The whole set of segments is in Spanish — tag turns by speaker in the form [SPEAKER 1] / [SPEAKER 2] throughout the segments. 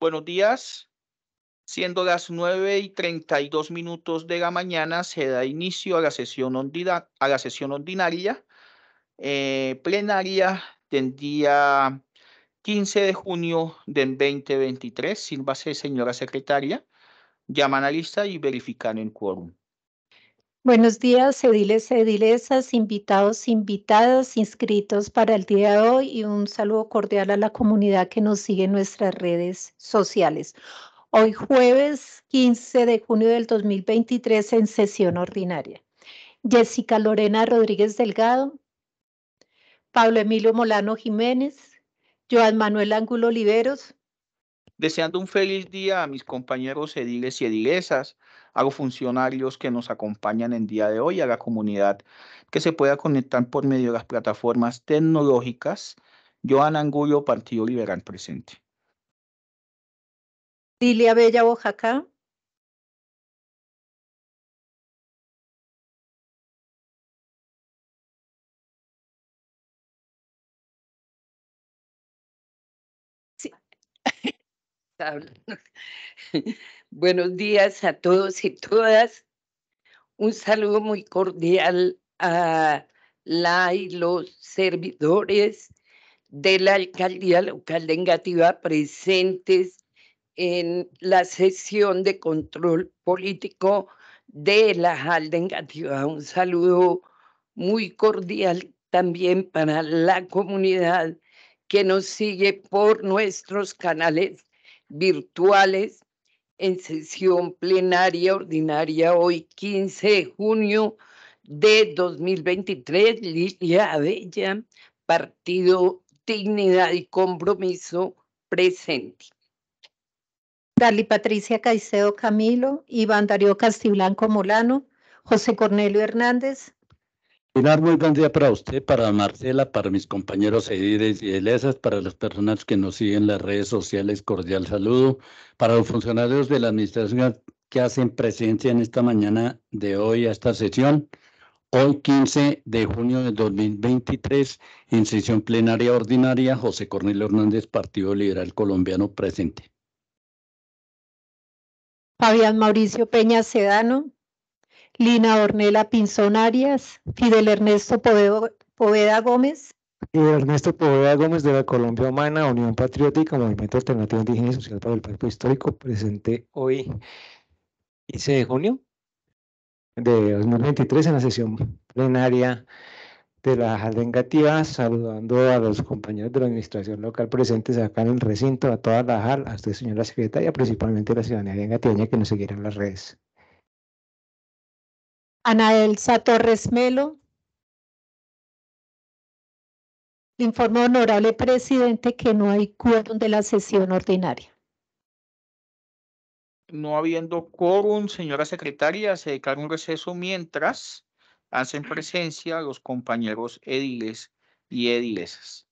[SPEAKER 1] Buenos días. Siendo las 9 y 32 minutos de la mañana, se da inicio a la sesión, a la sesión ordinaria eh, plenaria del día 15 de junio del 2023. Sílvase, señora secretaria. Llama a lista y verifican el quórum.
[SPEAKER 2] Buenos días, ediles, edilesas, invitados, invitadas, inscritos para el día de hoy y un saludo cordial a la comunidad que nos sigue en nuestras redes sociales. Hoy jueves 15 de junio del 2023 en sesión ordinaria. Jessica Lorena Rodríguez Delgado, Pablo Emilio Molano Jiménez, Joan Manuel Ángulo Oliveros.
[SPEAKER 1] Deseando un feliz día a mis compañeros ediles y edilesas hago funcionarios que nos acompañan en día de hoy, a la comunidad que se pueda conectar por medio de las plataformas tecnológicas. Joan Angulo, Partido Liberal Presente.
[SPEAKER 2] Dilia Bella, Oaxaca.
[SPEAKER 3] Buenos días a todos
[SPEAKER 4] y todas. Un saludo muy cordial a la y los servidores de la alcaldía local de Engativá presentes en la sesión de control político de la JAL de Un saludo muy cordial también para la comunidad que nos sigue por nuestros canales virtuales en sesión plenaria ordinaria hoy 15 de junio de 2023. Lilia Abella, Partido Dignidad y Compromiso
[SPEAKER 2] presente. Dali Patricia Caicedo Camilo, Iván Darío Castiblanco Molano, José Cornelio Hernández,
[SPEAKER 5] muy buen día para usted, para Marcela, para mis compañeros ediles y elesas, para las personas que nos siguen en las redes sociales, cordial saludo. Para los funcionarios de la administración que hacen presencia en esta mañana de hoy a esta sesión, hoy 15 de junio de 2023, en sesión plenaria ordinaria, José Cornelio Hernández, Partido Liberal Colombiano, presente.
[SPEAKER 2] Fabián Mauricio Peña Sedano. Lina Ornela Pinzón Arias, Fidel Ernesto Poveda Gómez.
[SPEAKER 6] Fidel Ernesto Poveda Gómez de la Colombia Humana, Unión Patriótica, Movimiento Alternativo Indígena y Social para el Pacto Histórico, presente hoy 15 de junio de 2023 en la sesión plenaria de la Jal saludando a los compañeros de la administración local presentes acá en el recinto, a toda la JAL, a usted señora secretaria, principalmente a la ciudadanía de engatiaña que nos seguirá en las redes.
[SPEAKER 2] Ana Elsa Torres Melo.
[SPEAKER 3] Le informo, honorable presidente, que no hay quórum de la
[SPEAKER 2] sesión ordinaria.
[SPEAKER 1] No habiendo quórum, señora secretaria, se declara un receso mientras hacen presencia los compañeros ediles y edilesas.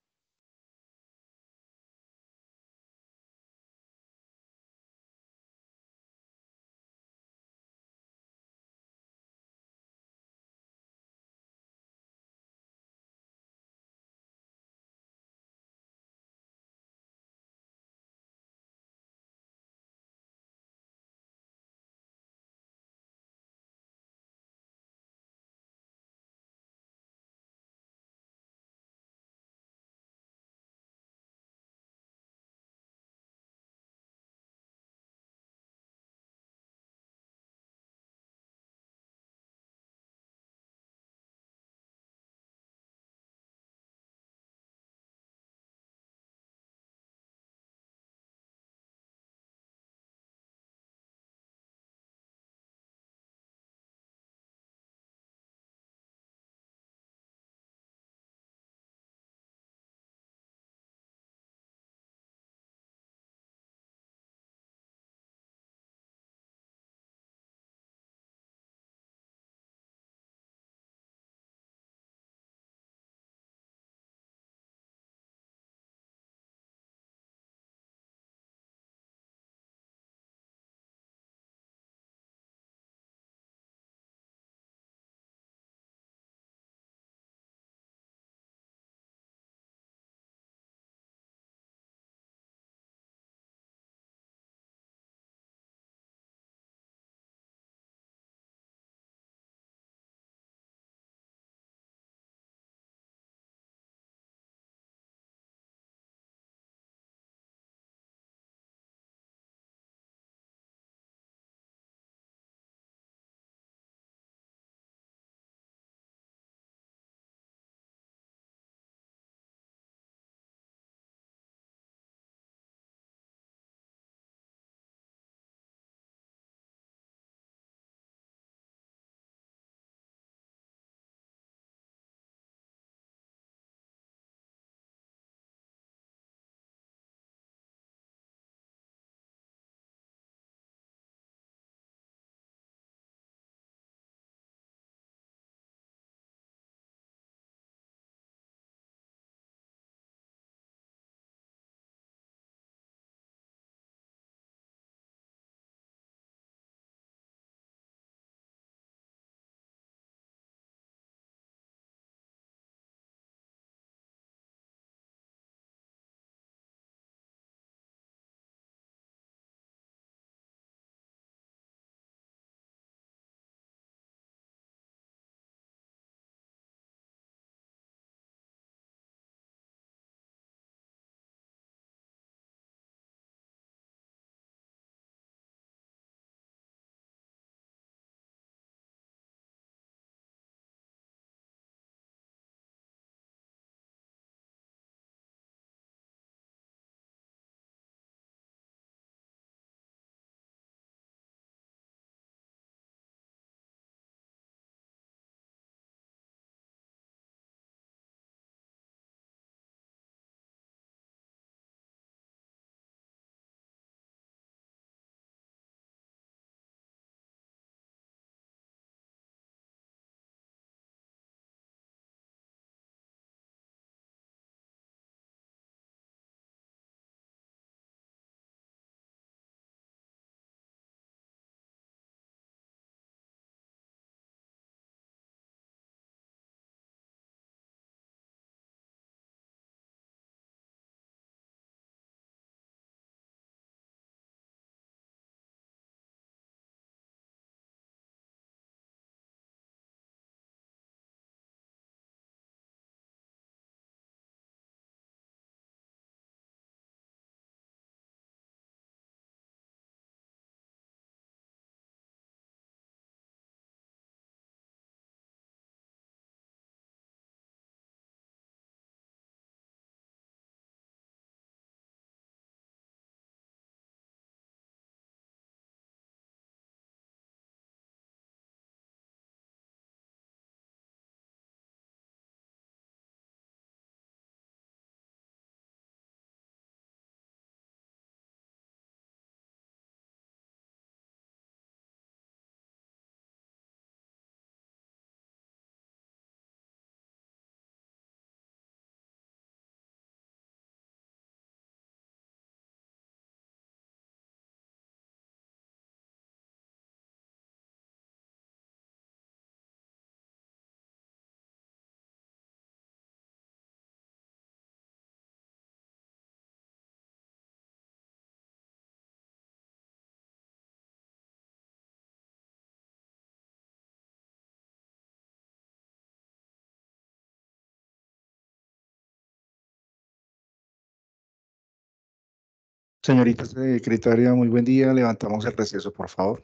[SPEAKER 7] Señorita secretaria, muy buen día. Levantamos el receso, por favor.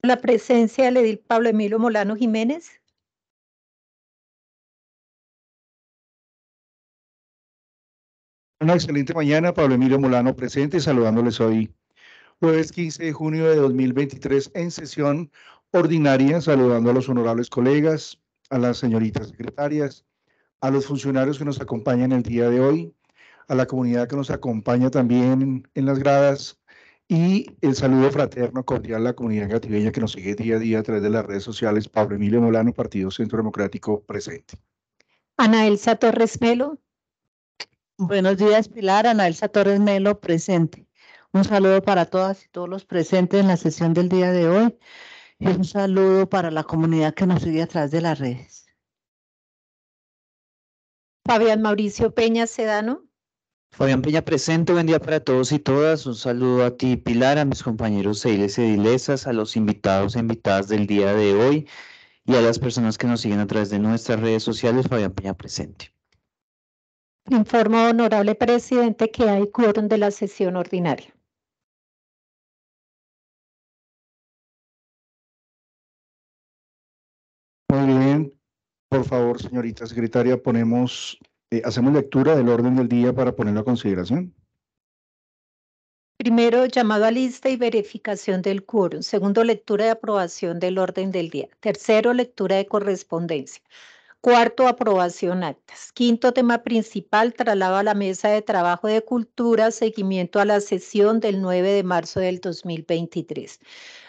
[SPEAKER 2] La presencia de edil Pablo Emilio Molano Jiménez.
[SPEAKER 7] Una excelente mañana, Pablo Emilio Molano presente, saludándoles hoy, jueves 15 de junio de 2023, en sesión ordinaria, saludando a los honorables colegas, a las señoritas secretarias, a los funcionarios que nos acompañan el día de hoy a la comunidad que nos acompaña también en las gradas y el saludo fraterno cordial a la comunidad gativeña que nos sigue día a día a través de las redes sociales. Pablo Emilio Molano, Partido Centro Democrático, presente.
[SPEAKER 8] Ana Elsa Torres Melo. Buenos días, Pilar. Ana Elsa Torres Melo, presente. Un saludo para todas y todos los presentes en la sesión del día de hoy. Y un saludo para la comunidad que nos sigue a través de las redes.
[SPEAKER 2] Fabián Mauricio Peña Sedano.
[SPEAKER 1] Fabián Peña presente, buen día para todos y todas. Un saludo a ti, Pilar, a mis compañeros Seiles Edilesas, a los invitados e invitadas del día de hoy y a las personas que nos siguen
[SPEAKER 9] a través de nuestras redes sociales. Fabián Peña presente.
[SPEAKER 2] Informo, honorable presidente, que hay quórum de la sesión ordinaria.
[SPEAKER 3] Muy bien.
[SPEAKER 7] Por favor, señorita secretaria, ponemos eh, hacemos lectura del orden del día para ponerlo a consideración. Primero,
[SPEAKER 2] llamado a lista y verificación del quórum. Segundo, lectura de aprobación del orden del día. Tercero, lectura de correspondencia. Cuarto, aprobación actas. Quinto, tema principal, traslado a la mesa de trabajo de cultura, seguimiento a la sesión del 9 de marzo del 2023.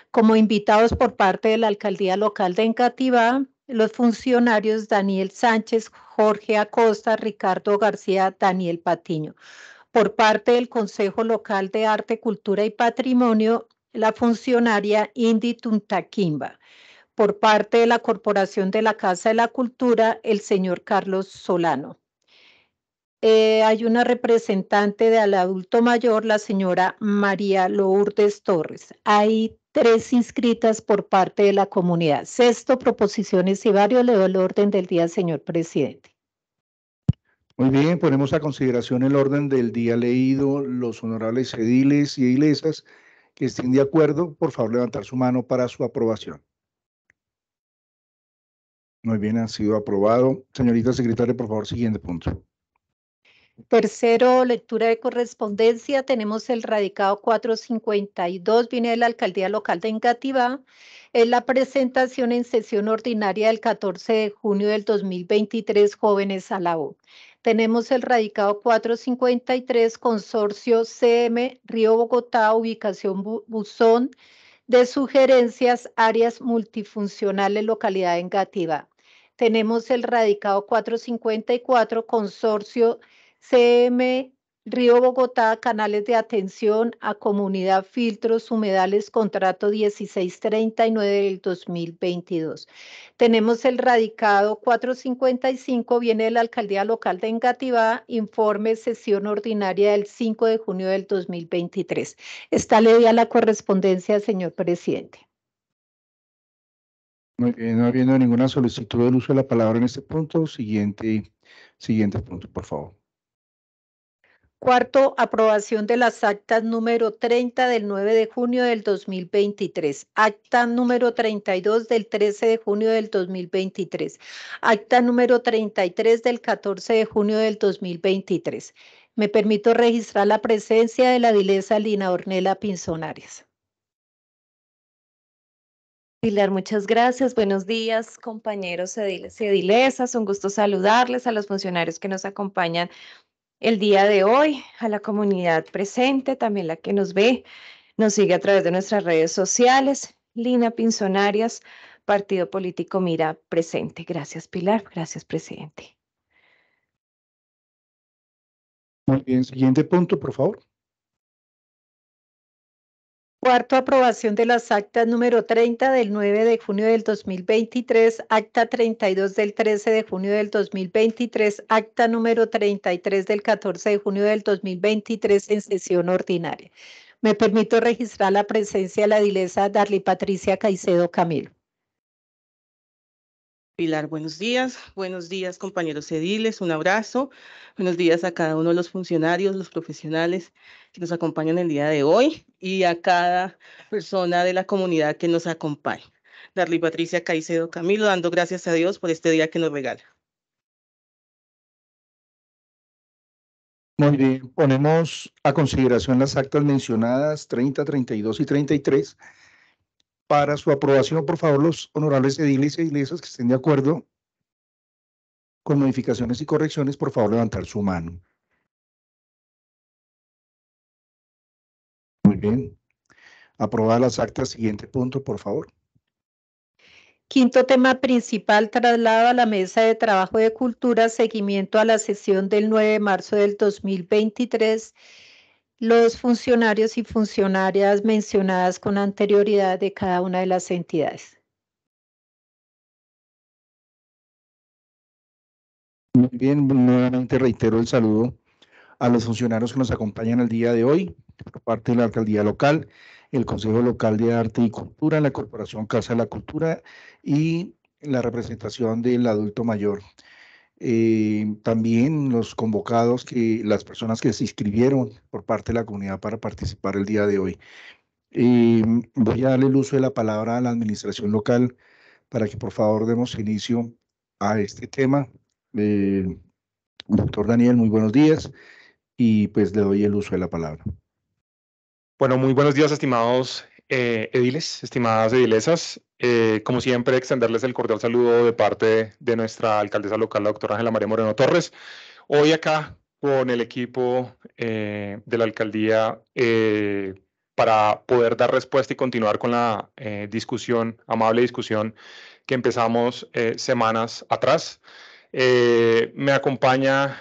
[SPEAKER 2] Como invitados por parte de la alcaldía local de Encativá, los funcionarios Daniel Sánchez, Jorge Acosta, Ricardo García, Daniel Patiño. Por parte del Consejo Local de Arte, Cultura y Patrimonio, la funcionaria Indy Tuntaquimba. Por parte de la Corporación de la Casa de la Cultura, el señor Carlos Solano. Eh, hay una representante del adulto mayor, la señora María Lourdes Torres. Hay tres inscritas por parte de la comunidad. Sexto, proposiciones y varios. Le doy el orden del día, señor presidente.
[SPEAKER 7] Muy bien, ponemos a consideración el orden del día leído. Los honorables ediles y edilesas que estén de acuerdo, por favor levantar su mano para su aprobación. Muy bien, ha sido aprobado. Señorita secretaria, por favor, siguiente punto. Tercero,
[SPEAKER 2] lectura de correspondencia. Tenemos el radicado 452, viene de la alcaldía local de Engativá. Es la presentación en sesión ordinaria del 14 de junio del 2023, Jóvenes a la U. Tenemos el radicado 453, consorcio CM Río Bogotá, ubicación Buzón, de sugerencias, áreas multifuncionales, localidad de Engativá. Tenemos el radicado 454, consorcio CM Río Bogotá, canales de atención a comunidad, filtros, humedales, contrato 1639 del 2022. Tenemos el radicado 455, viene de la alcaldía local de Engativá, informe sesión ordinaria del 5 de junio del 2023. Está leída la correspondencia, señor presidente.
[SPEAKER 7] Muy bien, no habiendo ninguna solicitud del uso de la palabra en este punto, siguiente, siguiente punto, por favor.
[SPEAKER 2] Cuarto, aprobación de las actas número 30 del 9 de junio del 2023, acta número 32 del 13 de junio del 2023, acta número 33 del 14 de junio del 2023. Me permito registrar la presencia de la vileza Lina Ornela Pinzonares.
[SPEAKER 10] Pilar, muchas gracias. Buenos días, compañeros edilesas. Un gusto saludarles a los funcionarios que nos acompañan el día de hoy, a la comunidad presente, también la que nos ve, nos sigue a través de nuestras redes sociales, Lina Pinzonarias, Partido Político Mira Presente. Gracias, Pilar. Gracias, presidente.
[SPEAKER 3] Muy
[SPEAKER 7] bien, siguiente punto, por favor.
[SPEAKER 2] Cuarto, aprobación de las actas número 30 del 9 de junio del 2023, acta 32 del 13 de junio del 2023, acta número 33 del 14 de junio del 2023 en sesión ordinaria. Me permito registrar la presencia de la dilesa Darly Patricia Caicedo Camilo.
[SPEAKER 11] Pilar, buenos días. Buenos días, compañeros ediles. Un abrazo. Buenos días a cada uno de los funcionarios, los profesionales que nos acompañan el día de hoy y a cada persona de la comunidad que nos acompaña. Darly Patricia Caicedo Camilo, dando gracias a Dios por este día que nos regala. Muy
[SPEAKER 7] bien, ponemos a consideración las actas mencionadas 30, 32 y 33 para su aprobación, por favor, los honorables ediles y iglesias que estén de acuerdo con modificaciones y correcciones, por favor, levantar su mano. Muy bien. Aprobadas las actas. Siguiente punto, por favor.
[SPEAKER 2] Quinto tema principal, traslado a la mesa de trabajo de cultura, seguimiento a la sesión del 9 de marzo del 2023 los funcionarios y funcionarias mencionadas con anterioridad de cada una de las entidades.
[SPEAKER 7] Muy bien, nuevamente reitero el saludo a los funcionarios que nos acompañan el día de hoy por parte de la Alcaldía Local, el Consejo Local de Arte y Cultura, la Corporación Casa de la Cultura y la representación del adulto mayor. Eh, también los convocados, que, las personas que se inscribieron por parte de la comunidad para participar el día de hoy. Eh, voy a darle el uso de la palabra a la administración local para que por favor demos inicio a este tema. Eh, doctor Daniel, muy buenos días y pues le doy el uso de la palabra. Bueno, muy buenos días, estimados eh, ediles, estimadas edilesas, eh, como siempre, extenderles el cordial saludo de parte de nuestra alcaldesa local, la doctora Ángela María Moreno Torres. Hoy acá con el equipo eh, de la alcaldía para poder dar respuesta y continuar con la discusión, amable discusión que empezamos semanas atrás. me acompaña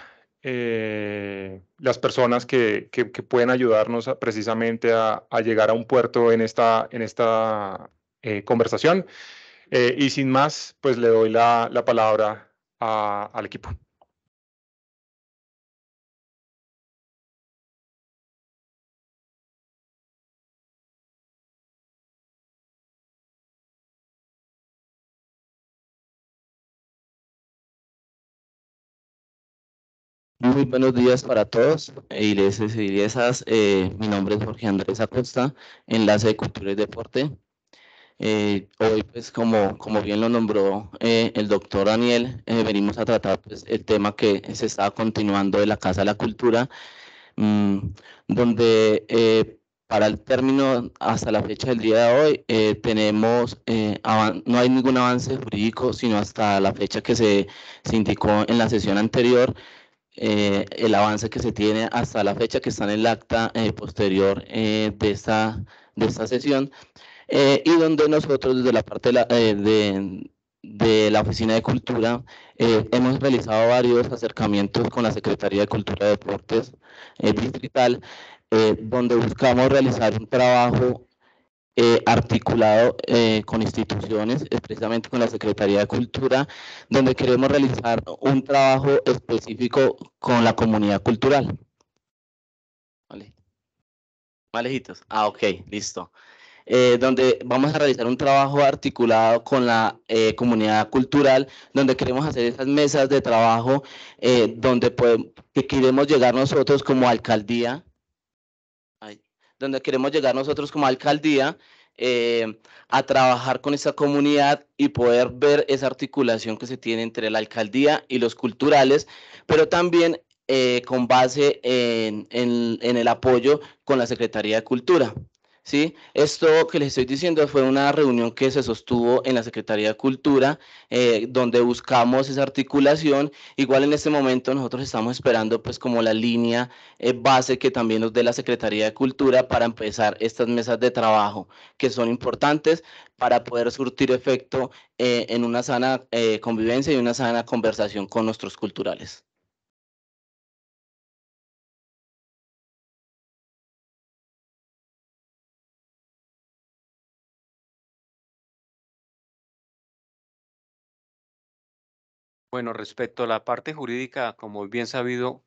[SPEAKER 7] eh, las personas que, pueden ayudarnos precisamente a, llegar a un puerto en esta, en esta eh, conversación. Eh, y sin más, pues le doy la, la palabra al equipo.
[SPEAKER 9] muy buenos días para todos eh, y les y esas, eh, mi nombre es Jorge Andrés Acosta, enlace de Cultura y Deporte. Eh, hoy, pues, como, como bien lo nombró el doctor Daniel, venimos a tratar pues, el tema que se está continuando de la Casa de la Cultura, mm, donde para el término hasta la fecha del día de hoy, tenemos, no hay ningún avance jurídico, sino hasta la fecha que se, se indicó en la sesión anterior, eh, el avance que se tiene hasta la fecha que está en el acta eh, posterior eh, de, esta, de esta sesión y donde nosotros desde la parte de de la Oficina de Cultura hemos realizado varios acercamientos con la Secretaría de Cultura y Deportes Distrital donde buscamos realizar un trabajo eh, articulado eh, con instituciones, precisamente con la Secretaría de Cultura, donde queremos realizar un trabajo específico con la comunidad cultural. Vale. Ah, ok, listo. Eh, donde vamos a realizar un trabajo articulado con la comunidad cultural, donde queremos hacer esas mesas de trabajo, donde que queremos llegar nosotros como alcaldía donde queremos llegar nosotros como alcaldía eh, a trabajar con esa comunidad y poder ver esa articulación que se tiene entre la alcaldía y los culturales, pero también eh, con base en el apoyo con la Secretaría de Cultura. ¿sí? Esto que les estoy diciendo fue una reunión que se sostuvo en la Secretaría de Cultura, eh, donde buscamos esa articulación. Igual en este momento nosotros estamos esperando pues como la línea eh, base que también nos dé la Secretaría de Cultura para empezar estas mesas de trabajo, que son importantes para poder surtir efecto eh, en una sana convivencia y una sana conversación con nuestros culturales.
[SPEAKER 12] Bueno, respecto a la parte jurídica, como bien sabido,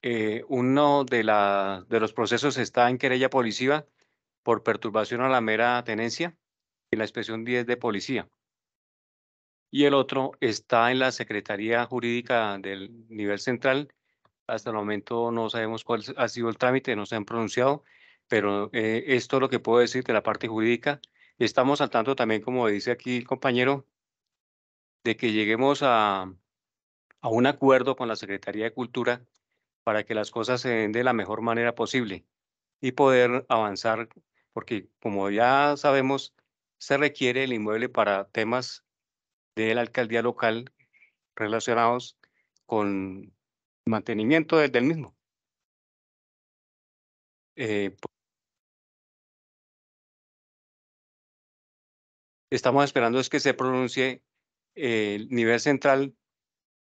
[SPEAKER 12] eh, uno de, los procesos está en querella policía por perturbación a la mera tenencia en la expresión 10 de policía. Y el otro está en la Secretaría Jurídica del nivel central. Hasta el momento no sabemos cuál ha sido el trámite, no se han pronunciado, pero eh, esto es lo que puedo decir de la parte jurídica. Estamos al tanto también, como dice aquí el compañero, de que lleguemos a, a un acuerdo con la Secretaría de Cultura para que las cosas se den de la mejor manera posible y poder avanzar, porque como ya sabemos, se requiere el inmueble para temas de la alcaldía local relacionados con mantenimiento del, mismo. Eh, estamos esperando es que se pronuncie el nivel central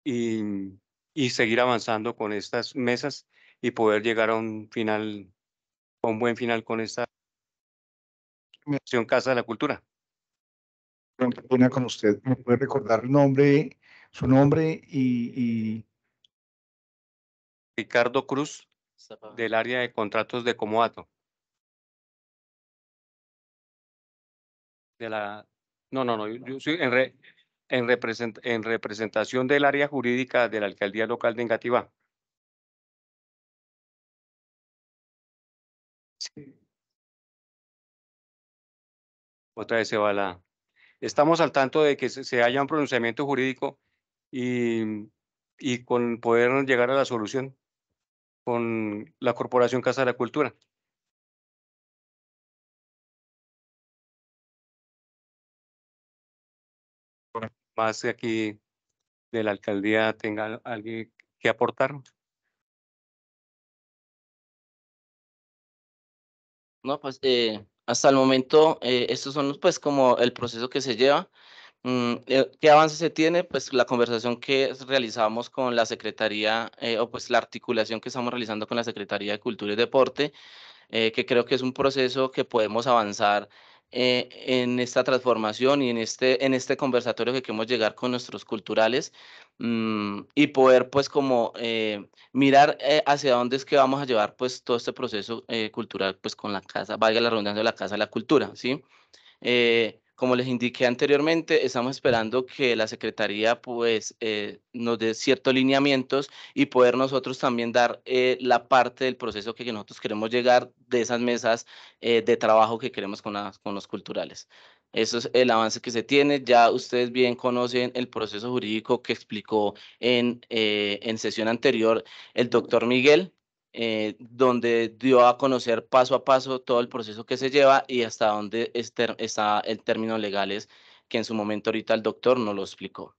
[SPEAKER 12] y, y, seguir avanzando con estas mesas y poder llegar a un final, un buen final con esta misión Casa de la Cultura.
[SPEAKER 7] con usted, ¿me puede recordar el nombre,
[SPEAKER 12] su nombre y, y... Ricardo Cruz, del área de contratos de Comodato. De la... No, no, no, yo, soy en en, en representación del área jurídica de la alcaldía local de Engativá. Otra vez se va la... Estamos al tanto de que se haya un pronunciamiento jurídico y, y con poder llegar a la solución con la Corporación Casa de la Cultura.
[SPEAKER 3] más de aquí de la alcaldía tenga alguien que aportar.
[SPEAKER 9] No, pues eh, hasta el momento eh, estos son pues como el proceso que se lleva. Mm, eh, ¿Qué avance se tiene? Pues la conversación que realizamos con la Secretaría o pues la articulación que estamos realizando con la Secretaría de Cultura y Deporte, que creo que es un proceso que podemos avanzar eh, en esta transformación y en este, en este conversatorio que queremos llegar con nuestros culturales mm, y poder pues como eh, mirar eh, hacia dónde es que vamos a llevar pues todo este proceso cultural pues con la casa, valga la redundancia de la casa la cultura, ¿sí? Como les indiqué anteriormente, estamos esperando que la Secretaría pues, eh, nos dé ciertos lineamientos y poder nosotros también dar eh, la parte del proceso que nosotros queremos llegar de esas mesas eh, de trabajo que queremos con, con los culturales. Eso es el avance que se tiene. Ya ustedes bien conocen el proceso jurídico que explicó en, en sesión anterior el doctor Miguel eh, donde dio a conocer paso a paso todo el proceso que se lleva y hasta dónde está el término legal es que en su momento ahorita el doctor no lo explicó.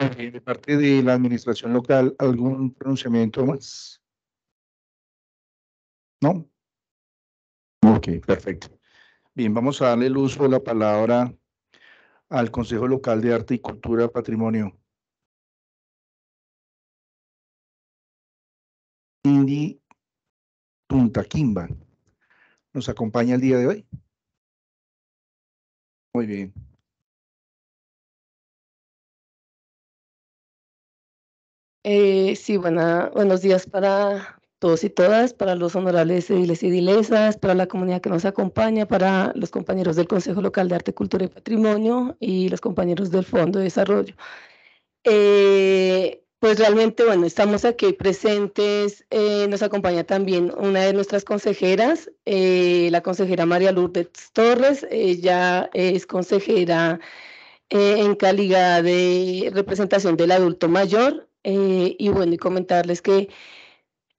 [SPEAKER 3] Eh, de parte de
[SPEAKER 7] la administración local algún pronunciamiento más? ¿No? Ok, perfecto. Bien, vamos a darle el uso de la palabra al Consejo Local de Arte y Cultura Patrimonio.
[SPEAKER 3] Cindy Puntaquimba nos acompaña el día de hoy. Muy bien. Eh, sí, buena, buenos días para todos y todas, para los
[SPEAKER 13] honorables ediles y edilesas, para la comunidad que nos acompaña, para los compañeros del Consejo Local de Arte, Cultura y Patrimonio y los compañeros del Fondo de Desarrollo. Eh, pues realmente, bueno, estamos aquí presentes. Eh, nos acompaña también una de nuestras consejeras, eh, la consejera María Lourdes Torres. Ella es consejera en calidad de representación del adulto mayor. y bueno, y comentarles que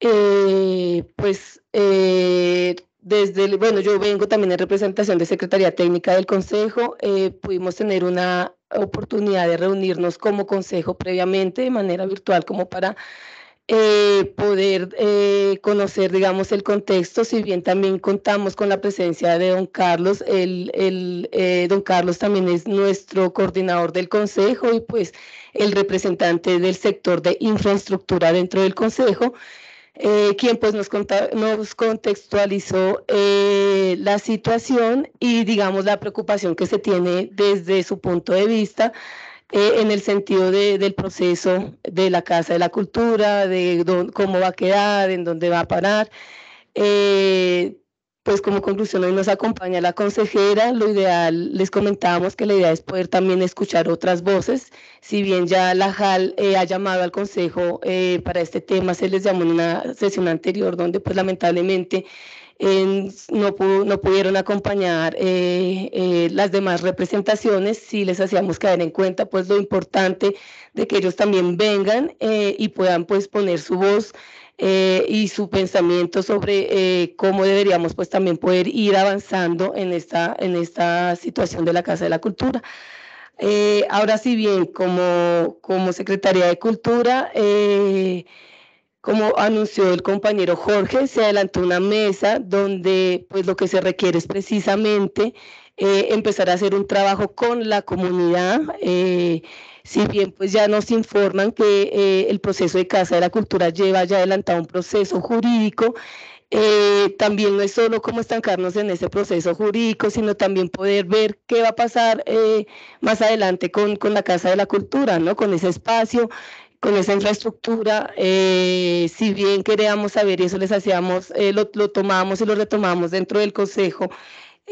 [SPEAKER 13] eh, pues eh, desde, el, bueno, yo vengo también en representación de Secretaría Técnica del Consejo, eh, pudimos tener una oportunidad de reunirnos como consejo previamente de manera virtual como para poder conocer, digamos, el contexto, si bien también contamos con la presencia de don Carlos, el, don Carlos también es nuestro coordinador del Consejo y pues el representante del sector de infraestructura dentro del Consejo. Eh, quien pues nos, nos contextualizó eh, la situación y digamos la preocupación que se tiene desde su punto de vista eh, en el sentido del proceso de la Casa de la Cultura, de cómo va a quedar, en dónde va a parar. Eh, pues como conclusión hoy nos acompaña la consejera. Lo ideal, les comentábamos que la idea es poder también escuchar otras voces. Si bien ya la JAL eh, ha llamado al consejo eh, para este tema, se les llamó en una sesión anterior donde pues lamentablemente no, no pudieron acompañar eh, las demás representaciones. Si les hacíamos caer en cuenta pues lo importante de que ellos también vengan y puedan pues poner su voz eh, y su pensamiento sobre eh, cómo deberíamos pues también poder ir avanzando en esta, en esta situación de la Casa de la Cultura. Eh, ahora si bien como, como Secretaría de Cultura, como anunció el compañero Jorge, se adelantó una mesa donde pues lo que se requiere es precisamente empezar a hacer un trabajo con la comunidad si bien pues ya nos informan que eh, el proceso de Casa de la Cultura lleva ya adelantado un proceso jurídico, eh, también no es solo como estancarnos en ese proceso jurídico, sino también poder ver qué va a pasar eh, más adelante con, la Casa de la Cultura, ¿no? Con ese espacio, con esa infraestructura, si bien queríamos saber y eso les hacíamos, lo, lo tomamos y lo retomamos dentro del Consejo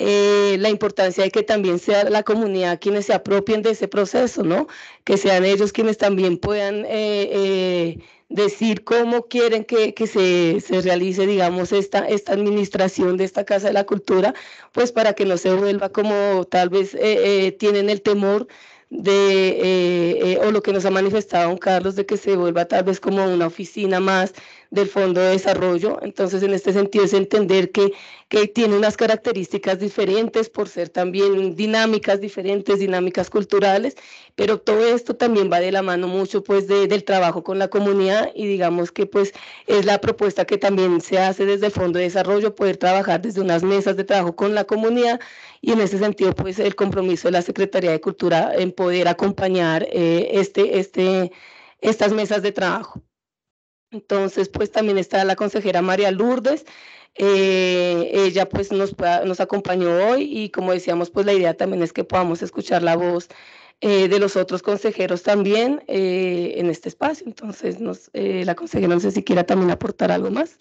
[SPEAKER 13] eh, la importancia de que también sea la comunidad quienes se apropien de ese proceso, ¿no? Que sean ellos quienes también puedan eh, eh, decir cómo quieren que, se, realice, digamos, esta, esta administración de esta Casa de la Cultura, pues para que no se vuelva como tal vez tienen el temor de, eh, eh, o lo que nos ha manifestado don Carlos, de que se vuelva tal vez como una oficina más del Fondo de Desarrollo. Entonces, en este sentido es entender que, que tiene unas características diferentes por ser también dinámicas diferentes, dinámicas culturales, pero todo esto también va de la mano mucho pues del trabajo con la comunidad y digamos que pues es la propuesta que también se hace desde el Fondo de Desarrollo, poder trabajar desde unas mesas de trabajo con la comunidad y en ese sentido, pues el compromiso de la Secretaría de Cultura en poder acompañar eh, este, este, estas mesas de trabajo. Entonces, pues también está la consejera María Lourdes. Eh, ella pues nos, nos acompañó hoy y como decíamos, pues la idea también es que podamos escuchar la voz eh, de los otros consejeros también en este
[SPEAKER 3] espacio. Entonces, nos, la consejera no sé si quiera también aportar algo más.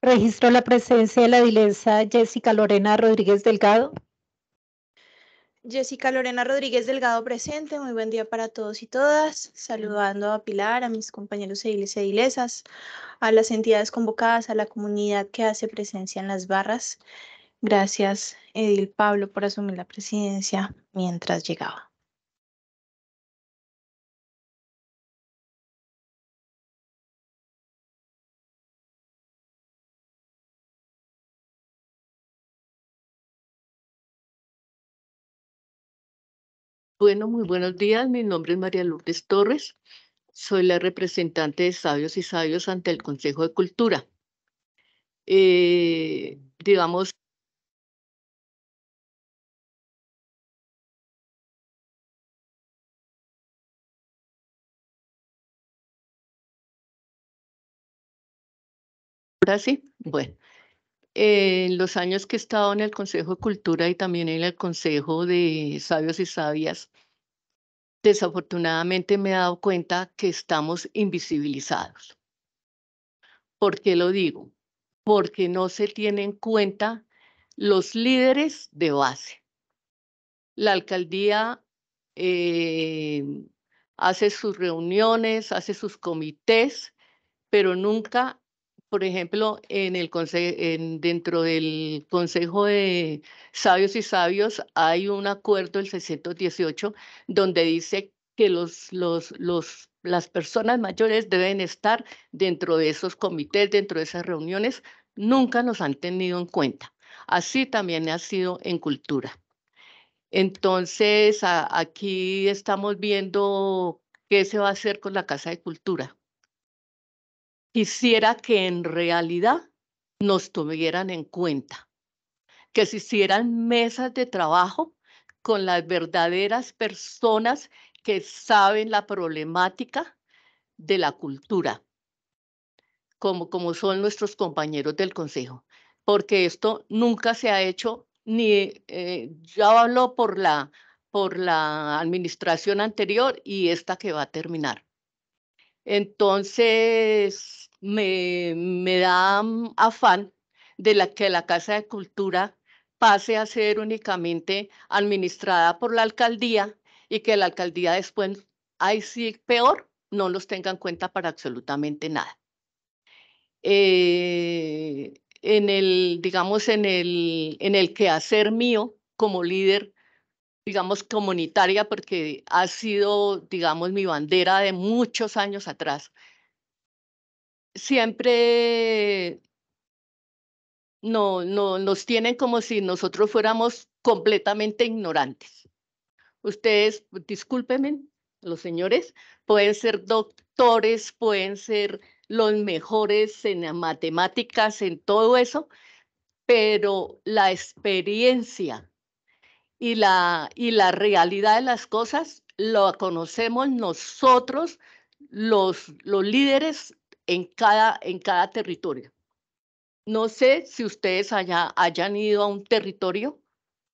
[SPEAKER 2] Registró la presencia de la edilesa Jessica Lorena Rodríguez Delgado.
[SPEAKER 14] Jessica Lorena Rodríguez Delgado presente, muy buen día para todos y todas, saludando a Pilar, a mis compañeros ediles y edilesas, a las entidades convocadas, a la comunidad que hace presencia en las barras. Gracias, Edil Pablo, por asumir la presidencia mientras llegaba.
[SPEAKER 3] Bueno, muy buenos días. Mi nombre es María Lourdes Torres. Soy la representante de Sabios y Sabios ante el Consejo de Cultura. Eh, digamos, Ahora sí, bueno, eh, en los años
[SPEAKER 15] que he estado en el Consejo de Cultura y también en el Consejo de Sabios y Sabias, desafortunadamente me he dado cuenta que estamos invisibilizados. ¿Por qué lo digo? Porque no se tienen en cuenta los líderes de base. La alcaldía eh, hace sus reuniones, hace sus comités, pero nunca por ejemplo, en el dentro del Consejo de Sabios y Sabios hay un acuerdo, el 618, donde dice que los, los, los, las personas mayores deben estar dentro de esos comités, dentro de esas reuniones. Nunca nos han tenido en cuenta. Así también ha sido en cultura. Entonces, aquí estamos viendo qué se va a hacer con la Casa de Cultura quisiera que en realidad nos tuvieran en cuenta, que se hicieran mesas de trabajo con las verdaderas personas que saben la problemática de la cultura, como, como son nuestros compañeros del Consejo, porque esto nunca se ha hecho, ni eh, ya por la, por la administración anterior y esta que va a terminar. Entonces, me, da mm, afán de que la Casa de Cultura pase a ser únicamente administrada por la alcaldía y que la alcaldía después, ay sí peor, no los tenga en cuenta para absolutamente nada. Eh, en el, digamos, en el, en el quehacer mío como líder digamos, comunitaria, porque ha sido, digamos, mi bandera de muchos años atrás. Siempre no, no, nos tienen como si nosotros fuéramos completamente ignorantes. Ustedes, discúlpenme, los señores, pueden ser doctores, pueden ser los mejores en matemáticas, en todo eso, pero la experiencia y la, y la realidad de las cosas lo conocemos nosotros, los, los líderes en cada, en cada territorio. No sé si ustedes allá hayan ido a un territorio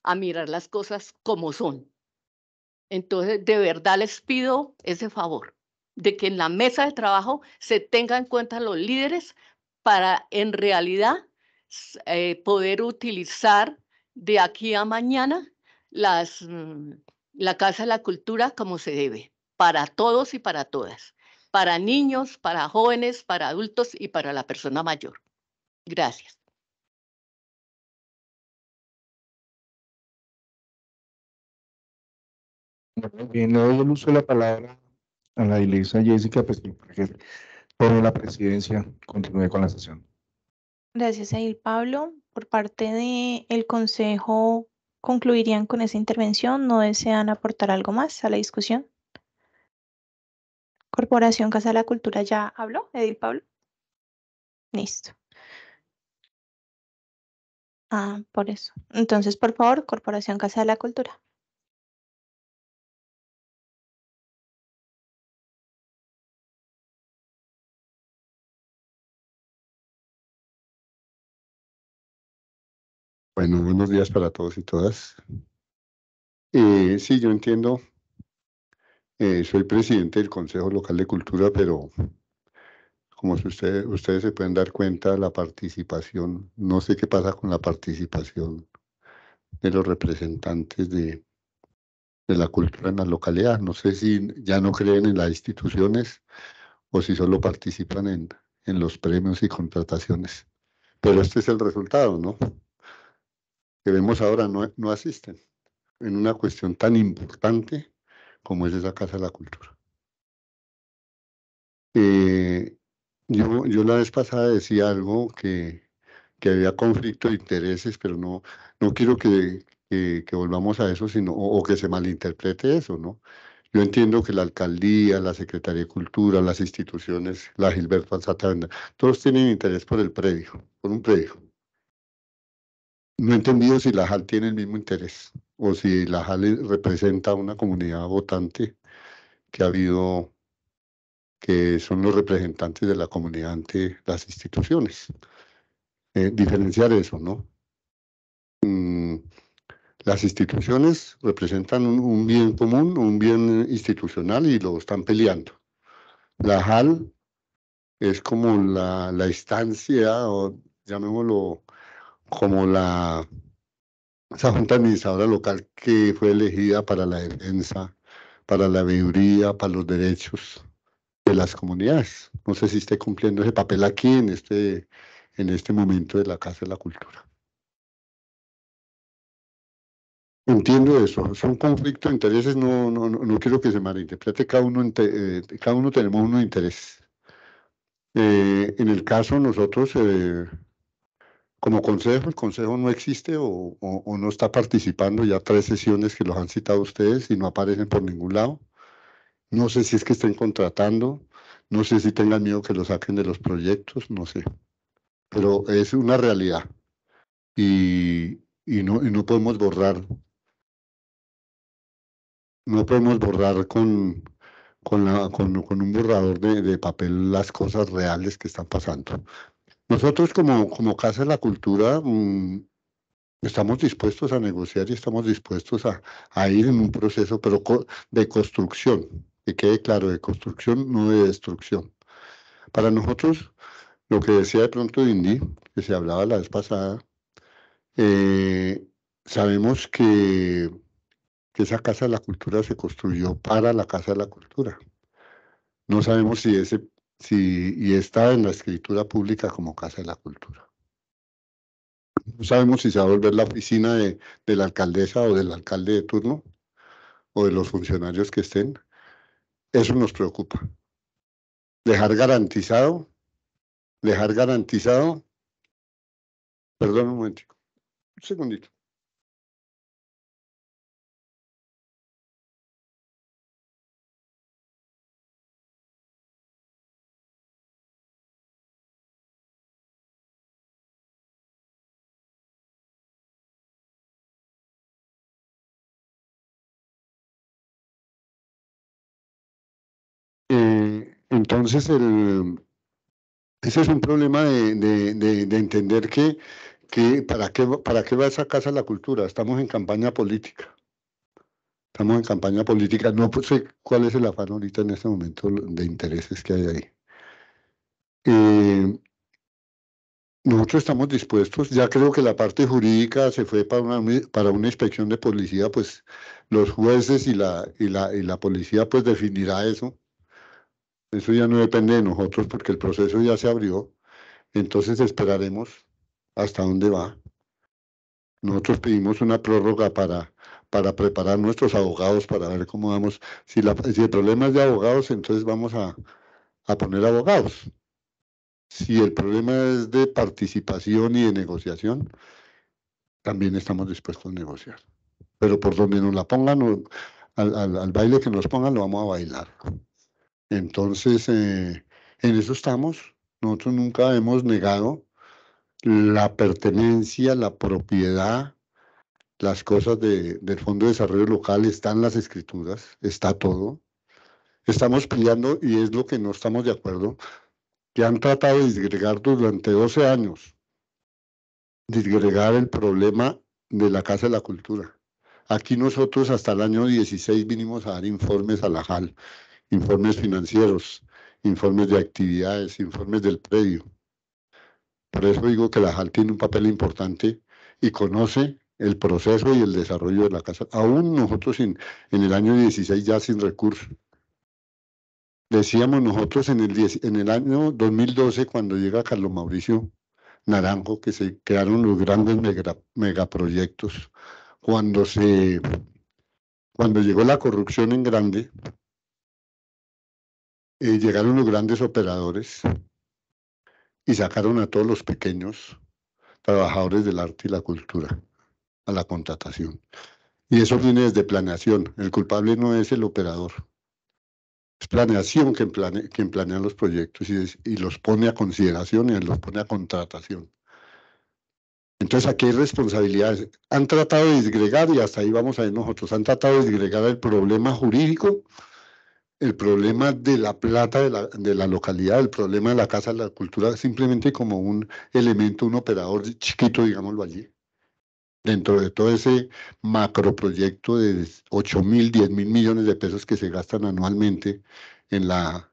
[SPEAKER 15] a mirar las cosas como son. Entonces, de verdad les pido ese favor, de que en la mesa de trabajo se tengan en cuenta los líderes para en realidad eh, poder utilizar de aquí a mañana las, mm, la Casa de la Cultura como se debe, para todos y para todas, para niños, para jóvenes,
[SPEAKER 3] para adultos y para la persona mayor. Gracias.
[SPEAKER 7] Bien, le doy el uso de la palabra a la iglesia Jessica pues, por la presidencia continúe con la sesión.
[SPEAKER 14] Gracias, Pablo. Por parte del Consejo concluirían con esa intervención. ¿No desean aportar algo más a la discusión? Corporación Casa de la Cultura ya habló, Edil Pablo. Listo. Ah,
[SPEAKER 3] por eso. Entonces, por favor, Corporación Casa de la Cultura.
[SPEAKER 16] Bueno, buenos días para todos y todas. Eh, sí, yo entiendo. Eh, soy presidente del Consejo Local de Cultura, pero como ustedes se pueden dar cuenta, la participación, no sé qué pasa con la participación de los representantes de, de la cultura en la localidad. No sé si ya no creen en las instituciones o si solo participan en, en los premios y contrataciones. Pero este es el resultado, ¿no? que vemos ahora no, asisten en una cuestión tan importante como es esa Casa de la Cultura. Eh, yo, yo la vez pasada decía algo que, que había conflicto de intereses, pero no, no quiero que, que, volvamos a eso, sino, o, que se malinterprete eso, ¿no? Yo entiendo que la alcaldía, la Secretaría de Cultura, las instituciones, la Gilberto Alzatanda, todos tienen interés por el predio, por un predio. No he entendido si la JAL tiene el mismo interés o si la JAL representa una comunidad votante que ha habido, que son los representantes de la comunidad ante las instituciones. Eh, diferenciar eso, ¿no? Mm, las instituciones representan un, bien común, un bien institucional y lo están peleando. La JAL es como la, la instancia, o llamémoslo, como la esa junta administradora local que fue elegida para la defensa, para la veeduría, para los derechos de las comunidades. No sé si esté cumpliendo ese papel aquí en este, en este momento de la Casa de la Cultura. Entiendo eso, es un conflicto de intereses, no, no, quiero que se malinterprete, cada uno, eh, cada uno tenemos uno interés. Eh, en el caso nosotros eh, como consejo, el consejo no existe o, no está participando, ya tres sesiones que los han citado ustedes y no aparecen por ningún lado. No sé si es que estén contratando, no sé si tengan miedo que lo saquen de los proyectos, no sé. Pero es una realidad y, no, podemos borrar. No podemos borrar con, un borrador de, papel las cosas reales que están pasando. Nosotros como, como Casa de la Cultura mm, estamos dispuestos a negociar y estamos dispuestos a, a ir en un proceso, pero de construcción, que quede claro, de construcción, no de destrucción. Para nosotros, lo que decía de pronto Indy, que se hablaba la vez pasada, eh, sabemos que, que esa Casa de la Cultura se construyó para la Casa de la Cultura. No sabemos si ese y está en la escritura pública como Casa de la Cultura. No sabemos si se va a volver la oficina de, de la alcaldesa o del alcalde de turno o de los funcionarios que estén. Eso nos preocupa. Dejar garantizado, dejar garantizado. Perdón un momento, un segundito. Entonces, ese es un problema de, entender que, para qué para qué va esa casa la cultura. Estamos en campaña política. Estamos en campaña política. No sé cuál es el afán ahorita en este momento de intereses que hay ahí. Eh, nosotros estamos dispuestos, ya creo que la parte jurídica se fue para una, para una inspección de policía, pues los jueces y la, y la, y la policía pues definirá eso. Eso ya no depende de nosotros porque el proceso ya se abrió. Entonces esperaremos hasta dónde va. Nosotros pedimos una prórroga para, para preparar nuestros abogados, para ver cómo vamos. Si, el problema es de abogados, entonces vamos a, poner abogados. Si el problema es de participación y de negociación, también estamos dispuestos a negociar. Pero por donde nos la pongan, al baile que nos pongan, lo vamos a bailar. Entonces, eh, en eso estamos. Nosotros nunca hemos negado la pertenencia, la propiedad, las cosas del Fondo de Desarrollo Local, están las escrituras, está todo. Estamos peleando, y es lo que no estamos de acuerdo, que han tratado de disgregar durante 12 años, disgregar el problema de la Casa de la Cultura. Aquí nosotros hasta el año 16 vinimos a dar informes a la JAL informes financieros, informes de actividades, informes del predio. Por eso digo que la JAL tiene un papel importante y conoce el proceso y el desarrollo de la casa. Aún nosotros en, en el año 16 ya sin recursos. Decíamos nosotros en el, en el año 2012, cuando llega Carlos Mauricio Naranjo, que se crearon los grandes mega, megaproyectos, cuando, se, cuando llegó la corrupción en grande, llegaron los grandes operadores y sacaron a todos los pequeños trabajadores del arte y la cultura a la contratación. Y eso viene desde planeación. El culpable no es el operador. Es planeación quien planea, los proyectos y, y los pone a consideración y los pone a contratación. Entonces aquí hay responsabilidades. Han tratado de disgregar, y hasta ahí vamos a ir nosotros, han tratado de disgregar el problema jurídico el problema de la plata de la, de la, localidad, el problema de la casa de la cultura, simplemente como un elemento, un operador chiquito, digámoslo allí, dentro de todo ese macroproyecto de 8 mil, 10 mil millones de pesos que se gastan anualmente en la,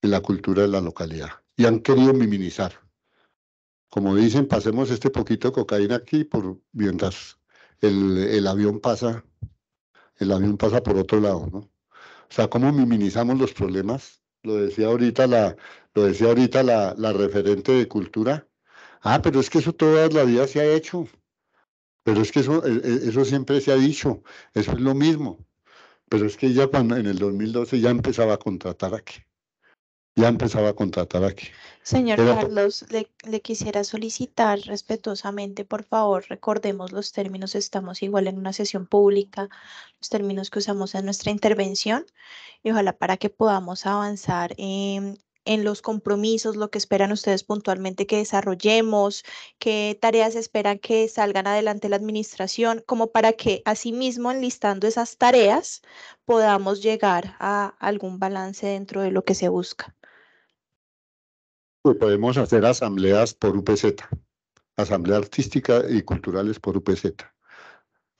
[SPEAKER 16] en la cultura de la localidad. Y han querido minimizar. Como dicen, pasemos este poquito de cocaína aquí por, mientras el, el avión pasa, el avión pasa por otro lado, ¿no? O sea, cómo minimizamos los problemas. Lo decía ahorita la, lo decía ahorita la, referente de cultura. Ah, pero es que eso toda la vida se ha hecho. Pero es que eso, e, e, eso siempre se ha dicho. Eso es lo mismo. Pero es que ya cuando en el 2012 ya empezaba a contratar aquí ya empezaba a contratar aquí.
[SPEAKER 14] Señor Carlos, le, quisiera solicitar respetuosamente, por favor, recordemos los términos, estamos igual en una sesión pública, los términos que usamos en nuestra intervención y ojalá para que podamos avanzar en, en los compromisos, lo que esperan ustedes puntualmente que desarrollemos, qué tareas esperan que salgan adelante la administración, como para que asimismo enlistando esas tareas podamos llegar a algún balance dentro de lo que se busca
[SPEAKER 16] podemos hacer asambleas por UPZ, asamblea artística y culturales por UPZ.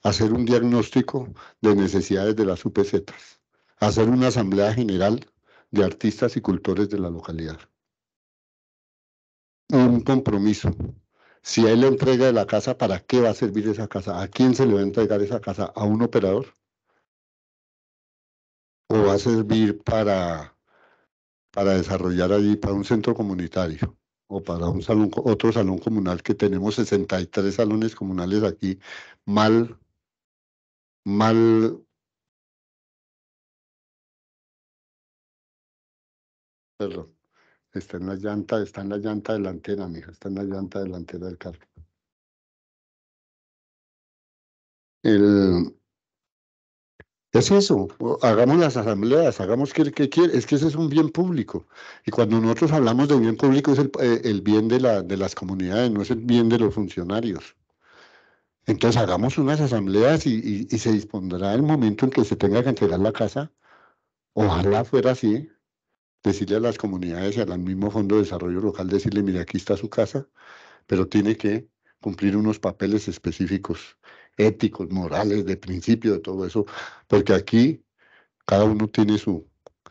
[SPEAKER 16] Hacer un diagnóstico de necesidades de las UPZ. Hacer una asamblea general de artistas y cultores de la localidad. Un compromiso. Si hay la entrega de la casa, ¿para qué va a servir esa casa? ¿A quién se le va a entregar esa casa? ¿A un operador? ¿O va a servir para para desarrollar allí para un centro comunitario o para un salón, otro salón comunal que tenemos 63 salones comunales aquí mal, mal.
[SPEAKER 3] Perdón. Está en la llanta,
[SPEAKER 16] está en la llanta delantera, mija, está en la llanta delantera del carro. El, es eso, hagamos las asambleas, hagamos que que es que ese es un bien público. Y cuando nosotros hablamos de bien público es eh, el, bien de, la, de las comunidades, no es el bien de los funcionarios. Entonces hagamos unas asambleas y, se dispondrá el momento en que se tenga que entregar la casa. Ojalá fuera así, decirle a las comunidades y al mismo Fondo de Desarrollo Local, decirle, mire, aquí está su casa, pero tiene que cumplir unos papeles específicos éticos, morales, de principio, de todo eso, porque aquí cada uno tiene su,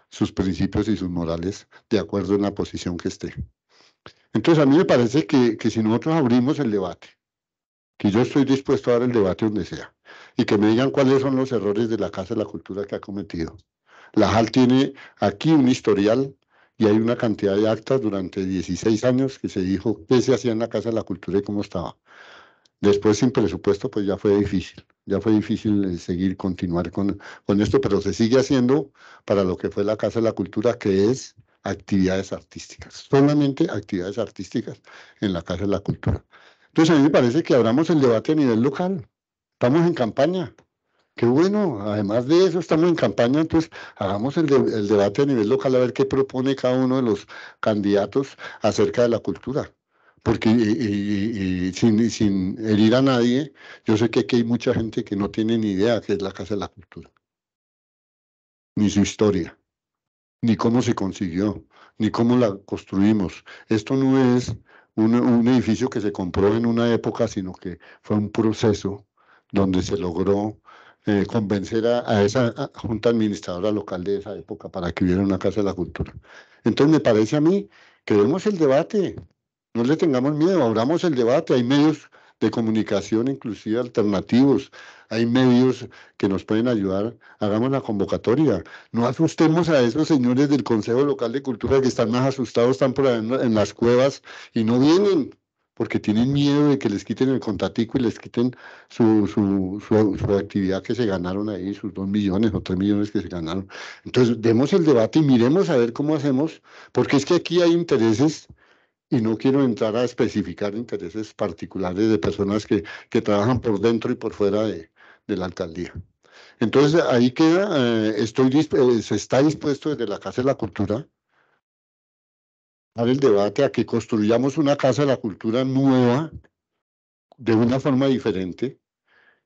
[SPEAKER 16] sus principios y sus morales de acuerdo en la posición que esté. Entonces a mí me parece que, que si nosotros abrimos el debate, que yo estoy dispuesto a dar el debate donde sea, y que me digan cuáles son los errores de la Casa de la Cultura que ha cometido. La JAL tiene aquí un historial y hay una cantidad de actas durante 16 años que se dijo qué se hacía en la Casa de la Cultura y cómo estaba. Después sin presupuesto, pues ya fue difícil, ya fue difícil eh, seguir, continuar con, con esto, pero se sigue haciendo para lo que fue la Casa de la Cultura, que es actividades artísticas, solamente actividades artísticas en la Casa de la Cultura. Entonces a mí me parece que abramos el debate a nivel local, estamos en campaña, Qué bueno, además de eso estamos en campaña, entonces hagamos el, el, debate a nivel local a ver qué propone cada uno de los candidatos acerca de la cultura porque eh, eh, eh, sin, herir a nadie, yo sé que aquí hay mucha gente que no tiene ni idea qué es la Casa de la Cultura, ni su historia, ni cómo se consiguió, ni cómo la construimos. Esto no es un, edificio que se compró en una época, sino que fue un proceso donde se logró convencer a, esa junta administradora local de esa época para que hubiera una Casa de la Cultura. Entonces me parece a mí que vemos el debate, no le tengamos miedo, abramos el debate. Hay medios de comunicación inclusive alternativos, hay medios que nos pueden ayudar, hagamos la convocatoria. No asustemos a esos señores del Consejo Local de Cultura que están más asustados, están por en las cuevas y no vienen porque tienen miedo de que les quiten el contatico y les quiten su, su, su, su, actividad que se ganaron ahí, sus dos millones o tres millones que se ganaron. Entonces, demos el debate y miremos a ver cómo hacemos, porque es que aquí hay intereses y no quiero entrar a especificar intereses particulares de personas que, que trabajan por dentro y por fuera de, la alcaldía. Entonces, ahí queda, eh, estoy, eh, se está dispuesto desde la Casa de la Cultura a el debate a que construyamos una Casa de la Cultura nueva, de una forma diferente,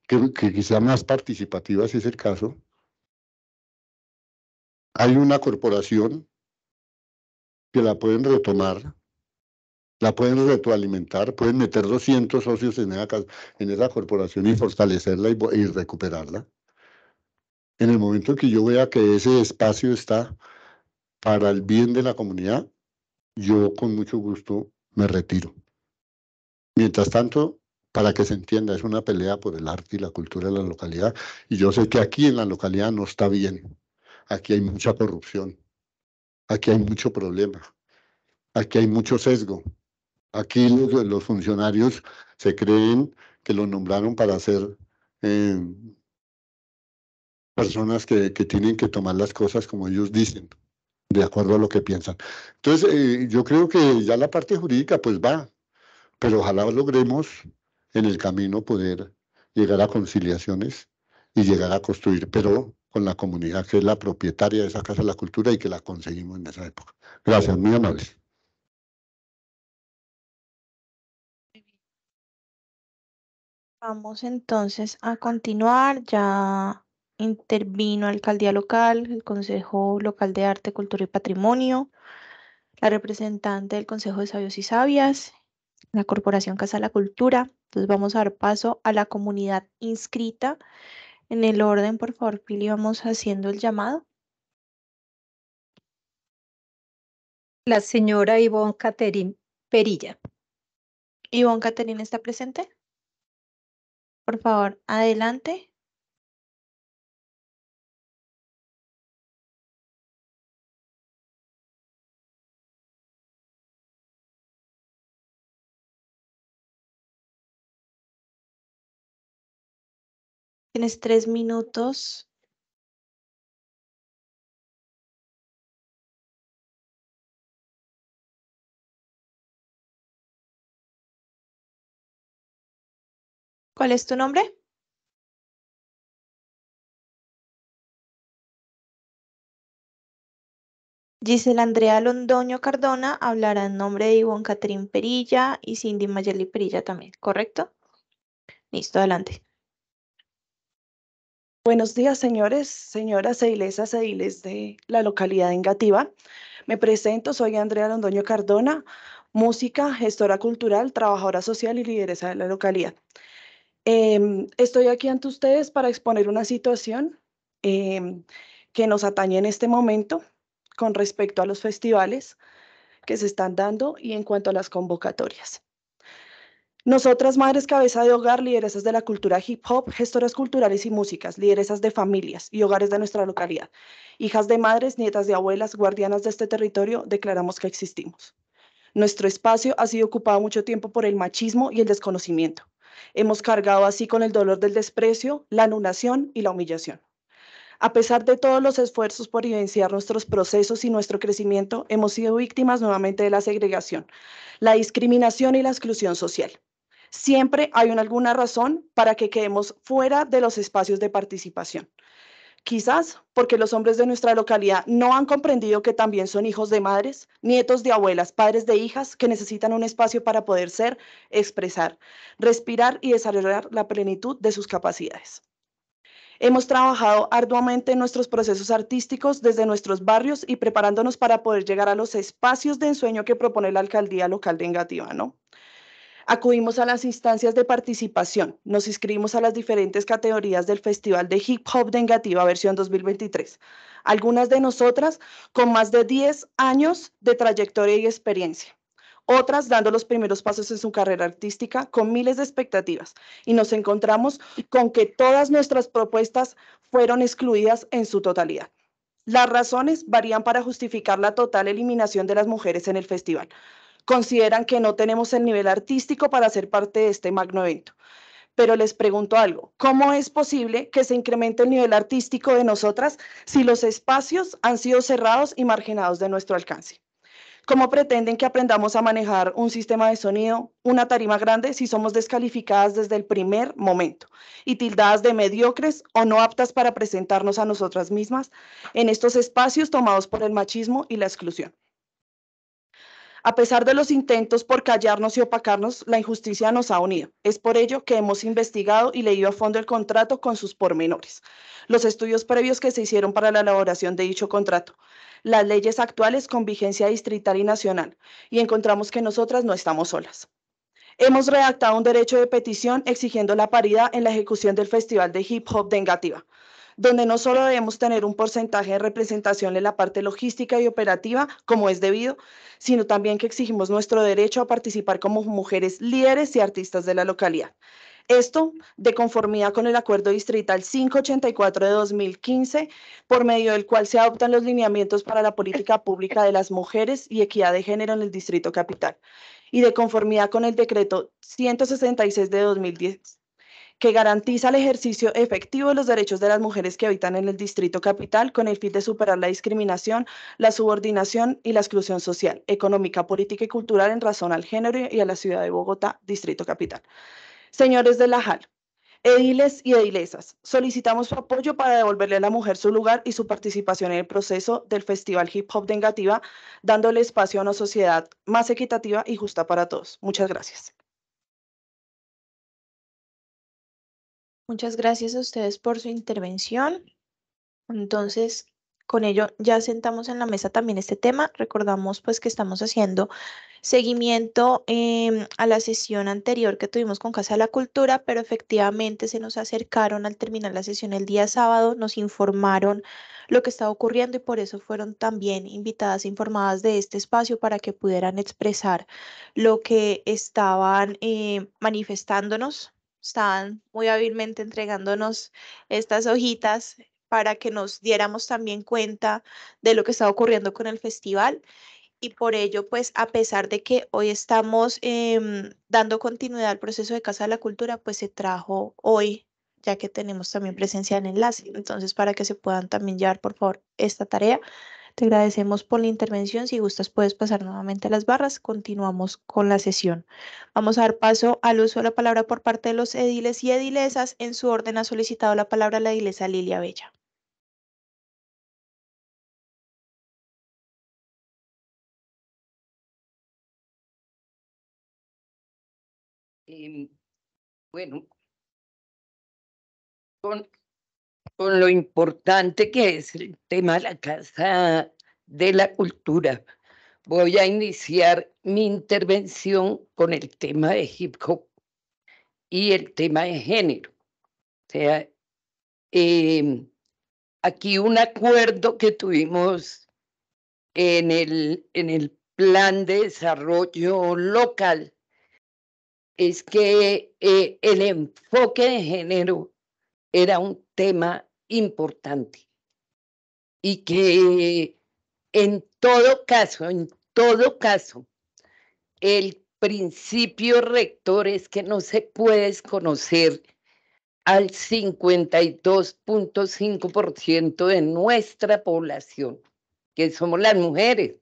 [SPEAKER 16] que, que quizá más participativa, si es el caso. Hay una corporación que la pueden retomar, la pueden retroalimentar, pueden meter 200 socios en esa, en esa corporación y fortalecerla y, y recuperarla. En el momento en que yo vea que ese espacio está para el bien de la comunidad, yo con mucho gusto me retiro. Mientras tanto, para que se entienda, es una pelea por el arte y la cultura de la localidad. Y yo sé que aquí en la localidad no está bien. Aquí hay mucha corrupción. Aquí hay mucho problema. Aquí hay mucho sesgo. Aquí los, los funcionarios se creen que lo nombraron para ser eh, personas que, que, tienen que tomar las cosas como ellos dicen, de acuerdo a lo que piensan. Entonces, eh, yo creo que ya la parte jurídica pues va, pero ojalá logremos en el camino poder llegar a conciliaciones y llegar a construir, pero con la comunidad que es la propietaria de esa Casa de la Cultura y que la conseguimos en esa época. Gracias, muy amables.
[SPEAKER 3] Vamos
[SPEAKER 14] entonces a continuar. Ya intervino Alcaldía Local, el Consejo Local de Arte, Cultura y Patrimonio, la representante del Consejo de Sabios y Sabias, la Corporación Casa de la Cultura. Entonces vamos a dar paso a la comunidad inscrita. En el orden, por favor, Pili, vamos haciendo el llamado. La señora Ivonne Caterín
[SPEAKER 3] Perilla. Ivonne Caterín está presente. Por favor, adelante. Tienes tres minutos ¿Cuál es tu nombre?
[SPEAKER 14] Gisela Andrea Londoño Cardona hablará en nombre de Ivonne Catrín Perilla y Cindy Mayeli Perilla también, ¿correcto? Listo, adelante.
[SPEAKER 17] Buenos días, señores, señoras edilesas, ediles de la localidad de Engativa. Me presento, soy Andrea Londoño Cardona, música, gestora cultural, trabajadora social y lideresa de la localidad. Em, estoy aquí ante ustedes para exponer una situación em, que nos atañe en este momento con respecto a los festivales que se están dando y en cuanto a las convocatorias. Nosotras, madres cabeza de hogar, lideresas de la cultura hip hop, gestoras culturales y músicas, lideresas de familias y hogares de nuestra localidad, hijas de madres, nietas de abuelas, guardianas de este territorio, declaramos que existimos. Nuestro espacio ha sido ocupado mucho tiempo por el machismo y el desconocimiento. Hemos cargado así con el dolor del desprecio, la anulación y la humillación. A pesar de todos los esfuerzos por evidenciar nuestros procesos y nuestro crecimiento, hemos sido víctimas nuevamente de la segregación, la discriminación y la exclusión social. Siempre hay una, alguna razón para que quedemos fuera de los espacios de participación. Quizás porque los hombres de nuestra localidad no han comprendido que también son hijos de madres, nietos de abuelas, padres de hijas que necesitan un espacio para poder ser, expresar, respirar y desarrollar la plenitud de sus capacidades. Hemos trabajado arduamente en nuestros procesos artísticos desde nuestros barrios y preparándonos para poder llegar a los espacios de ensueño que propone la alcaldía local de Engativá, ¿no? Acudimos a las instancias de participación. Nos inscribimos a las diferentes categorías del Festival de Hip Hop de versión 2023. Algunas de nosotras con más de 10 años de trayectoria y experiencia otras dando los primeros pasos en su carrera artística con miles de expectativas y nos encontramos con que todas nuestras propuestas fueron excluidas en su totalidad. Las razones varían para justificar la total eliminación de las mujeres en el festival, consideran que no tenemos el nivel artístico para ser parte de este magno evento. Pero les pregunto algo, ¿cómo es posible que se incremente el nivel artístico de nosotras si los espacios han sido cerrados y marginados de nuestro alcance? ¿Cómo pretenden que aprendamos a manejar un sistema de sonido, una tarima grande, si somos descalificadas desde el primer momento y tildadas de mediocres o no aptas para presentarnos a nosotras mismas en estos espacios tomados por el machismo y la exclusión? A pesar de los intentos por callarnos y opacarnos, la injusticia nos ha unido. Es por ello que hemos investigado y leído a fondo el contrato con sus pormenores, los estudios previos que se hicieron para la elaboración de dicho contrato, las leyes actuales con vigencia distrital y nacional, y encontramos que nosotras no estamos solas. Hemos redactado un derecho de petición exigiendo la paridad en la ejecución del Festival de Hip Hop de Engativa, donde no solo debemos tener un porcentaje de representación en la parte logística y operativa, como es debido, sino también que exigimos nuestro derecho a participar como mujeres líderes y artistas de la localidad. Esto de conformidad con el Acuerdo Distrital 584 de 2015, por medio del cual se adoptan los lineamientos para la política pública de las mujeres y equidad de género en el Distrito Capital, y de conformidad con el Decreto 166 de 2010 que garantiza el ejercicio efectivo de los derechos de las mujeres que habitan en el Distrito Capital con el fin de superar la discriminación, la subordinación y la exclusión social, económica, política y cultural en razón al género y a la ciudad de Bogotá, Distrito Capital. Señores de la JAL, ediles y edilesas, solicitamos su apoyo para devolverle a la mujer su lugar y su participación en el proceso del Festival Hip Hop de dándole espacio a una sociedad más equitativa y justa para todos. Muchas gracias.
[SPEAKER 14] Muchas gracias a ustedes por su intervención. Entonces, con ello ya sentamos en la mesa también este tema. Recordamos pues que estamos haciendo seguimiento em, a la sesión anterior que tuvimos con Casa de la Cultura, pero efectivamente se nos acercaron al terminar la sesión el día sábado, nos informaron lo que estaba ocurriendo y por eso fueron también invitadas e informadas de este espacio para que pudieran expresar lo que estaban eh, manifestándonos estaban muy hábilmente entregándonos estas hojitas para que nos diéramos también cuenta de lo que estaba ocurriendo con el festival. Y por ello, pues a pesar de que hoy estamos em, dando continuidad al proceso de Casa de la Cultura, pues se trajo hoy, ya que tenemos también presencia en enlace. Entonces, para que se puedan también llevar, por favor, esta tarea. Te agradecemos por la intervención. Si gustas, puedes pasar nuevamente a las barras. Continuamos con la sesión. Vamos a dar paso al uso de la palabra por parte de los ediles y edilesas. En su orden ha solicitado la palabra la edilesa Lilia Bella.
[SPEAKER 3] Em, bueno, con lo importante que es el tema de la
[SPEAKER 4] Casa de la Cultura. Voy a iniciar mi intervención con el tema de hip hop y el tema de género. O sea, em, aquí un acuerdo que tuvimos en el, en el plan de desarrollo local es que eh, el enfoque de género era un tema importante y que en todo caso, en todo caso, el principio rector es que no se puede desconocer al 52.5% de nuestra población, que somos las mujeres,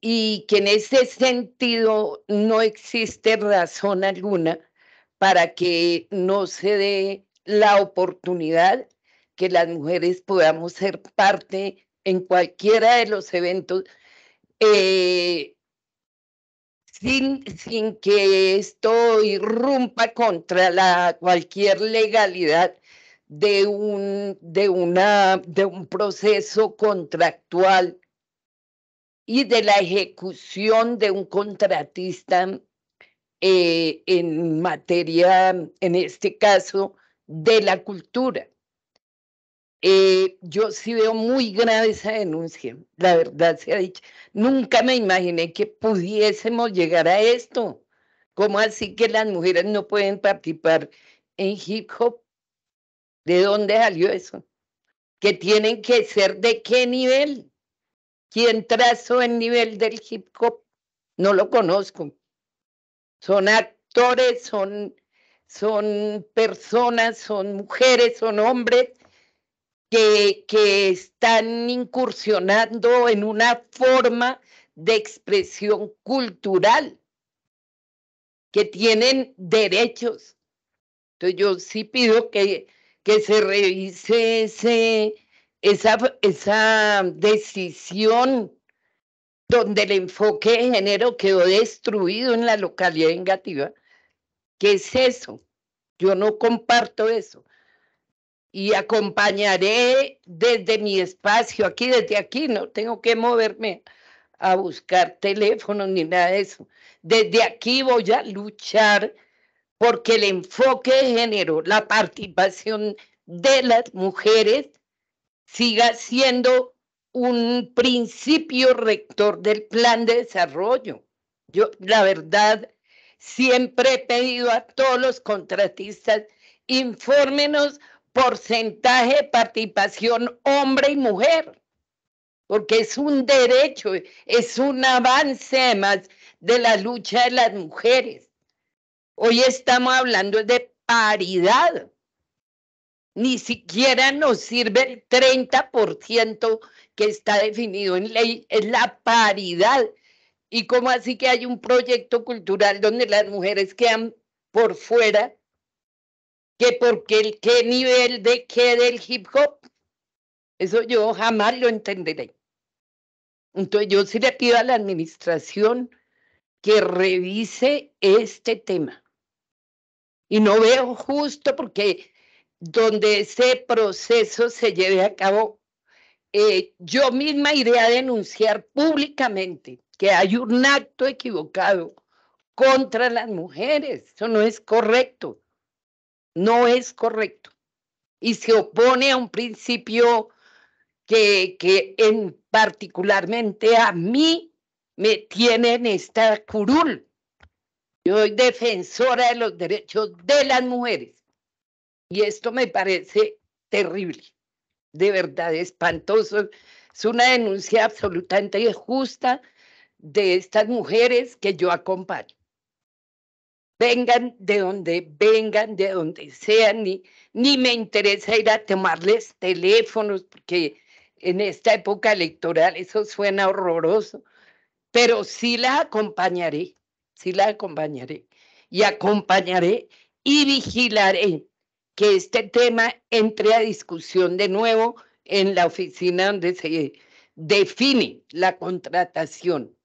[SPEAKER 4] y que en ese sentido no existe razón alguna para que no se dé la oportunidad que las mujeres podamos ser parte en cualquiera de los eventos eh, sin, sin que esto irrumpa contra la, cualquier legalidad de un, de, una, de un proceso contractual y de la ejecución de un contratista eh, en materia, en este caso, de la cultura. Eh, yo sí veo muy grave esa denuncia, la verdad se ha dicho. Nunca me imaginé que pudiésemos llegar a esto. ¿Cómo así que las mujeres no pueden participar en hip hop? ¿De dónde salió eso? ¿Qué tienen que ser de qué nivel? ¿Quién trazó el nivel del hip hop? No lo conozco. Son actores, son, son personas, son mujeres, son hombres que, están incursionando en una forma de expresión cultural, que tienen derechos. Entonces yo sí pido que, que se revise esa, esa decisión donde el enfoque de género quedó destruido en la localidad vengativa. ¿Qué es eso? Yo no comparto eso y acompañaré desde mi espacio, aquí, desde aquí, no tengo que moverme a buscar teléfonos ni nada de eso. Desde aquí voy a luchar porque el enfoque de género, la participación de las mujeres siga siendo un principio rector del plan de desarrollo. Yo, la verdad, siempre he pedido a todos los contratistas, infórmenos porcentaje de participación hombre y mujer, porque es un derecho, es un avance más de la lucha de las mujeres. Hoy estamos hablando de paridad. Ni siquiera nos sirve el 30% que está definido en ley, es la paridad. ¿Y cómo así que hay un proyecto cultural donde las mujeres quedan por fuera que porque el qué nivel de qué del hip hop. Eso yo jamás lo entenderé. Entonces yo sí le pido a la administración que revise este tema. Y no veo justo porque donde ese proceso se lleve a cabo, eh, yo misma iré a denunciar públicamente que hay un acto equivocado contra las mujeres. Eso no es correcto no es correcto y se opone a un principio que, en particularmente a mí me tiene en esta curul. Yo soy defensora de los derechos de las mujeres y esto me parece terrible, de verdad espantoso. Es una denuncia absolutamente justa de estas mujeres que yo acompaño vengan de donde vengan, de donde sean, ni, ni me interesa ir a tomarles teléfonos, porque en esta época electoral eso suena horroroso, pero sí la acompañaré, sí la acompañaré y acompañaré y vigilaré que este tema entre a discusión de nuevo en la oficina donde se define la contratación,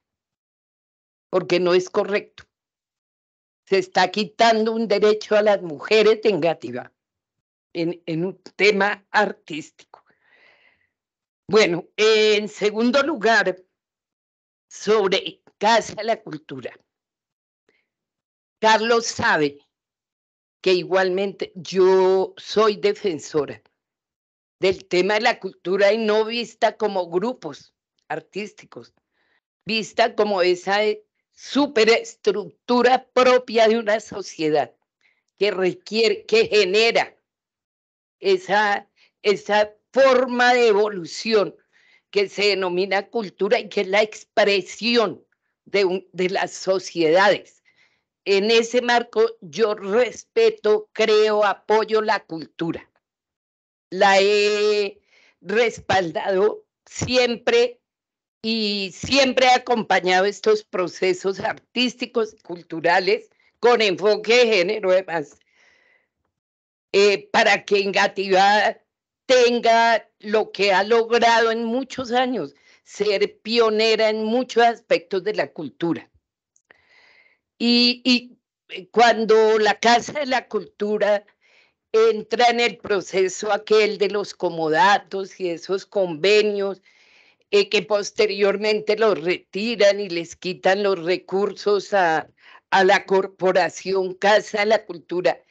[SPEAKER 4] porque no es correcto se está quitando un derecho a las mujeres en Gativa, en, en un tema artístico. Bueno, en segundo lugar, sobre Casa de la Cultura. Carlos sabe que igualmente yo soy defensora del tema de la cultura y no vista como grupos artísticos, vista como esa superestructura propia de una sociedad que requiere, que genera esa, esa forma de evolución que se denomina cultura y que es la expresión de, de las sociedades. En ese marco yo respeto, creo, apoyo la cultura. La he respaldado siempre y siempre ha acompañado estos procesos artísticos y culturales con enfoque de género, además, eh, para que Engativá tenga lo que ha logrado en muchos años, ser pionera en muchos aspectos de la cultura. Y, y eh, cuando la Casa de la Cultura entra en el proceso aquel de los comodatos y esos convenios, eh, que posteriormente los retiran y les quitan los recursos a, la corporación Casa de la Cultura.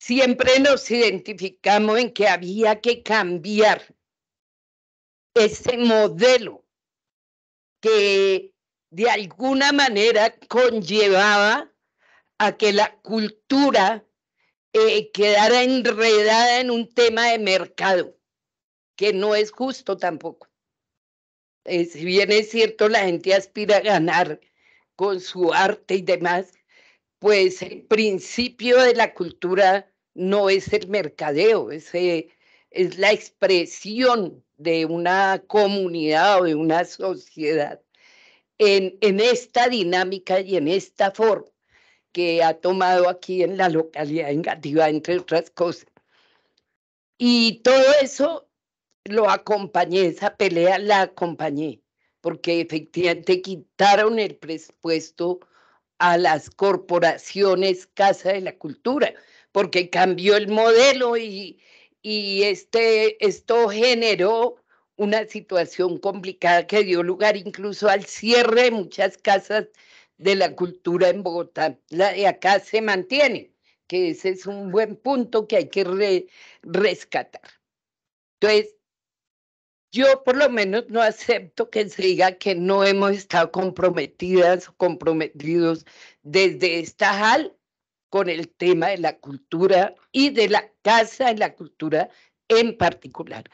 [SPEAKER 4] Siempre nos identificamos en que había que cambiar ese modelo que de alguna manera conllevaba a que la cultura eh, quedara enredada en un tema de mercado, que no es justo tampoco. Eh, si bien es cierto, la gente aspira a ganar con su arte y demás, pues el principio de la cultura no es el mercadeo, es, es la expresión de una comunidad o de una sociedad en, en esta dinámica y en esta forma que ha tomado aquí en la localidad de Gatiba entre otras cosas. Y todo eso lo acompañé, esa pelea la acompañé, porque efectivamente quitaron el presupuesto a las corporaciones Casa de la Cultura, porque cambió el modelo y, este, esto generó una situación complicada que dio lugar incluso al cierre de muchas casas de la cultura en Bogotá. La de acá se mantiene, que ese es un buen punto que hay que rescatar. Entonces, yo por lo menos no acepto que se diga que no hemos estado comprometidas comprometidos desde esta hal con el tema de la cultura y de la casa de la cultura en particular.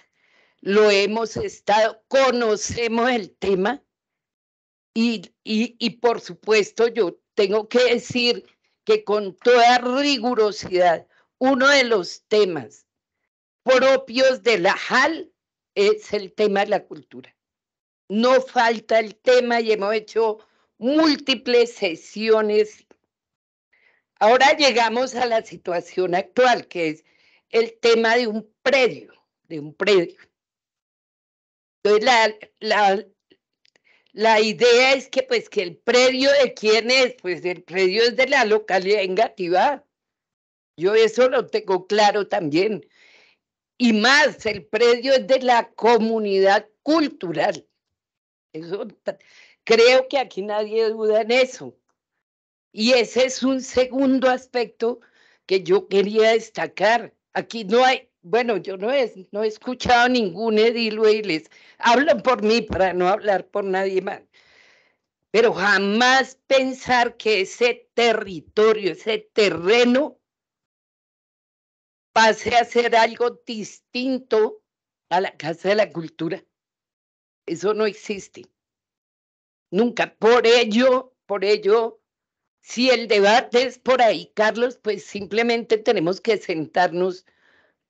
[SPEAKER 4] Lo hemos estado, conocemos el tema y, y por supuesto yo tengo que decir que con toda rigurosidad, uno de los temas propios de la HAL es el tema de la cultura. No falta el tema y hemos hecho múltiples sesiones. Ahora llegamos a la situación actual, que es el tema de un predio, de un predio. Entonces, la, idea es que, pues, que el predio de quién es, pues el predio es de la localidad engativada. Yo eso lo tengo claro también. Y más, el predio es de la comunidad cultural. Eso, creo que aquí nadie duda en eso. Y ese es un segundo aspecto que yo quería destacar. Aquí no hay, bueno, yo no he, no he escuchado ningún edil hablan por mí para no hablar por nadie más. Pero jamás pensar que ese territorio, ese terreno pase a ser algo distinto a la Casa de la Cultura. Eso no existe. Nunca. Por ello, por ello, si el debate es por ahí, Carlos, pues simplemente tenemos que sentarnos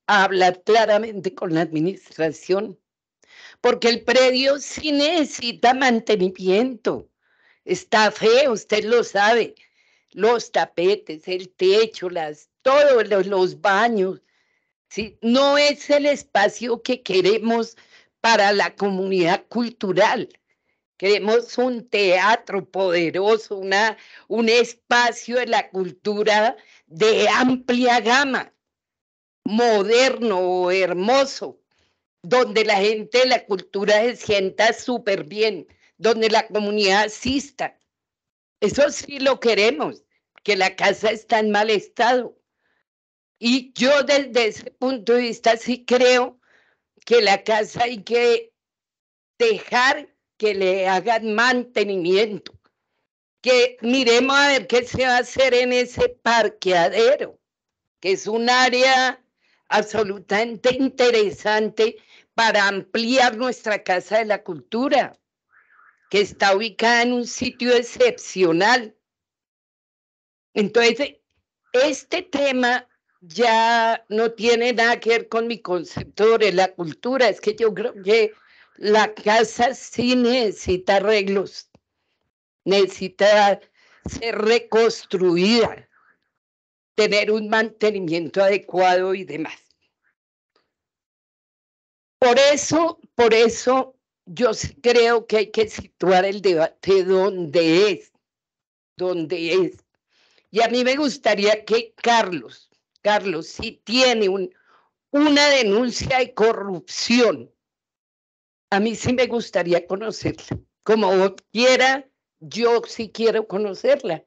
[SPEAKER 4] a hablar claramente con la administración, porque el predio sí necesita mantenimiento. Está feo, usted lo sabe. Los tapetes, el techo, las todos los, baños. ¿sí? No es el espacio que queremos para la comunidad cultural. Queremos un teatro poderoso, una, un espacio de la cultura de amplia gama, moderno, hermoso, donde la gente de la cultura se sienta súper bien, donde la comunidad asista. Eso sí lo queremos, que la casa está en mal estado. Y yo desde ese punto de vista sí creo que la casa hay que dejar que le hagan mantenimiento, que miremos a ver qué se va a hacer en ese parqueadero, que es un área absolutamente interesante para ampliar nuestra Casa de la Cultura, que está ubicada en un sitio excepcional. Entonces, este tema ya no tiene nada que ver con mi concepto de la cultura. Es que yo creo que la casa sí necesita arreglos, necesita ser reconstruida, tener un mantenimiento adecuado y demás. Por eso, por eso yo creo que hay que situar el debate donde es, donde es. Y a mí me gustaría que Carlos Carlos, sí tiene una denuncia de corrupción. A mí sí me gustaría conocerla. Como quiera, yo sí quiero conocerla.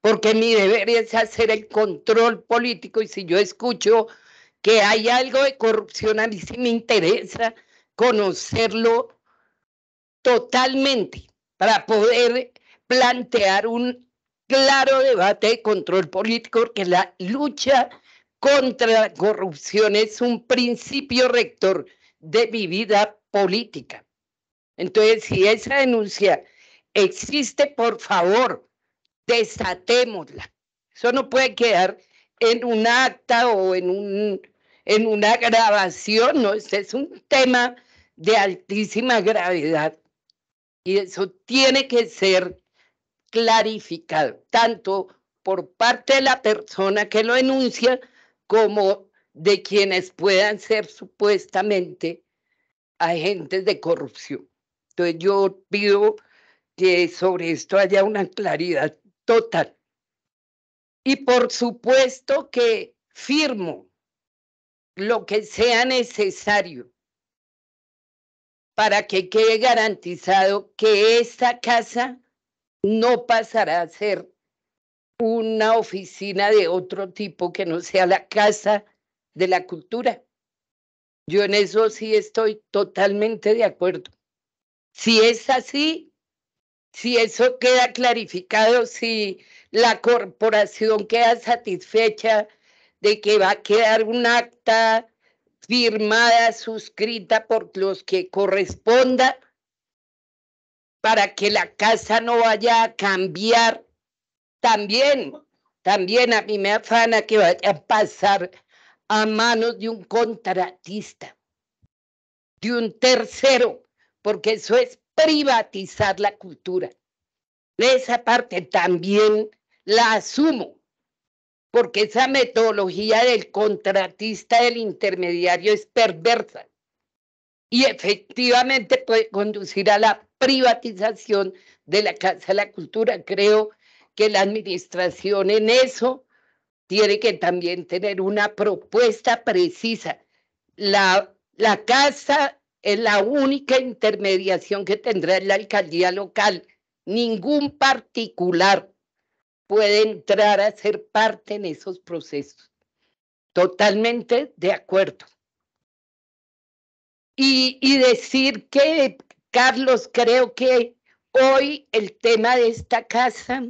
[SPEAKER 4] Porque mi deber es hacer el control político y si yo escucho que hay algo de corrupción, a mí sí me interesa conocerlo totalmente para poder plantear un claro debate de control político, porque la lucha contra la corrupción es un principio rector de mi vida política. Entonces, si esa denuncia existe, por favor, desatémosla. Eso no puede quedar en un acta o en, un, en una grabación, ¿no? es un tema de altísima gravedad y eso tiene que ser clarificado, tanto por parte de la persona que lo enuncia como de quienes puedan ser supuestamente agentes de corrupción. Entonces yo pido que sobre esto haya una claridad total. Y por supuesto que firmo lo que sea necesario para que quede garantizado que esta casa no pasará a ser una oficina de otro tipo que no sea la casa de la cultura. Yo en eso sí estoy totalmente de acuerdo. Si es así, si eso queda clarificado, si la corporación queda satisfecha de que va a quedar un acta firmada, suscrita por los que corresponda, para que la casa no vaya a cambiar. También, también a mí me afana que vaya a pasar a manos de un contratista, de un tercero, porque eso es privatizar la cultura. Esa parte también la asumo, porque esa metodología del contratista, del intermediario, es perversa y efectivamente puede conducir a la privatización de la Casa de la Cultura. Creo que la administración en eso tiene que también tener una propuesta precisa. La, casa es la única intermediación que tendrá la alcaldía local. Ningún particular puede entrar a ser parte en esos procesos. Totalmente de acuerdo. Y, y decir que Carlos, creo que hoy el tema de esta casa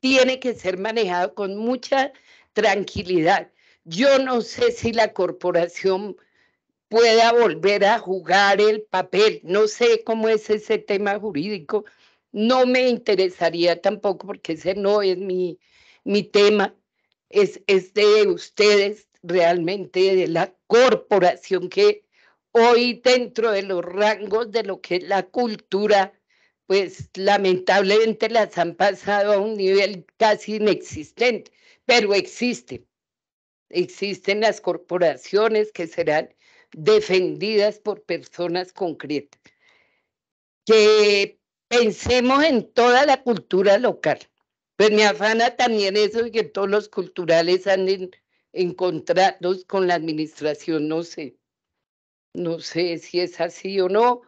[SPEAKER 4] tiene que ser manejado con mucha tranquilidad. Yo no sé si la corporación pueda volver a jugar el papel. No sé cómo es ese tema jurídico. No me interesaría tampoco porque ese no es mi, mi tema. Es, es de ustedes realmente, de la corporación que hoy dentro de los rangos de lo que es la cultura, pues lamentablemente las han pasado a un nivel casi inexistente, pero existen. Existen las corporaciones que serán defendidas por personas concretas. Que pensemos en toda la cultura local. Pues me afana también eso de que todos los culturales han encontrados con la administración, no sé. No sé si es así o no,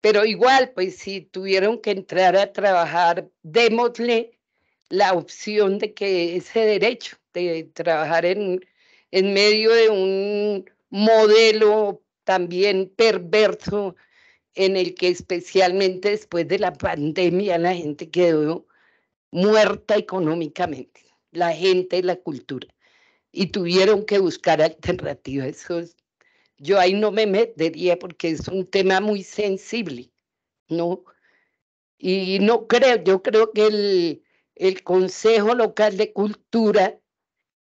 [SPEAKER 4] pero igual, pues si tuvieron que entrar a trabajar, démosle la opción de que ese derecho de trabajar en, en medio de un modelo también perverso en el que especialmente después de la pandemia la gente quedó muerta económicamente, la gente y la cultura, y tuvieron que buscar alternativas. Eso yo ahí no me metería porque es un tema muy sensible, ¿no? Y no creo, yo creo que el, el Consejo Local de Cultura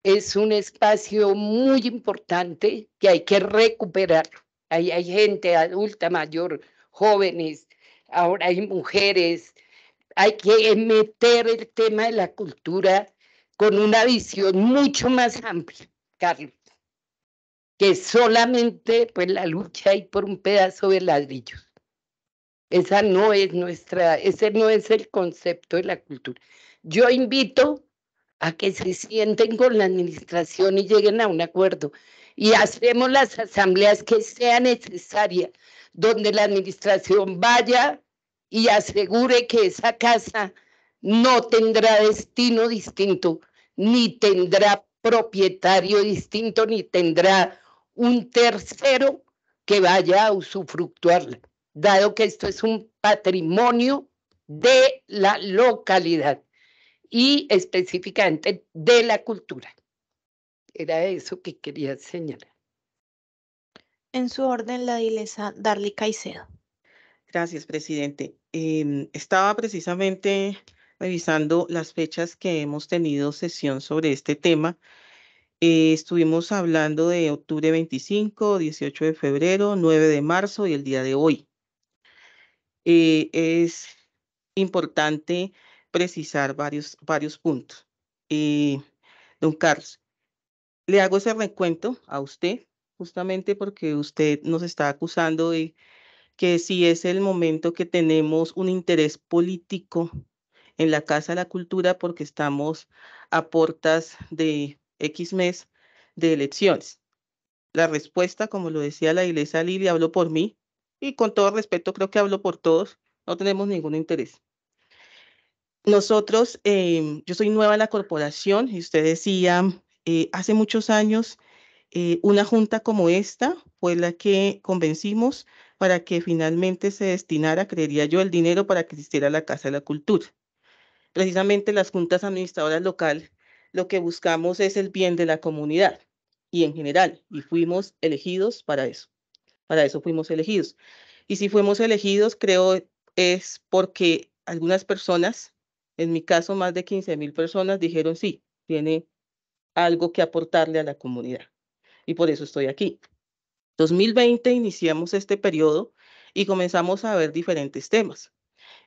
[SPEAKER 4] es un espacio muy importante que hay que recuperar. Ahí hay gente adulta, mayor, jóvenes, ahora hay mujeres. Hay que meter el tema de la cultura con una visión mucho más amplia, Carlos que solamente pues la lucha hay por un pedazo de ladrillos. Esa no es nuestra, ese no es el concepto de la cultura. Yo invito a que se sienten con la administración y lleguen a un acuerdo y hacemos las asambleas que sea necesaria, donde la administración vaya y asegure que esa casa no tendrá destino distinto, ni tendrá propietario distinto, ni tendrá un tercero que vaya a usufructuarla, dado que esto es un patrimonio de la localidad y específicamente de la cultura. Era eso
[SPEAKER 11] que quería señalar. En su orden, la dilesa Darly Caicedo. Gracias, presidente. Em, estaba precisamente revisando las fechas que hemos tenido sesión sobre este tema eh, estuvimos hablando de octubre 25, 18 de febrero, 9 de marzo y el día de hoy. Eh, es importante precisar varios, varios puntos. Eh, don Carlos, le hago ese recuento a usted, justamente porque usted nos está acusando de que si es el momento que tenemos un interés político en la Casa de la Cultura, porque estamos a puertas de X mes de elecciones. La respuesta, como lo decía la iglesia Lili, habló por mí y con todo respeto creo que hablo por todos, no tenemos ningún interés. Nosotros, em, yo soy nueva en la corporación y usted decía, eh, hace muchos años, eh, una junta como esta fue la que convencimos para que finalmente se destinara, creería yo, el dinero para que existiera la Casa de la Cultura. Precisamente las juntas administradoras locales lo que buscamos es el bien de la comunidad y en general, y fuimos elegidos para eso. Para eso fuimos elegidos. Y si fuimos elegidos, creo es porque algunas personas, en mi caso más de 15 mil personas, dijeron sí, tiene algo que aportarle a la comunidad. Y por eso estoy aquí. 2020 iniciamos este periodo y comenzamos a ver diferentes temas.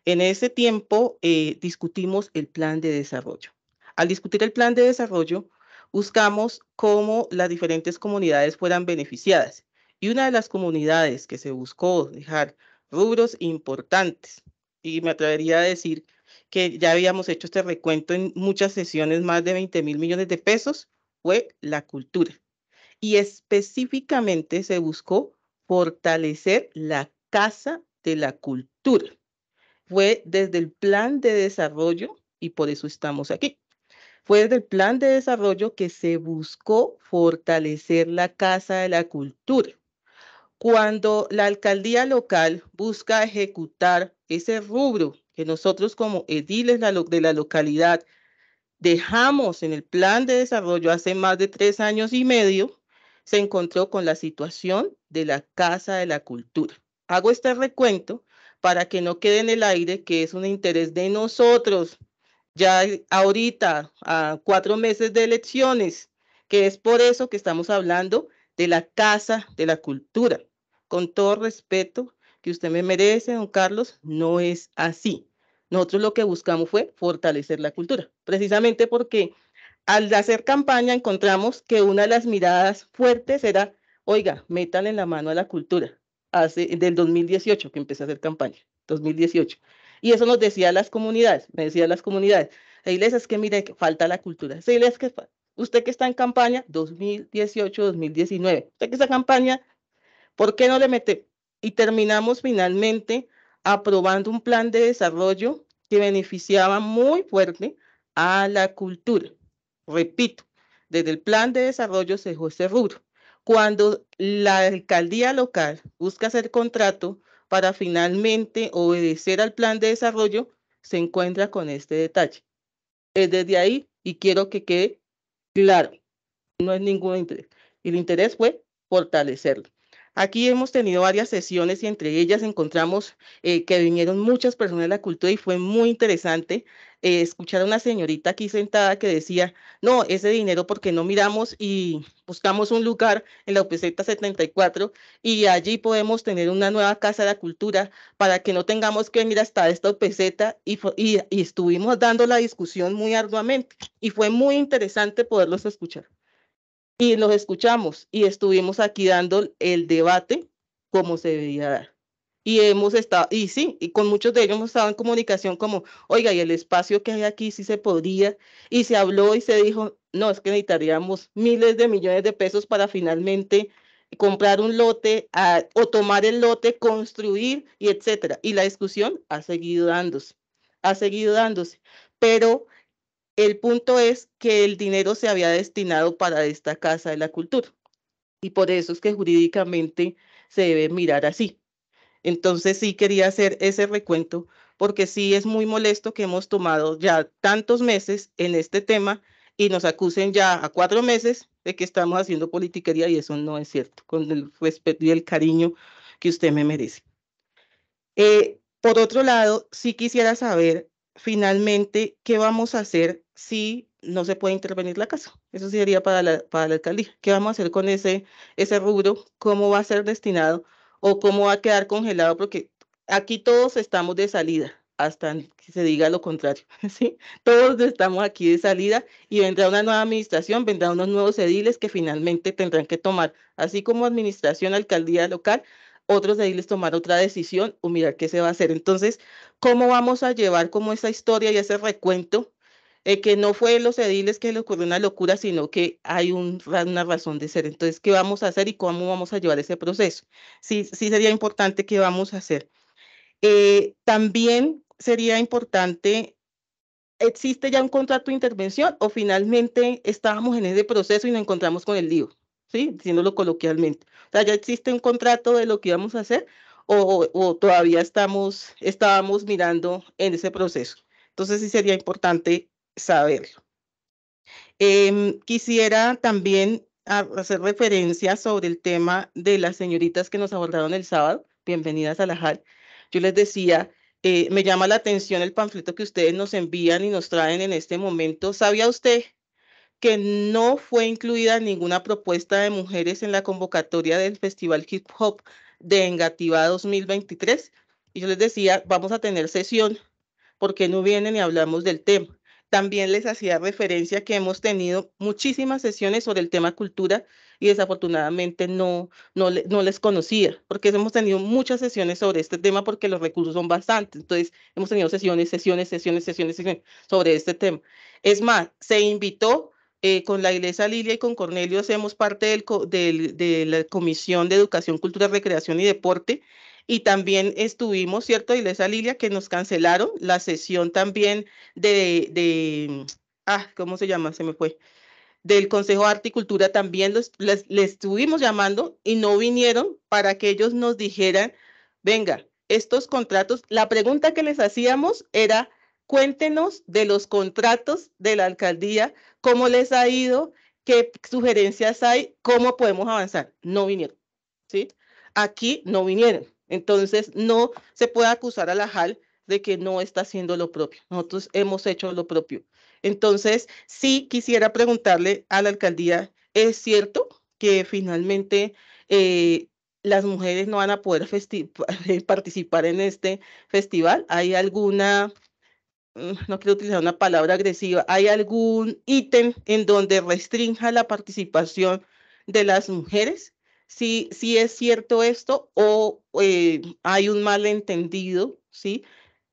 [SPEAKER 11] En ese tiempo eh, discutimos el plan de desarrollo. Al discutir el plan de desarrollo, buscamos cómo las diferentes comunidades fueran beneficiadas. Y una de las comunidades que se buscó dejar rubros importantes, y me atrevería a decir que ya habíamos hecho este recuento en muchas sesiones, más de 20 mil millones de pesos, fue la cultura. Y específicamente se buscó fortalecer la Casa de la Cultura. Fue desde el plan de desarrollo y por eso estamos aquí. Fue del plan de desarrollo que se buscó fortalecer la Casa de la Cultura. Cuando la alcaldía local busca ejecutar ese rubro que nosotros como ediles de la localidad dejamos en el plan de desarrollo hace más de tres años y medio, se encontró con la situación de la Casa de la Cultura. Hago este recuento para que no quede en el aire que es un interés de nosotros, ya ahorita a cuatro meses de elecciones, que es por eso que estamos hablando de la Casa de la Cultura. Con todo respeto que usted me merece, don Carlos, no es así. Nosotros lo que buscamos fue fortalecer la cultura, precisamente porque al hacer campaña encontramos que una de las miradas fuertes era, oiga, metan la mano a la cultura, hace, del 2018 que empecé a hacer campaña, 2018. Y eso nos decía las comunidades, me decía las comunidades, la iglesia es que mire, falta la cultura, Sí, que usted que está en campaña 2018-2019, usted que está en campaña, ¿por qué no le mete? Y terminamos finalmente aprobando un plan de desarrollo que beneficiaba muy fuerte a la cultura. Repito, desde el plan de desarrollo se dejó ese rubro. Cuando la alcaldía local busca hacer contrato para finalmente obedecer al plan de desarrollo, se encuentra con este detalle. Es desde ahí y quiero que quede claro, no es ningún interés. El interés fue fortalecerlo. Aquí hemos tenido varias sesiones y entre ellas encontramos eh, que vinieron muchas personas de la cultura y fue muy interesante eh, escuchar a una señorita aquí sentada que decía, no, ese dinero porque no miramos y buscamos un lugar en la UPZ 74 y allí podemos tener una nueva casa de la cultura para que no tengamos que venir hasta esta UPZ y estuvimos dando la discusión muy arduamente y fue muy interesante poderlos escuchar y los escuchamos y estuvimos aquí dando el debate como se debía dar. Y hemos estado, y sí, y con muchos de ellos hemos estado en comunicación como, oiga, y el espacio que hay aquí sí se podría, y se habló y se dijo, no, es que necesitaríamos miles de millones de pesos para finalmente comprar un lote o tomar el lote, construir y etcétera. Y la discusión ha seguido dándose, ha seguido dándose. Pero el punto es que el dinero se había destinado para esta Casa de la Cultura y por eso es que jurídicamente se debe mirar así. Entonces sí quería hacer ese recuento porque sí es muy molesto que hemos tomado ya tantos meses en este tema y nos acusen ya a cuatro meses de que estamos haciendo politiquería y eso no es cierto, con el respeto y el cariño que usted me merece. Eh, por otro lado, sí quisiera saber finalmente, ¿qué vamos a hacer si no se puede intervenir la casa? Eso sería para la, para la alcaldía. ¿Qué vamos a hacer con ese, ese rubro? ¿Cómo va a ser destinado o cómo va a quedar congelado? Porque aquí todos estamos de salida hasta que se diga lo contrario, ¿sí? Todos estamos aquí de salida y vendrá una nueva administración, vendrán unos nuevos ediles que finalmente tendrán que tomar, así como administración, alcaldía local, otros de tomar otra decisión o mirar qué se va a hacer. Entonces, ¿cómo vamos a llevar como esa historia y ese recuento? Eh, que no fue los ediles que le ocurrió una locura, sino que hay una razón de ser. Entonces, ¿qué vamos a hacer y cómo vamos a llevar ese proceso? Sí, sí sería importante qué vamos a hacer. Eh, también sería importante, ¿existe ya un contrato de intervención o finalmente estábamos en ese proceso y nos encontramos con el lío? ¿sí? Diciéndolo coloquialmente. O sea, ya existe un contrato de lo que íbamos a hacer o, todavía estamos, estábamos mirando en ese proceso. Entonces sí sería importante saberlo. Em, quisiera también hacer referencia sobre el tema de las señoritas que nos abordaron el sábado. Bienvenidas a la JAL. Yo les decía, eh, me llama la atención el panfleto que ustedes nos envían y nos traen en este momento. ¿Sabía usted que no fue incluida ninguna propuesta de mujeres en la convocatoria del Festival Hip Hop de Engativá 2023. Y yo les decía, vamos a tener sesión, porque no vienen y hablamos del tema. También les hacía referencia que hemos tenido muchísimas sesiones sobre el tema cultura y desafortunadamente no, no, no les conocía, porque hemos tenido muchas sesiones sobre este tema porque los recursos son bastantes. Entonces, hemos tenido sesiones, sesiones, sesiones, sesiones, sesiones sobre este tema. Es más, se invitó eh, con la Iglesia Lilia y con Cornelio hacemos parte del, de la Comisión de Educación, Cultura, Recreación y Deporte. Y también estuvimos, ¿cierto? Iglesia Lilia, que nos cancelaron la sesión también de, ah, ¿cómo se llama? Se me fue del Consejo de Arte y Cultura también les, estuvimos llamando y no vinieron para que ellos nos dijeran, venga, estos contratos, la pregunta que les hacíamos era, Cuéntenos de los contratos de la alcaldía, cómo les ha ido, qué sugerencias hay, cómo podemos avanzar. No vinieron, ¿sí? Aquí no vinieron. Entonces, no se puede acusar a la JAL de que no está haciendo lo propio. Nosotros hemos hecho lo propio. Entonces, sí quisiera preguntarle a la alcaldía, ¿es cierto que finalmente eh, las mujeres no van a poder participar en este festival? ¿Hay alguna Mm, no quiero utilizar una palabra agresiva, ¿hay algún ítem en donde restrinja la participación de las mujeres? Si, si es cierto esto o eh, hay un malentendido, ¿sí?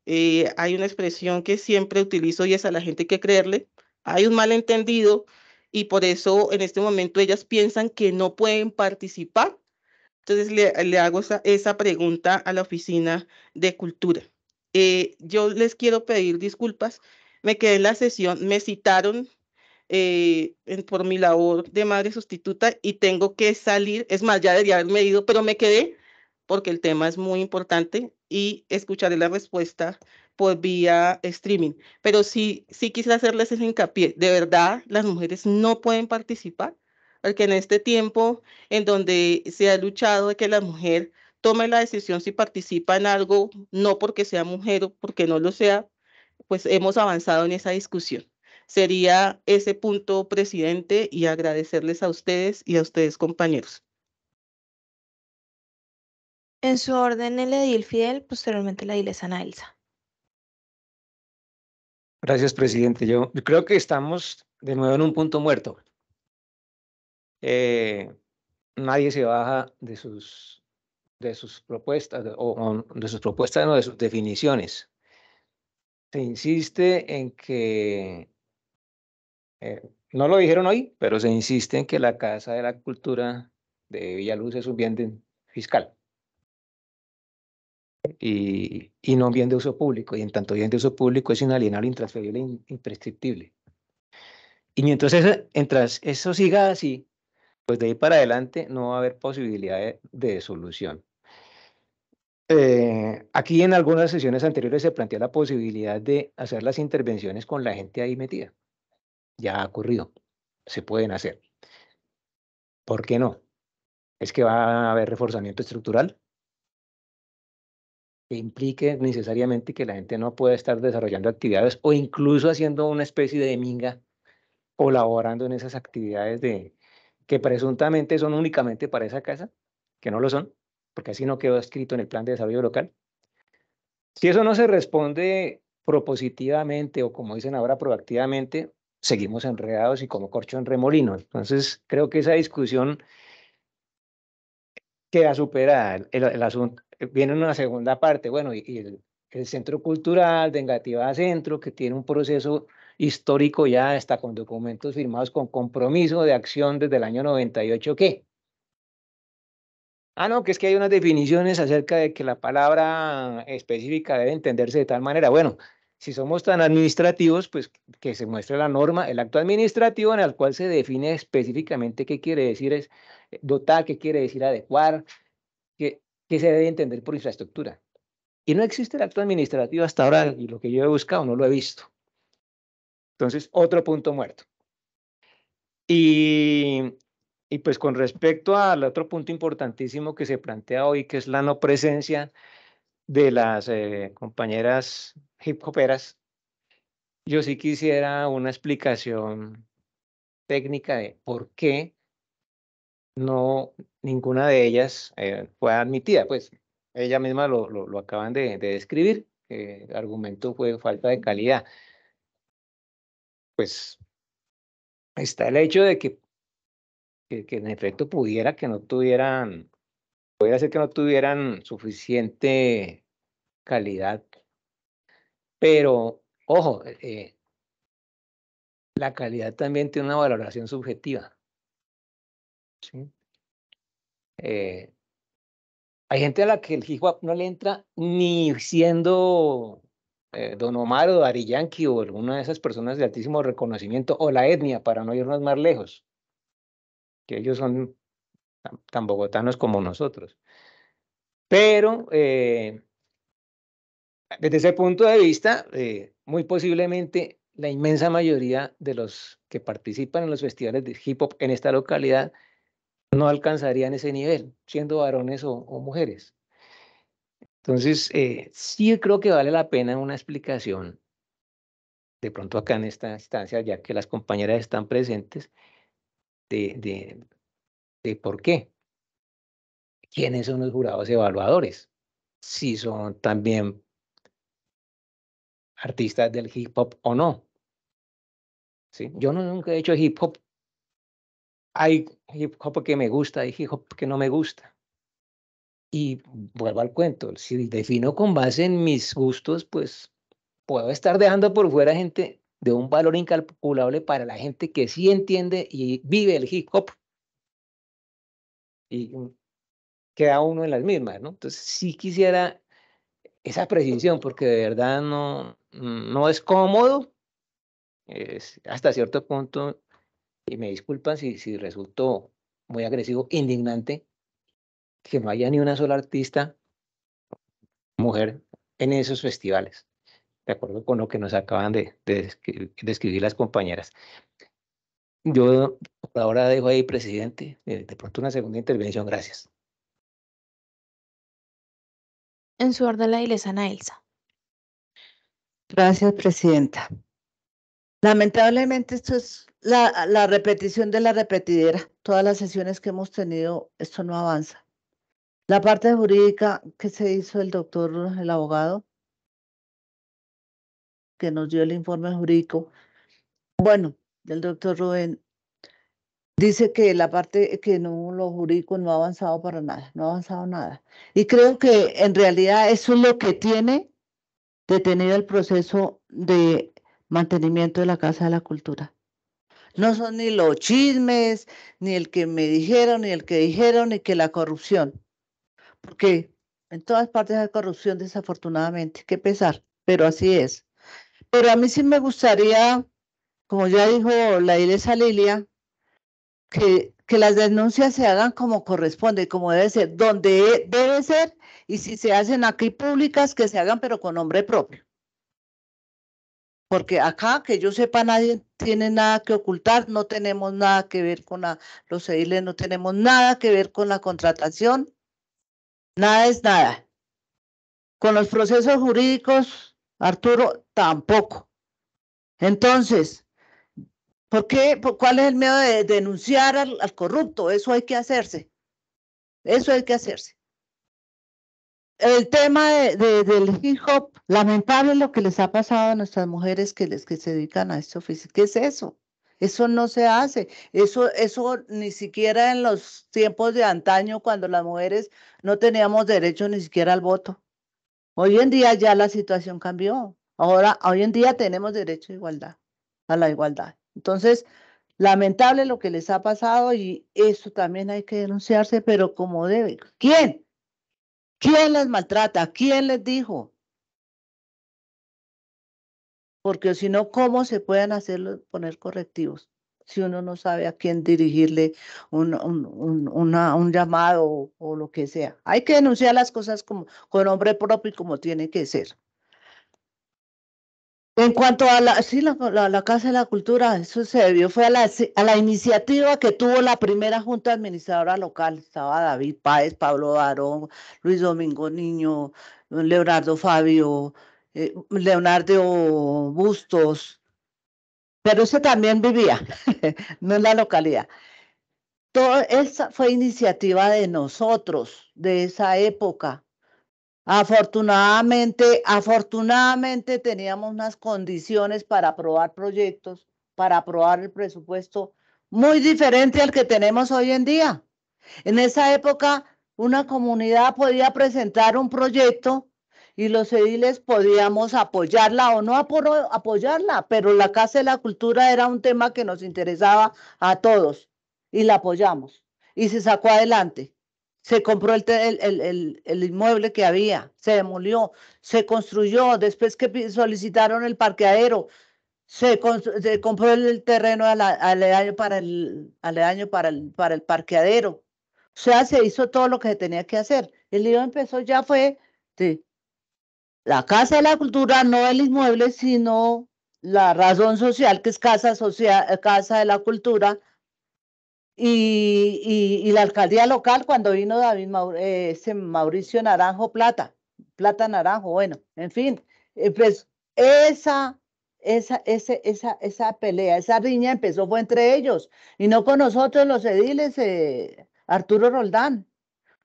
[SPEAKER 11] Eh, hay una expresión que siempre utilizo y es a la gente que creerle, hay un malentendido y por eso en este momento ellas piensan que no pueden participar. Entonces le, hago esa pregunta a la Oficina de Cultura. Eh, yo les quiero pedir disculpas. Me quedé en la sesión, me citaron eh, por mi labor de madre sustituta y tengo que salir. Es más, ya debería haberme ido, pero me quedé porque el tema es muy importante y escucharé la respuesta por vía streaming. Pero sí, sí quisiera hacerles ese hincapié. De verdad, las mujeres no pueden participar porque en este tiempo en donde se ha luchado de que la mujer tome la decisión si participa en algo, no porque sea mujer o porque no lo sea, pues hemos avanzado en esa discusión. Sería ese punto, presidente, y agradecerles a ustedes y a ustedes, compañeros.
[SPEAKER 14] En su orden, el edil Fidel, posteriormente la edilesa Ana Elsa.
[SPEAKER 3] Gracias, presidente.
[SPEAKER 6] Yo, creo que estamos de nuevo en un punto muerto. Eh, nadie se baja de sus de sus propuestas, o, de sus propuestas, no, de sus definiciones. Se insiste en que, eh, no lo dijeron hoy, pero se insiste en que la Casa de la Cultura de Villaluz es un bien fiscal. Y, y, no bien de uso público, y en tanto bien de uso público es inalienable, intransferible e imprescriptible. Y mientras eso, eso siga así, pues de ahí para adelante no va a haber posibilidad de solución. Eh, aquí en algunas sesiones anteriores se plantea la posibilidad de hacer las intervenciones con la gente ahí metida. Ya ha ocurrido, se pueden hacer. ¿Por qué no? Es que va a haber reforzamiento estructural que implique necesariamente que la gente no pueda estar desarrollando actividades o incluso haciendo una especie de minga colaborando en esas actividades que presuntamente son únicamente para esa casa, que no lo son, porque así no quedó escrito en el plan de desarrollo local. Si eso no se responde propositivamente o como dicen ahora proactivamente, seguimos enredados y como corcho en remolino. Entonces, creo que esa discusión queda superada. El, asunto, eh, viene una segunda parte, bueno, y, el, centro cultural de Engativá Centro, que tiene un proceso histórico ya, está con documentos firmados con compromiso de acción desde el año 98, ¿qué? Ah, no, que es que hay unas definiciones acerca de que la palabra específica debe entenderse de tal manera. Bueno, si somos tan administrativos, pues que se muestre la norma, el acto administrativo en el cual se define específicamente qué quiere decir es eh, dotar, qué quiere decir adecuar, qué, qué se debe entender por infraestructura. Y no existe el acto administrativo hasta ahora y lo que yo he buscado no lo he visto. Entonces, otro punto muerto. Y y pues con respecto al otro punto importantísimo que se plantea hoy, que es la no presencia de las eh, compañeras hip hoperas, yo sí quisiera una explicación técnica de por qué no ninguna de ellas eh, fue admitida. Pues ella misma lo, lo, acaban de, describir. el eh, argumento fue falta de calidad. Pues está el hecho de que que, en efecto pudiera que no tuvieran, pudiera ser que no tuvieran suficiente calidad. Pero, ojo, eh, eh, la calidad también tiene una valoración subjetiva. Eh, hay gente a la que el hip no le entra ni siendo Don Omar o Ariyanki o alguna de esas personas de altísimo reconocimiento o la etnia, para no irnos más lejos ellos son tan, bogotanos como nosotros. Pero eh, desde ese punto de vista, eh, muy posiblemente la inmensa mayoría de los que participan en los festivales de hip hop en esta localidad no alcanzarían ese nivel, siendo varones o, mujeres. Entonces, eh, sí creo que vale la pena una explicación, de pronto acá en esta instancia, ya que las compañeras están presentes, de, de, por qué. ¿Quiénes son los jurados evaluadores? Si son también artistas del hip hop o no. ¿Sí? Yo no, nunca he hecho hip hop. Hay hip hop que me gusta, y hip hop que no me gusta. Y vuelvo al cuento, si defino con base en mis gustos, pues puedo estar dejando por fuera gente de un valor incalculable para la gente que sí entiende y vive el hip hop. Y mm, queda uno en las mismas, ¿no? Entonces sí quisiera esa precisión, porque de verdad no, no es cómodo, es hasta cierto punto, y me disculpan si, si resultó muy agresivo, indignante, que no haya ni una sola artista mujer en esos festivales de acuerdo con lo que nos acaban de, describir las compañeras. Yo por ahora dejo ahí, presidente, eh, de,
[SPEAKER 3] pronto una segunda intervención, gracias. En su
[SPEAKER 8] orden, la ilesana Elsa. Gracias, presidenta. Lamentablemente, esto es la repetición de la repetidera. Todas las sesiones que hemos tenido, esto no avanza. La parte jurídica que se hizo el doctor, el abogado, que nos dio el informe jurídico. Bueno, del doctor Rubén, dice que la parte que no lo jurídico no ha avanzado para nada, no ha avanzado nada. Y creo que en realidad eso es lo que tiene detenido el proceso de mantenimiento de la Casa de la Cultura. No son ni los chismes, ni el que me dijeron, ni el que dijeron, ni que la corrupción. Porque en todas partes hay corrupción, desafortunadamente. Qué pesar, pero así es. Pero a mí sí me gustaría, como ya dijo la ilesa Lilia, que, las denuncias se hagan como corresponde, como debe ser, donde e, debe ser, y si se hacen aquí públicas, que se hagan, pero con nombre propio. Porque acá, que yo sepa, nadie tiene nada que ocultar, no tenemos nada que ver con los ediles, no tenemos nada que ver con la contratación, nada es nada. Con los procesos jurídicos Arturo tampoco. Entonces, ¿por qué? Por, ¿Cuál es el miedo de denunciar al, corrupto? Eso hay que hacerse. Eso hay que hacerse el tema del hip hop, lamentable lo que les ha pasado a nuestras mujeres que, les, que se dedican a esto oficio. ¿Qué es eso? Eso no se hace. Eso, eso ni siquiera en los tiempos de antaño, cuando las mujeres no teníamos derecho ni siquiera al voto. Hoy en día ya la situación cambió. Ahora, hoy en día tenemos derecho a igualdad, a la igualdad. Entonces, lamentable lo que les ha pasado y eso también hay que denunciarse, pero como debe. ¿Quién? ¿Quién les maltrata? ¿Quién les dijo? Porque si no, ¿cómo se pueden hacer poner correctivos? si uno no sabe a quién dirigirle un, un llamado o, lo que sea. Hay que denunciar las cosas como, con nombre propio y como tiene que ser. En cuanto a la, la, Casa de la Cultura, eso se debió, fue a la, a la iniciativa que tuvo la primera Junta Administradora Local. Estaba David Páez, Pablo Barón, Luis Domingo Niño, Leonardo Fabio, eh, Leonardo Bustos, pero usted también vivía, no en la localidad. Toda esa fue iniciativa de nosotros, de esa época. Afortunadamente, afortunadamente teníamos unas condiciones para aprobar proyectos, para aprobar el presupuesto muy diferente al que tenemos hoy en día. En esa época, una comunidad podía presentar un proyecto y los ediles podíamos apoyarla o no apoyarla, pero la Casa de la Cultura era un tema que nos interesaba a todos y la apoyamos y se sacó adelante. Se compró el, el, el, inmueble que había, se demolió, se construyó, después que solicitaron el parqueadero, se, compró el terreno aledaño para el para el para el parqueadero. O sea, se hizo todo lo que se tenía que hacer. El lío empezó ya fue la Casa de la Cultura no el inmueble, sino la razón social, que es Casa, social, casa de la Cultura, y, la alcaldía local cuando vino David eh, este Mauricio Naranjo Plata, Plata Naranjo, bueno, en fin, eh, pues esa, esa, ese, esa, esa pelea, esa riña empezó fue entre ellos y no con nosotros los ediles, eh, Arturo Roldán,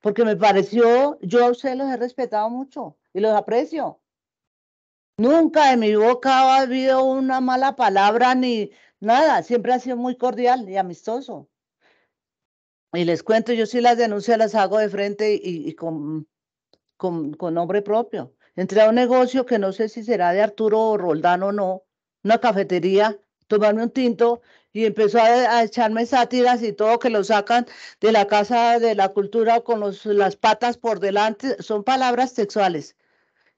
[SPEAKER 8] porque me pareció, yo se los he respetado mucho, y los aprecio. Nunca en mi boca ha habido una mala palabra ni nada, siempre ha sido muy cordial y amistoso. Y les cuento, yo sí las denuncias las hago de frente y, con, con, con, nombre propio. Entré a un negocio que no sé si será de Arturo o Roldán o no, una cafetería, tomarme un tinto y empezó a, echarme sátiras y todo que lo sacan de la casa de la cultura con los, las patas por delante, son palabras sexuales.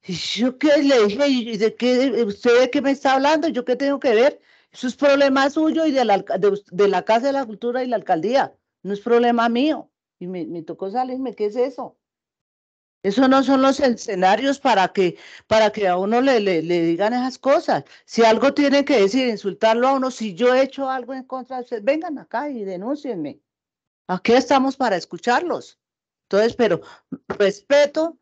[SPEAKER 8] Y yo qué le dije, usted de qué me está hablando? ¿Yo qué tengo que ver? Eso es problema suyo y de la, Casa de la Cultura y la alcaldía, no es problema mío. Y me, me tocó salirme, ¿qué es eso? Esos no son los escenarios para que, para que a uno le, le, digan esas cosas. Si algo tiene que decir, insultarlo a uno, si yo he hecho algo en contra de ustedes, vengan acá y denúncienme. Aquí estamos para escucharlos. Entonces, pero respeto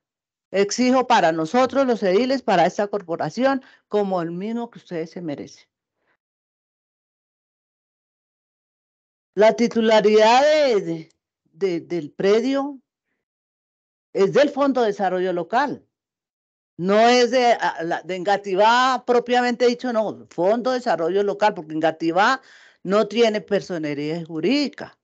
[SPEAKER 8] exijo para nosotros los ediles, para esta corporación, como el mismo que ustedes se merecen. La titularidad del predio es del Fondo de Desarrollo Local. No es de, ah, de Engativá propiamente dicho, no, Fondo de Desarrollo Local, porque Engativá no tiene personería jurídica.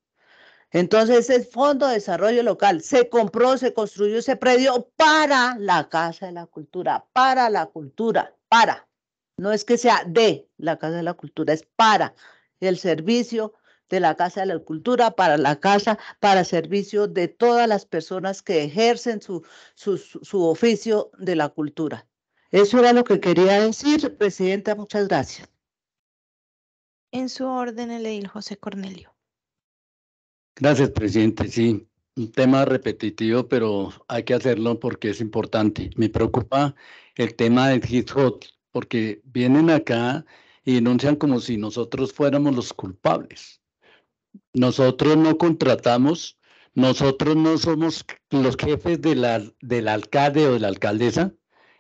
[SPEAKER 8] Entonces, el Fondo de Desarrollo Local se compró, se construyó se predio para la Casa de la Cultura, para la cultura, para. No es que sea de la Casa de la Cultura, es para el servicio de la Casa de la Cultura para la Casa, para servicio de todas las personas que ejercen su, su, su oficio de la cultura. Eso era lo que quería decir, Presidenta. Muchas gracias.
[SPEAKER 14] En su orden, el José Cornelio.
[SPEAKER 5] Gracias, Presidente. Sí, un tema repetitivo, pero hay que hacerlo porque es importante. Me preocupa el tema del hit porque vienen acá y denuncian como si nosotros fuéramos los culpables. Nosotros no contratamos, nosotros no somos los jefes de la, del alcalde o de la alcaldesa,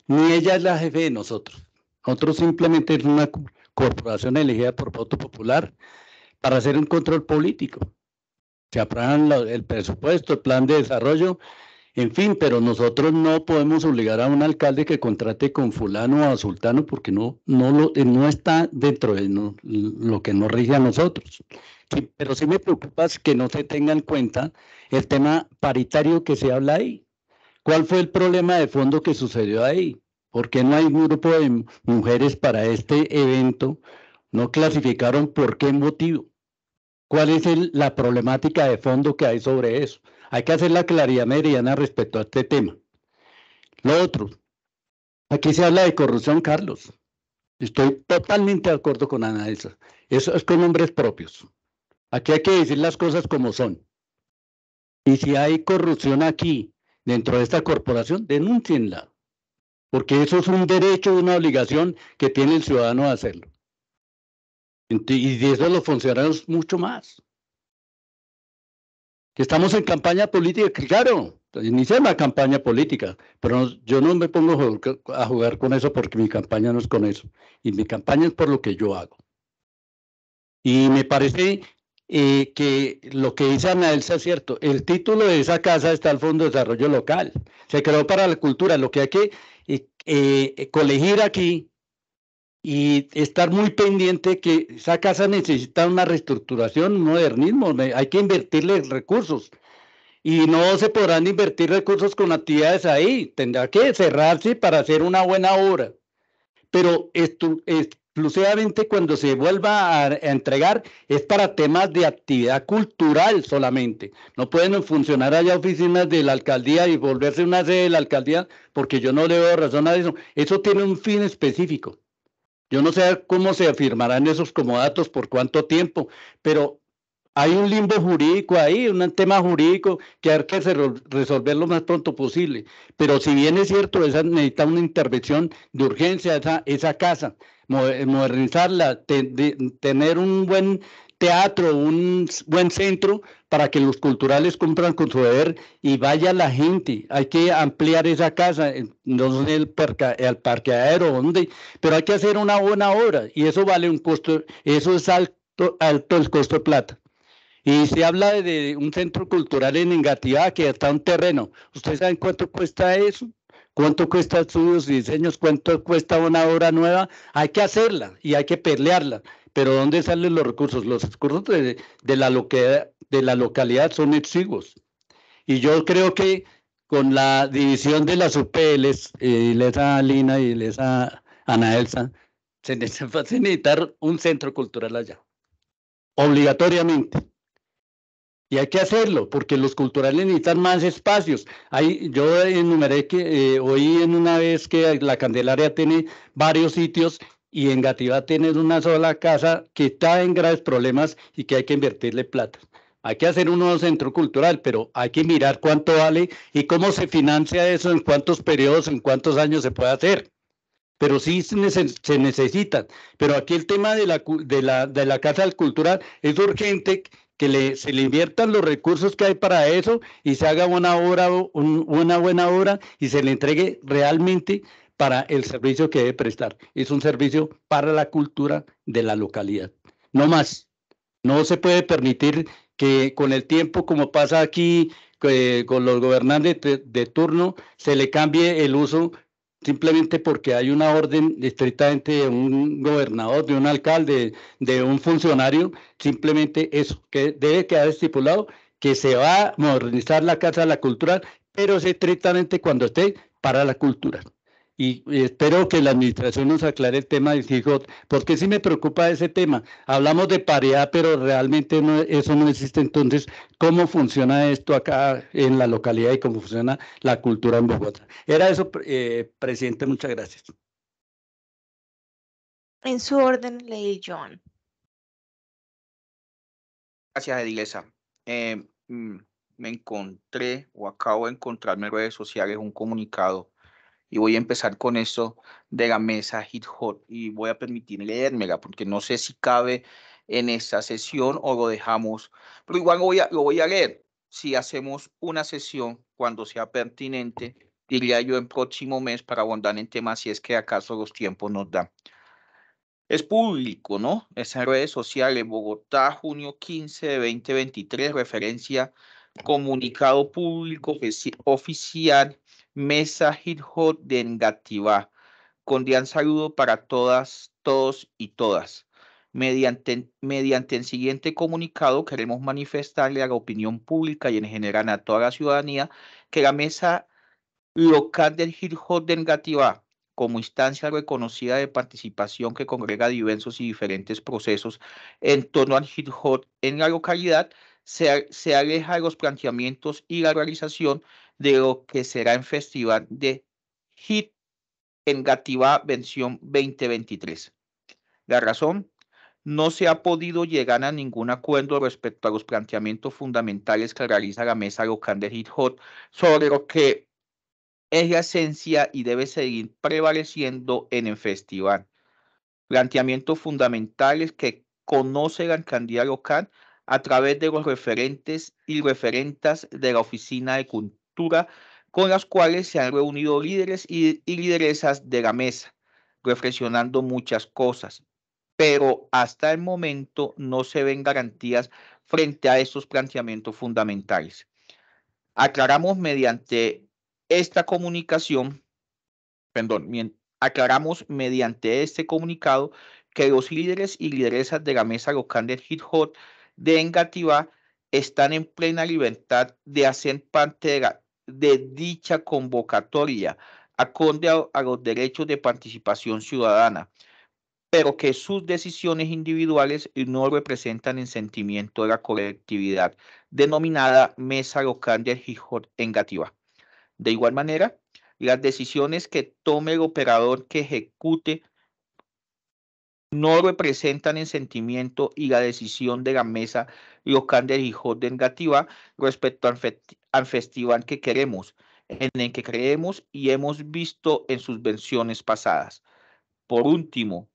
[SPEAKER 5] ni ella es la jefe de nosotros. Nosotros simplemente es una corporación elegida por voto popular para hacer un control político. Se aprueban el presupuesto, el plan de desarrollo en fin, pero nosotros no podemos obligar a un alcalde que contrate con fulano o a sultano porque no, no, lo, eh, no está dentro de lo que nos rige a nosotros. pero sí me preocupa que no se tenga en cuenta el tema paritario que se habla ahí. ¿Cuál fue el problema de fondo que sucedió ahí? ¿Por qué no hay un grupo de mujeres para este evento? No clasificaron por qué motivo. ¿Cuál es la problemática de fondo que hay sobre eso? Hay que hacer la claridad mediana respecto a este tema. Lo otro, aquí se habla de corrupción, Carlos. Estoy totalmente de acuerdo con Ana Elsa. Eso es con nombres propios. Aquí hay que decir las cosas como son. Y si hay corrupción aquí, dentro de esta corporación, denúncienla. Porque eso es un derecho, una obligación que tiene el ciudadano de hacerlo. Y de eso los funcionarios mucho más que estamos en campaña política, claro, inicia una campaña política, pero yo no me pongo a jugar, con eso porque mi campaña no es con eso, y mi campaña es por lo que yo hago. Y me parece eh, que lo que dice Ana Elsa es cierto, el título de esa casa está al Fondo de Desarrollo Local, se creó para la cultura, lo que hay que eh, eh, colegir aquí y estar muy pendiente que esa casa necesita una reestructuración, un modernismo, hay que invertirle recursos. Y no se podrán invertir recursos con actividades ahí, tendrá que cerrarse para hacer una buena obra. Pero esto, exclusivamente cuando se vuelva a, entregar es para temas de actividad cultural solamente. No pueden funcionar allá oficinas de la alcaldía y volverse una sede de la alcaldía porque yo no le doy razón a eso. Eso tiene un fin específico. Yo no sé cómo se afirmarán esos datos, por cuánto tiempo, pero hay un limbo jurídico ahí, un tema jurídico que hay que resolver lo más pronto posible. Pero si bien es cierto, esa necesita una intervención de urgencia, esa, casa, modernizarla, tener un buen teatro, un buen centro para que los culturales cumplan con su deber y vaya la gente. Hay que ampliar esa casa, eh, no sé el, parque el parqueadero, donde, pero hay que hacer una buena obra y eso vale un costo, eso es alto, alto el costo de plata. Y se habla de un centro cultural en Engativá que está un terreno. ¿Ustedes saben cuánto cuesta eso? ¿Cuánto cuesta sus diseños? ¿Cuánto cuesta una obra nueva? Hay que hacerla y hay que pelearla pero ¿dónde salen los recursos? Los recursos de, de la, loca, de la localidad son exiguos. Y yo creo que con la división de las UPLs, eh, y les Lina y les a Ana Elsa, se necesita un centro cultural allá, obligatoriamente. Y hay que hacerlo, porque los culturales necesitan más espacios. ahí yo enumeré que hoy, eh, oí en una vez que la Candelaria tiene varios sitios y en Gativá tienes una sola casa que está en graves problemas y que hay que invertirle plata. Hay que hacer un nuevo centro cultural, pero hay que mirar cuánto vale y cómo se financia eso, en cuántos periodos, en cuántos años se puede hacer. Pero sí se, necesita. Pero aquí el tema de la, de la, de la Casa Cultural es urgente que le, se le inviertan los recursos que hay para eso y se haga una, obra, una buena obra y se le entregue realmente para el servicio que debe prestar. Es un servicio para la cultura de la localidad. No más. No se puede permitir que con el tiempo, como pasa aquí con los gobernantes de, turno, se le cambie el uso simplemente porque hay una orden estrictamente de un gobernador, de un alcalde, de un funcionario, simplemente eso, que debe quedar estipulado que se va a modernizar la Casa de la Cultura, pero estrictamente cuando esté para la cultura y espero que la administración nos aclare el tema del porque sí me preocupa ese tema. Hablamos de paridad, pero realmente eso no existe. Entonces, ¿cómo funciona esto acá en la localidad y cómo funciona la cultura en Bogotá? Era eso, eh, presidente, muchas gracias.
[SPEAKER 14] En su orden, Lady John.
[SPEAKER 1] Gracias, Edilesa. Eh, mm, me encontré o acabo de encontrarme en redes sociales un comunicado y voy a empezar con eso de la mesa hit y voy a permitir leérmela porque no sé si cabe en esta sesión o lo dejamos, pero igual lo voy a, lo voy a leer. Si hacemos una sesión cuando sea pertinente, diría yo en próximo mes para abundar en temas si es que acaso los tiempos nos dan. Es público, ¿no? Es en redes sociales, Bogotá, junio 15 de 2023, referencia comunicado público oficial Mesa Hot de con Cordial saludo para todas, todos y todas. Mediante, mediante el siguiente comunicado queremos manifestarle a la opinión pública y en general a toda la ciudadanía que la mesa local del Hip de Ngativá como instancia reconocida de participación que congrega diversos y diferentes procesos en torno al Hit en la localidad, se, se aleja de los planteamientos y la realización de lo que será en Festival de Hit en Gativá Vención 2023. La razón, no se ha podido llegar a ningún acuerdo respecto a los planteamientos fundamentales que realiza la mesa local de Hit Hot sobre lo que es la esencia y debe seguir prevaleciendo en el festival. Planteamientos fundamentales que conoce la alcaldía local a través de los referentes y referentas de la Oficina de Cultura con las cuales se han reunido líderes y, lideresas de la mesa, reflexionando muchas cosas, pero hasta el momento no se ven garantías frente a estos planteamientos fundamentales. Aclaramos mediante esta comunicación, perdón, aclaramos mediante este comunicado que los líderes y lideresas de la mesa local del Hit de Engativá están en plena libertad de hacer parte de la de dicha convocatoria, aconde a, los derechos de participación ciudadana, pero que sus decisiones individuales no representan el sentimiento de la colectividad, denominada Mesa Local de Gijón en De igual manera, las decisiones que tome el operador que ejecute no representan el sentimiento y la decisión de la mesa local de Hijo de Ngativa respecto al, festival que queremos, en el que creemos y hemos visto en sus versiones pasadas. Por último,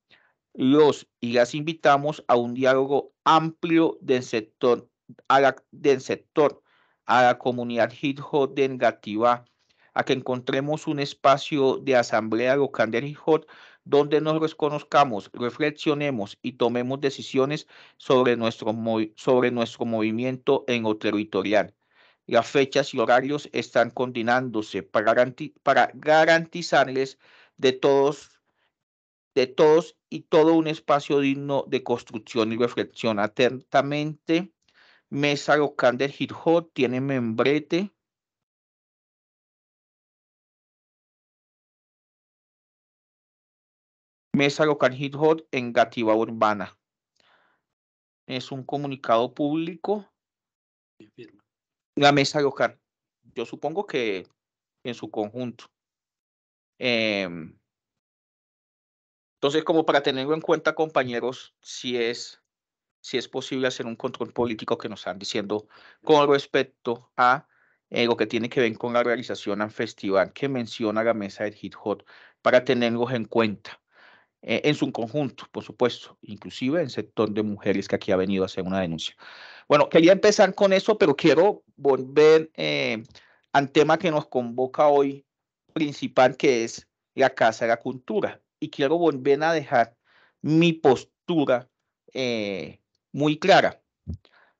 [SPEAKER 1] los y las invitamos a un diálogo amplio del sector, a la, sector, a la comunidad Gijón de Ngativa, a que encontremos un espacio de asamblea local de hot donde nos reconozcamos, reflexionemos y tomemos decisiones sobre nuestro, sobre nuestro movimiento en lo territorial. Las fechas y horarios están coordinándose para, garantizarles de todos, de todos y todo un espacio digno de construcción y reflexión. Atentamente, Mesa Local del Hip tiene membrete Mesa local Hit Hot en Gativa Urbana. Es un comunicado público. La mesa local. Yo supongo que en su conjunto. Em, entonces, como para tenerlo en cuenta, compañeros, si es, si es posible hacer un control político que nos están diciendo con respecto a eh, lo que tiene que ver con la realización al festival que menciona la mesa de hit Hot para tenerlos en cuenta. Eh, en su conjunto, por supuesto, inclusive en sector de mujeres que aquí ha venido a hacer una denuncia. Bueno, quería empezar con eso, pero quiero volver eh, al tema que nos convoca hoy principal, que es la Casa de la Cultura. Y quiero volver a dejar mi postura eh, muy clara.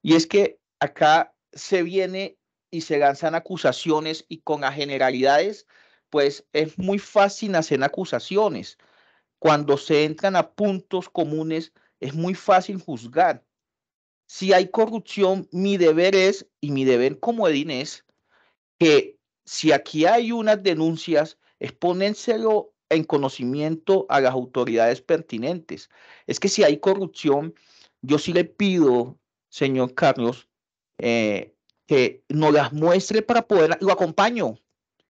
[SPEAKER 1] Y es que acá se viene y se lanzan acusaciones y con las generalidades, pues es muy fácil hacer acusaciones cuando se entran a puntos comunes, es muy fácil juzgar. Si hay corrupción, mi deber es, y mi deber como Edín es, que si aquí hay unas denuncias, expónenselo en conocimiento a las autoridades pertinentes. Es que si hay corrupción, yo sí le pido, señor Carlos, eh, que nos las muestre para poder, lo acompaño,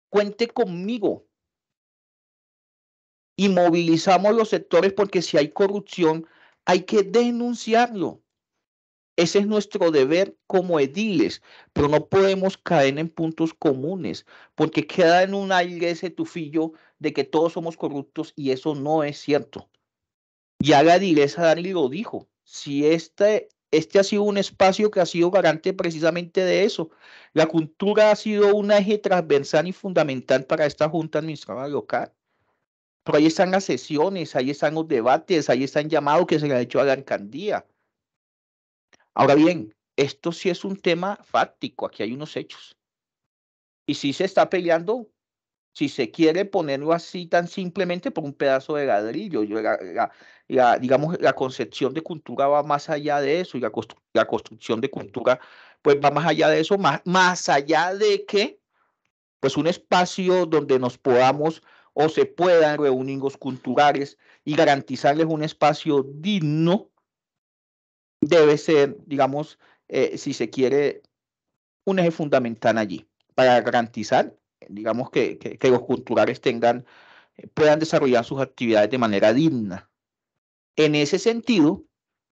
[SPEAKER 1] cuente conmigo, y movilizamos los sectores porque si hay corrupción, hay que denunciarlo. Ese es nuestro deber como ediles, pero no podemos caer en puntos comunes, porque queda en un aire ese tufillo de que todos somos corruptos y eso no es cierto. Ya la edilesa Dani lo dijo, si este, este ha sido un espacio que ha sido garante precisamente de eso, la cultura ha sido un eje transversal y fundamental para esta Junta Administrativa Local. Pero ahí están las sesiones, ahí están los debates, ahí están llamados que se le han hecho a la alcaldía. Ahora bien, esto sí es un tema fáctico, aquí hay unos hechos. Y si se está peleando, si se quiere ponerlo así tan simplemente por un pedazo de ladrillo, digamos, la concepción de cultura va más allá de eso y la, construcción de cultura pues va más allá de eso, más, más allá de que pues un espacio donde nos podamos o se puedan reunir los culturales y garantizarles un espacio digno, debe ser, digamos, eh, si se quiere, un eje fundamental allí para garantizar, digamos, que, los culturales tengan, eh, puedan desarrollar sus actividades de manera digna. En ese sentido,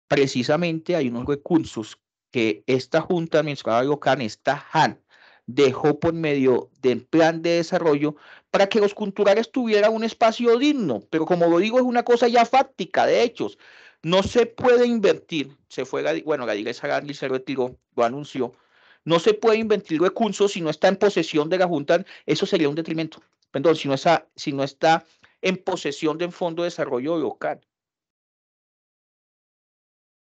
[SPEAKER 1] precisamente hay unos recursos que esta Junta de Local, esta han dejó por medio del plan de desarrollo para que los culturales tuvieran un espacio digno. Pero como lo digo, es una cosa ya fáctica, de hechos. No se puede invertir, se fue, bueno, iglesia y se retiró, lo anunció, no se puede invertir recursos si no está en posesión de la Junta, eso sería un detrimento, perdón, si no está, si no está en posesión del Fondo de Desarrollo Local.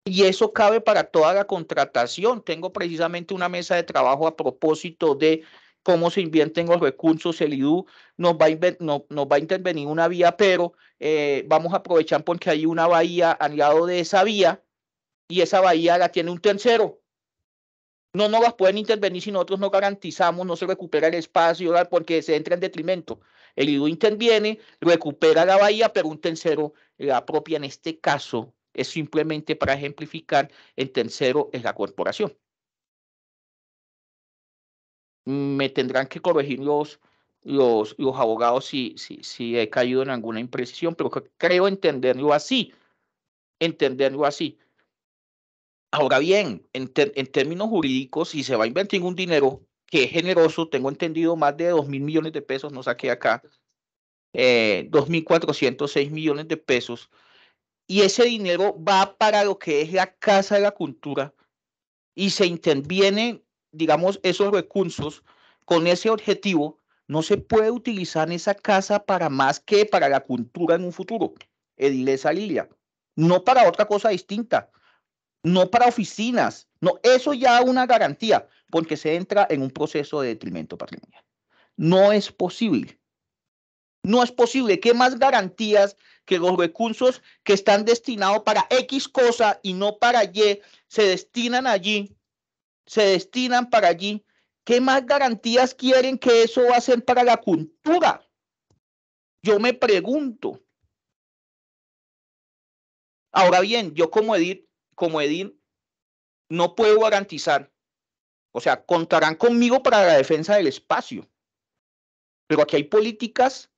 [SPEAKER 1] Y eso cabe para toda la contratación. Tengo precisamente una mesa de trabajo a propósito de cómo se invierten los recursos. El IDU nos va a, no, va intervenir una vía, pero eh, vamos a aprovechar porque hay una bahía al lado de esa vía y esa bahía la tiene un tercero. No nos las pueden intervenir si nosotros no garantizamos, no se recupera el espacio porque se entra en detrimento. El IDU interviene, recupera la bahía, pero un tercero la propia en este caso es simplemente para ejemplificar, el tercero es la corporación. Me tendrán que corregir los, los, los abogados si, si, si he caído en alguna imprecisión, pero creo entenderlo así, entenderlo así. Ahora bien, en, en, términos jurídicos, si se va a invertir un dinero que es generoso, tengo entendido más de 2.000 mil millones de pesos, no saqué acá, eh, 2.406 millones de pesos, y ese dinero va para lo que es la Casa de la Cultura y se intervienen, digamos, esos recursos con ese objetivo, no se puede utilizar esa casa para más que para la cultura en un futuro, Edilesa Lilia, no para otra cosa distinta, no para oficinas, no, eso ya una garantía, porque se entra en un proceso de detrimento patrimonial. No es posible. No es posible. ¿Qué más garantías que los recursos que están destinados para X cosa y no para Y se destinan allí? Se destinan para allí. ¿Qué más garantías quieren que eso hacen para la cultura? Yo me pregunto. Ahora bien, yo como Edith, como Edil, no puedo garantizar. O sea, contarán conmigo para la defensa del espacio. Pero aquí hay políticas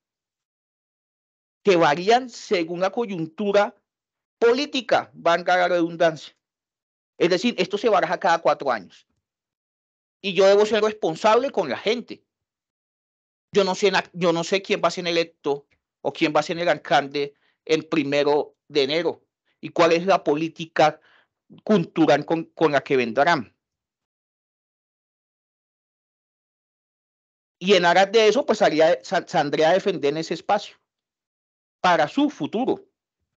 [SPEAKER 1] que varían según la coyuntura política, van a la redundancia. Es decir, esto se baraja cada cuatro años. Y yo debo ser responsable con la gente. Yo no sé, yo no sé quién va a ser electo o quién va a ser el alcalde el primero de enero y cuál es la política cultural con, la que vendrán. Y en aras de eso, pues saldría, saldría a defender en ese espacio para su futuro.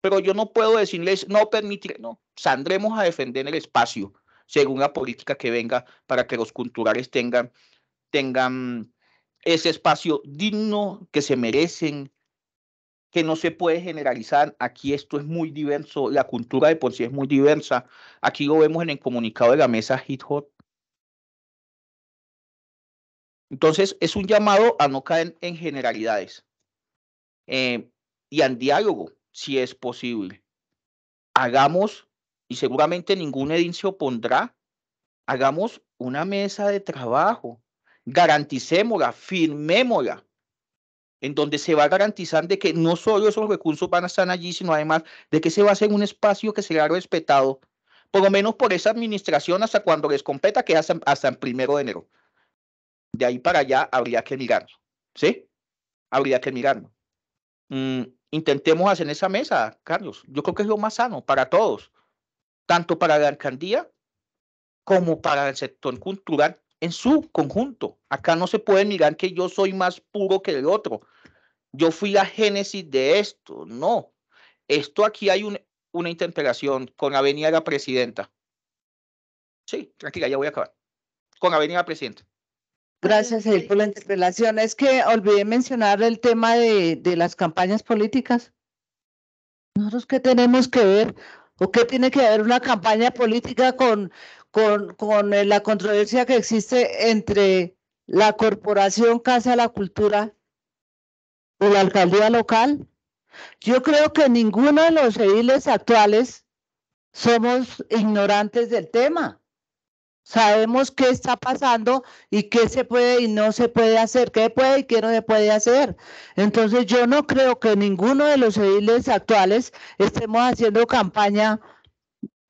[SPEAKER 1] Pero yo no puedo decirles, no permitir, no, saldremos a defender el espacio según la política que venga para que los culturales tengan, tengan ese espacio digno que se merecen, que no se puede generalizar. Aquí esto es muy diverso, la cultura de por sí es muy diversa. Aquí lo vemos en el comunicado de la mesa Hit Hot. Entonces, es un llamado a no caer en generalidades. Eh, y al diálogo, si es posible. Hagamos, y seguramente ningún edil pondrá, hagamos una mesa de trabajo, garanticémosla, firmémosla, en donde se va a garantizar de que no solo esos recursos van a estar allí, sino además de que se va a hacer un espacio que será respetado, por lo menos por esa administración hasta cuando les competa, que hasta, hasta el primero de enero. De ahí para allá habría que mirarlo, ¿sí? Habría que mirarlo. Mm, intentemos hacer esa mesa, Carlos. Yo creo que es lo más sano para todos, tanto para la alcaldía como para el sector cultural en su conjunto. Acá no se puede mirar que yo soy más puro que el otro. Yo fui la génesis de esto. No. Esto aquí hay una interpelación con Avenida Presidenta. Sí, tranquila, ya voy a acabar. Con Avenida Presidenta.
[SPEAKER 8] Gracias, por la interpelación. Es que olvidé mencionar el tema de, las campañas políticas. Nosotros qué tenemos que ver o qué tiene que ver una campaña política con, con, con eh, la controversia que existe entre la corporación Casa de la Cultura o la alcaldía local. Yo creo que ninguno de los ediles actuales somos ignorantes del tema. Sabemos qué está pasando y qué se puede y no se puede hacer, qué puede y qué no se puede hacer. Entonces yo no creo que ninguno de los ediles actuales estemos haciendo campaña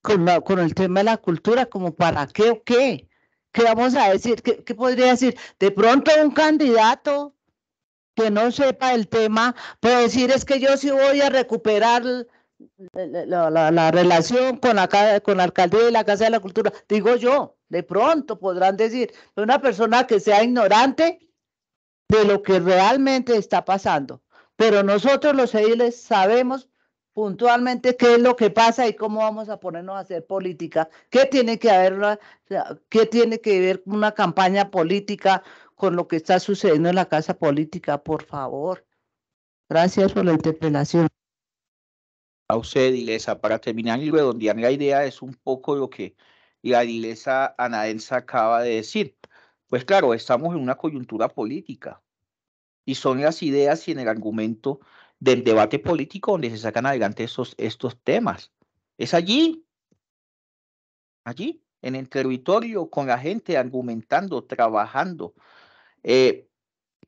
[SPEAKER 8] con, con el tema de la cultura, como para qué o qué. ¿Qué vamos a decir? ¿Qué, podría decir? De pronto un candidato que no sepa el tema puede decir es que yo sí voy a recuperar la, relación con la, con alcaldía y la Casa de la Cultura, digo yo. De pronto podrán decir, una persona que sea ignorante de lo que realmente está pasando. Pero nosotros los ediles sabemos puntualmente qué es lo que pasa y cómo vamos a ponernos a hacer política, qué tiene que haber qué tiene que ver una campaña política con lo que está sucediendo en la casa política, por favor. Gracias por la interpelación.
[SPEAKER 1] A usted, para terminar y redondear la idea es un poco lo que la iglesia anadense acaba de decir. Pues claro, estamos en una coyuntura política y son las ideas y en el argumento del debate político donde se sacan adelante esos, estos temas. Es allí, allí, en el territorio, con la gente argumentando, trabajando. Eh,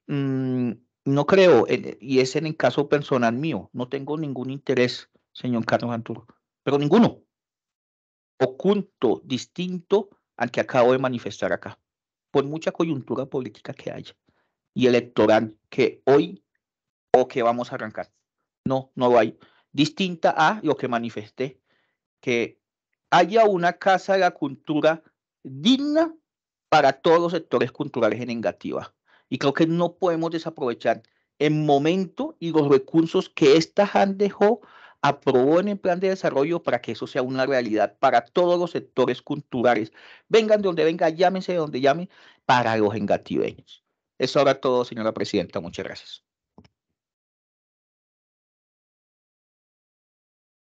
[SPEAKER 1] mm, no creo, y es en el caso personal mío, no tengo ningún interés, señor Carlos Anturo, pero ninguno, oculto, distinto al que acabo de manifestar acá, por mucha coyuntura política que haya y electoral que hoy o que vamos a arrancar. No, no hay. Distinta a lo que manifesté, que haya una casa de la cultura digna para todos los sectores culturales en negativa. Y creo que no podemos desaprovechar el momento y los recursos que esta han dejado aprobó en el plan de desarrollo para que eso sea una realidad para todos los sectores culturales. Vengan de donde vengan, llámense de donde llamen, para los engativeños. Eso ahora todo, señora presidenta. Muchas gracias.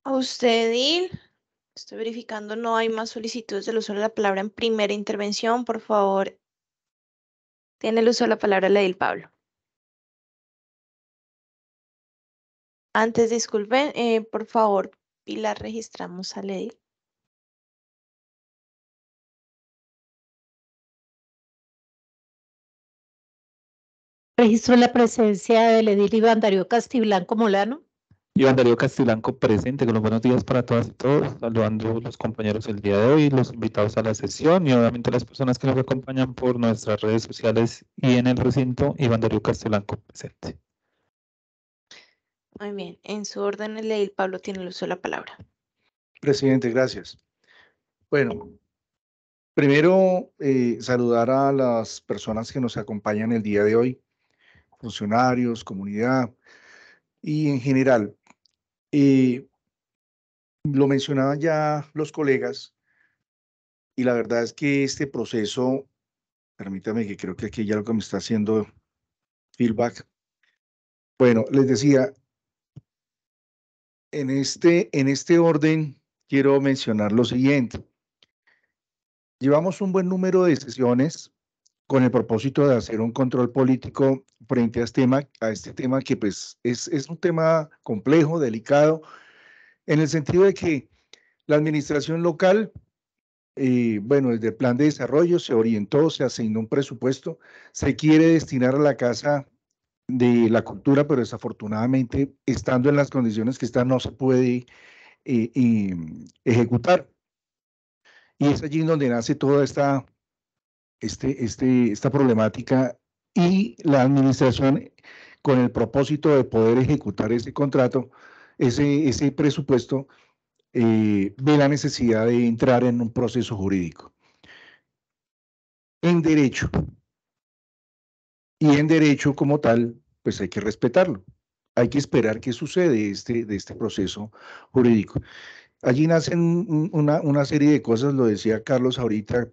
[SPEAKER 14] A usted, Dil. Estoy verificando, no hay más solicitudes del uso de la palabra en primera intervención. Por favor, tiene el uso de la palabra del Pablo.
[SPEAKER 3] Antes, disculpen, eh, por favor, Pilar, registramos a Ledil.
[SPEAKER 2] Registro la presencia del edil Iván Darío Castiblanco Molano.
[SPEAKER 18] Iván Darío Castiblanco presente, con los buenos días para todas y todos, saludando a los compañeros el día de hoy, los invitados a la sesión y obviamente las personas que nos acompañan por nuestras redes sociales y en el recinto, Iván Darío Castiblanco presente.
[SPEAKER 14] Muy bien. En su orden, el ley, Pablo tiene el uso de la palabra.
[SPEAKER 7] Presidente, gracias. Bueno, primero eh, saludar a las personas que nos acompañan el día de hoy, funcionarios, comunidad y en general. Eh, lo mencionaban ya los colegas y la verdad es que este proceso, permítame que creo que aquí ya lo que me está haciendo feedback. Bueno, les decía, en este, en este orden quiero mencionar lo siguiente. Llevamos un buen número de sesiones con el propósito de hacer un control político frente a este tema, este que pues es, un tema complejo, delicado, en el sentido de que la administración local, eh, bueno, desde el plan de desarrollo se orientó, se asignó un presupuesto, se quiere destinar a la casa de la cultura, pero desafortunadamente, estando en las condiciones que están, no se puede eh, mm, ejecutar. Y es allí donde nace toda esta, este, este, esta problemática y la administración, con el propósito de poder ejecutar ese contrato, ese, ese presupuesto, eh, ve la necesidad de entrar en un proceso jurídico. En derecho, y en derecho como tal, pues hay que respetarlo. Hay que esperar qué sucede este, de este proceso jurídico. Allí nacen una, una serie de cosas, lo decía Carlos ahorita,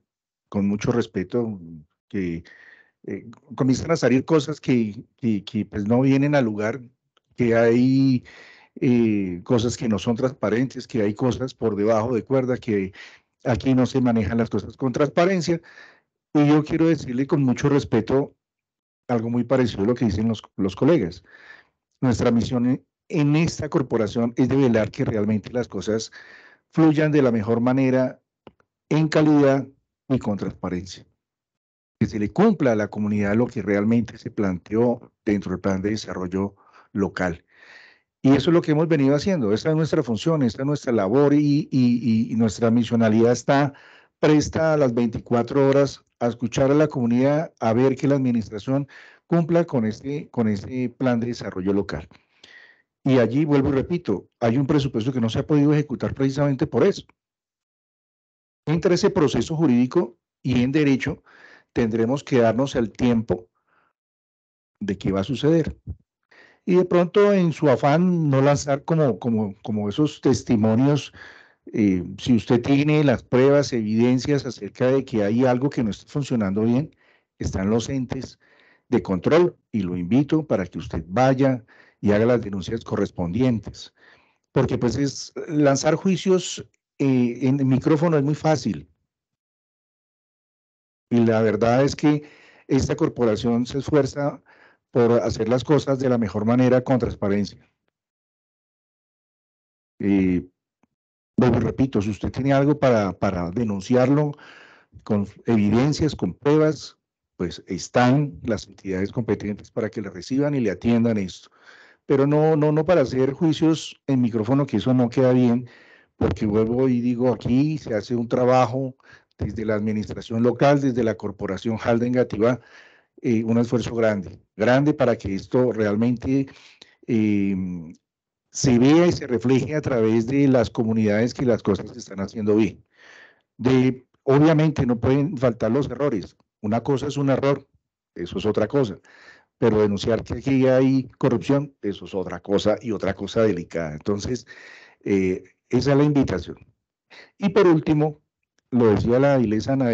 [SPEAKER 7] con mucho respeto, que eh, comienzan a salir cosas que, pues no vienen al lugar, que hay eh, cosas que no son transparentes, que hay cosas por debajo de cuerda, que aquí no se manejan las cosas con transparencia. Y yo quiero decirle con mucho respeto algo muy parecido a lo que dicen los, los colegas. Nuestra misión en, esta corporación es de velar que realmente las cosas fluyan de la mejor manera, en calidad y con transparencia. Que se le cumpla a la comunidad lo que realmente se planteó dentro del plan de desarrollo local. Y eso es lo que hemos venido haciendo. esa es nuestra función, esta es nuestra labor y, y, nuestra misionalidad está presta las 24 horas a escuchar a la comunidad, a ver que la administración cumpla con este, con este plan de desarrollo local. Y allí, vuelvo y repito, hay un presupuesto que no se ha podido ejecutar precisamente por eso. Entre ese proceso jurídico y en derecho, tendremos que darnos el tiempo de qué va a suceder. Y de pronto, en su afán, no lanzar como, como, como esos testimonios eh, si usted tiene las pruebas, evidencias acerca de que hay algo que no está funcionando bien, están los entes de control y lo invito para que usted vaya y haga las denuncias correspondientes. Porque pues es lanzar juicios eh, en el micrófono es muy fácil. Y la verdad es que esta corporación se esfuerza por hacer las cosas de la mejor manera con transparencia. Eh, bueno, repito, si usted tiene algo para, para denunciarlo con evidencias, con pruebas, pues están las entidades competentes para que le reciban y le atiendan esto. Pero no, no, no para hacer juicios en micrófono, que eso no queda bien, porque vuelvo y digo, aquí se hace un trabajo desde la administración local, desde la corporación Halden Gativa, eh, un esfuerzo grande, grande para que esto realmente eh, se vea y se refleje a través de las comunidades que las cosas se están haciendo bien. De, obviamente no pueden faltar los errores. Una cosa es un error, eso es otra cosa. Pero denunciar que aquí hay corrupción, eso es otra cosa y otra cosa delicada. Entonces, eh, esa es la invitación. Y por último, lo decía la Ilesa Ana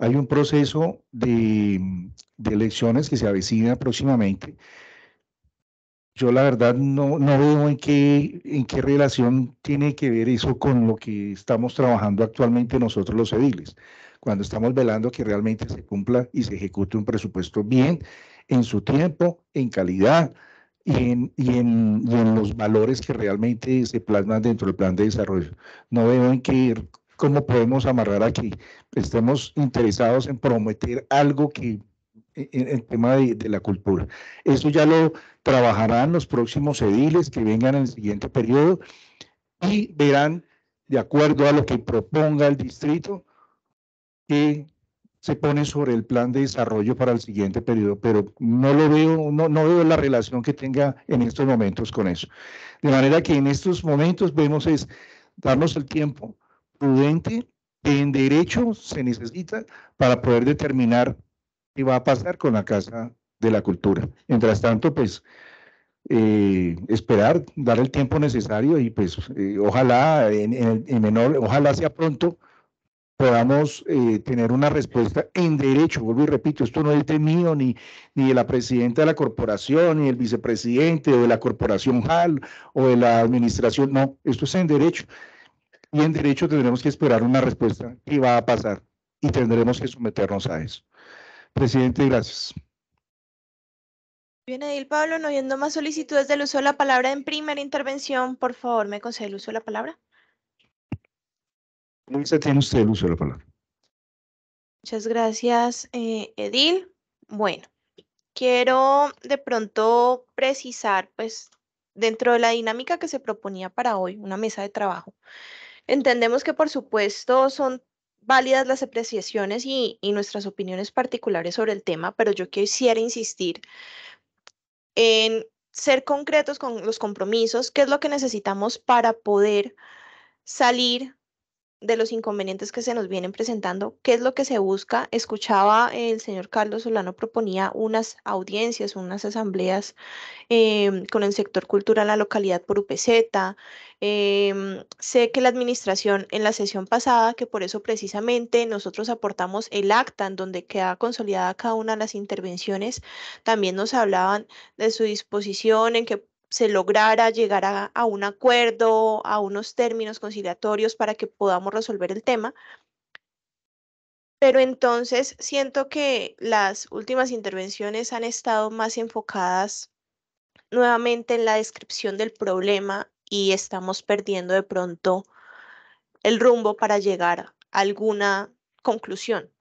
[SPEAKER 7] hay un proceso de, de elecciones que se avecina próximamente yo la verdad no, no veo en qué, en qué relación tiene que ver eso con lo que estamos trabajando actualmente nosotros los ediles, cuando estamos velando que realmente se cumpla y se ejecute un presupuesto bien, en su tiempo, en calidad y en, y en los valores que realmente se plasman dentro del plan de desarrollo. No veo en qué cómo podemos amarrar aquí. Estemos interesados en prometer algo que en el tema de, la cultura. Eso ya lo trabajarán los próximos ediles que vengan en el siguiente periodo y verán, de acuerdo a lo que proponga el distrito, que se pone sobre el plan de desarrollo para el siguiente periodo, pero no lo veo, no, no veo la relación que tenga en estos momentos con eso. De manera que en estos momentos vemos es darnos el tiempo prudente en derecho se necesita para poder determinar va a pasar con la Casa de la Cultura. Mientras tanto, pues eh, esperar, dar el tiempo necesario y pues eh, ojalá en, menor, ojalá sea pronto podamos eh, tener una respuesta en derecho. Vuelvo y repito, esto no es de mío, ni, ni de la presidenta de la corporación, ni del vicepresidente, o de la corporación HAL, o de la administración, no, esto es en derecho. Y en derecho tendremos que esperar una respuesta que va a pasar y tendremos que someternos a eso. Presidente,
[SPEAKER 14] gracias. Bien, Edil Pablo, no viendo más solicitudes del uso de la palabra en primera intervención, por favor, ¿me concede el uso de la palabra?
[SPEAKER 7] tiene usted el uso de la palabra.
[SPEAKER 14] Muchas gracias, eh, Edil. Bueno, quiero de pronto precisar, pues, dentro de la dinámica que se proponía para hoy, una mesa de trabajo. Entendemos que, por supuesto, son válidas las apreciaciones y, y nuestras opiniones particulares sobre el tema, pero yo quisiera insistir en ser concretos con los compromisos, qué es lo que necesitamos para poder salir de los inconvenientes que se nos vienen presentando, ¿qué es lo que se busca? Escuchaba eh, el señor Carlos Solano proponía unas audiencias, unas asambleas em, con el sector cultural en la localidad por UPZ. Em, sé que la administración en la sesión pasada, que por eso precisamente nosotros aportamos el acta en donde queda consolidada cada una de las intervenciones, también nos hablaban de su disposición en que se lograra llegar a, un acuerdo, a unos términos conciliatorios para que podamos resolver el tema. Pero entonces siento que las últimas intervenciones han estado más enfocadas nuevamente en la descripción del problema y estamos perdiendo de pronto el rumbo para llegar a alguna conclusión.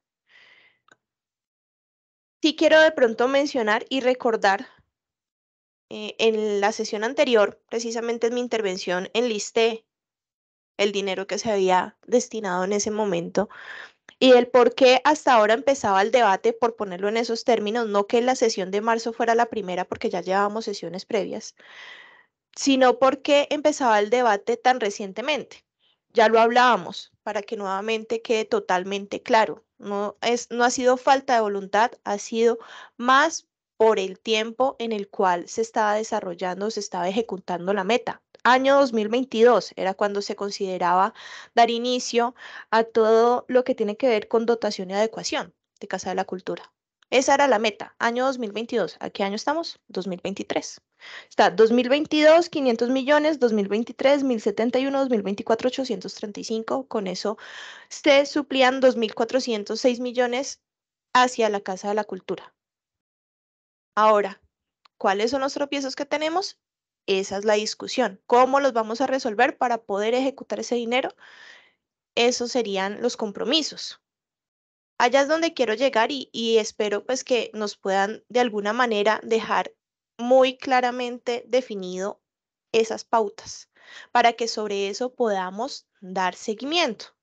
[SPEAKER 14] Sí quiero de pronto mencionar y recordar eh, en la sesión anterior, precisamente en mi intervención, enlisté el dinero que se había destinado en ese momento y el por qué hasta ahora empezaba el debate, por ponerlo en esos términos, no que la sesión de marzo fuera la primera, porque ya llevábamos sesiones previas, sino porque empezaba el debate tan recientemente. Ya lo hablábamos, para que nuevamente quede totalmente claro. No, es, no ha sido falta de voluntad, ha sido más por el tiempo en el cual se estaba desarrollando, se estaba ejecutando la meta. Año 2022 era cuando se consideraba dar inicio a todo lo que tiene que ver con dotación y adecuación de Casa de la Cultura. Esa era la meta, año 2022. ¿A qué año estamos? 2023. Está 2022, 500 millones, 2023, 1071, 2024, 835. Con eso se suplían 2.406 millones hacia la Casa de la Cultura. Ahora, ¿cuáles son los tropiezos que tenemos? Esa es la discusión. ¿Cómo los vamos a resolver para poder ejecutar ese dinero? Esos serían los compromisos. Allá es donde quiero llegar y, espero pues que nos puedan de alguna manera dejar muy claramente definido esas pautas para que sobre eso podamos dar seguimiento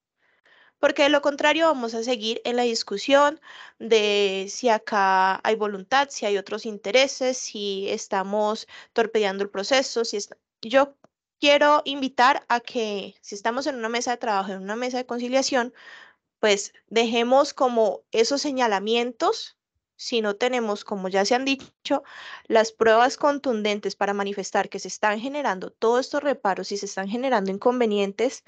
[SPEAKER 14] porque de lo contrario vamos a seguir en la discusión de si acá hay voluntad, si hay otros intereses, si estamos torpedeando el proceso, si yo quiero invitar a que si estamos en una mesa de trabajo, en una mesa de conciliación, pues dejemos como esos señalamientos si no tenemos, como ya se han dicho, las pruebas contundentes para manifestar que se están generando todos estos reparos y se están generando inconvenientes,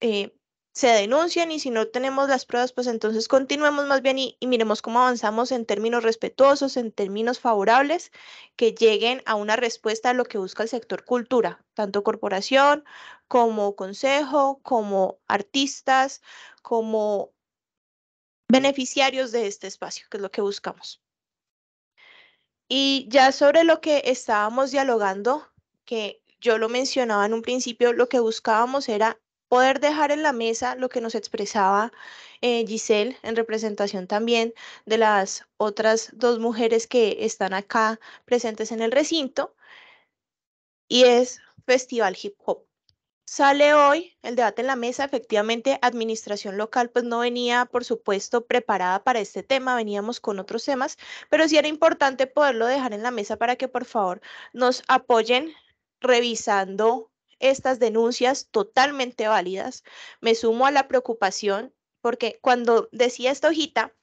[SPEAKER 14] eh, se denuncian y si no tenemos las pruebas, pues entonces continuemos más bien y, y, miremos cómo avanzamos en términos respetuosos, en términos favorables, que lleguen a una respuesta a lo que busca el sector cultura, tanto corporación como consejo, como artistas, como beneficiarios de este espacio, que es lo que buscamos. Y ya sobre lo que estábamos dialogando, que yo lo mencionaba en un principio, lo que buscábamos era poder dejar en la mesa lo que nos expresaba eh, Giselle en representación también de las otras dos mujeres que están acá presentes en el recinto, y es Festival Hip Hop. Sale hoy el debate en la mesa, efectivamente, administración local pues no venía, por supuesto, preparada para este tema, veníamos con otros temas, pero sí era importante poderlo dejar en la mesa para que por favor nos apoyen revisando estas denuncias totalmente válidas. Me sumo a la preocupación porque cuando decía esta hojita,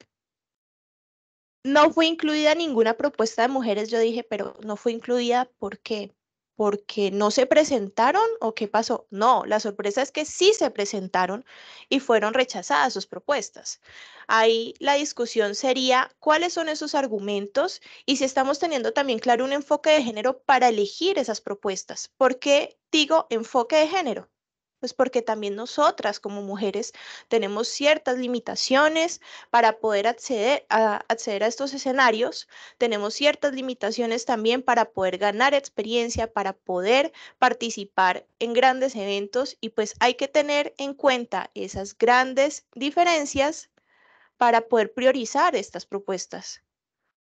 [SPEAKER 14] no fue incluida ninguna propuesta de mujeres, yo dije, pero no fue incluida, porque porque no se presentaron o qué pasó. No, la sorpresa es que sí se presentaron y fueron rechazadas sus propuestas. Ahí la discusión sería cuáles son esos argumentos y si estamos teniendo también claro un enfoque de género para elegir esas propuestas. ¿Por qué digo enfoque de género? Pues porque también nosotras como mujeres tenemos ciertas limitaciones para poder acceder a, acceder a estos escenarios, tenemos ciertas limitaciones también para poder ganar experiencia, para poder participar en grandes eventos y pues hay que tener en cuenta esas grandes diferencias para poder priorizar estas propuestas.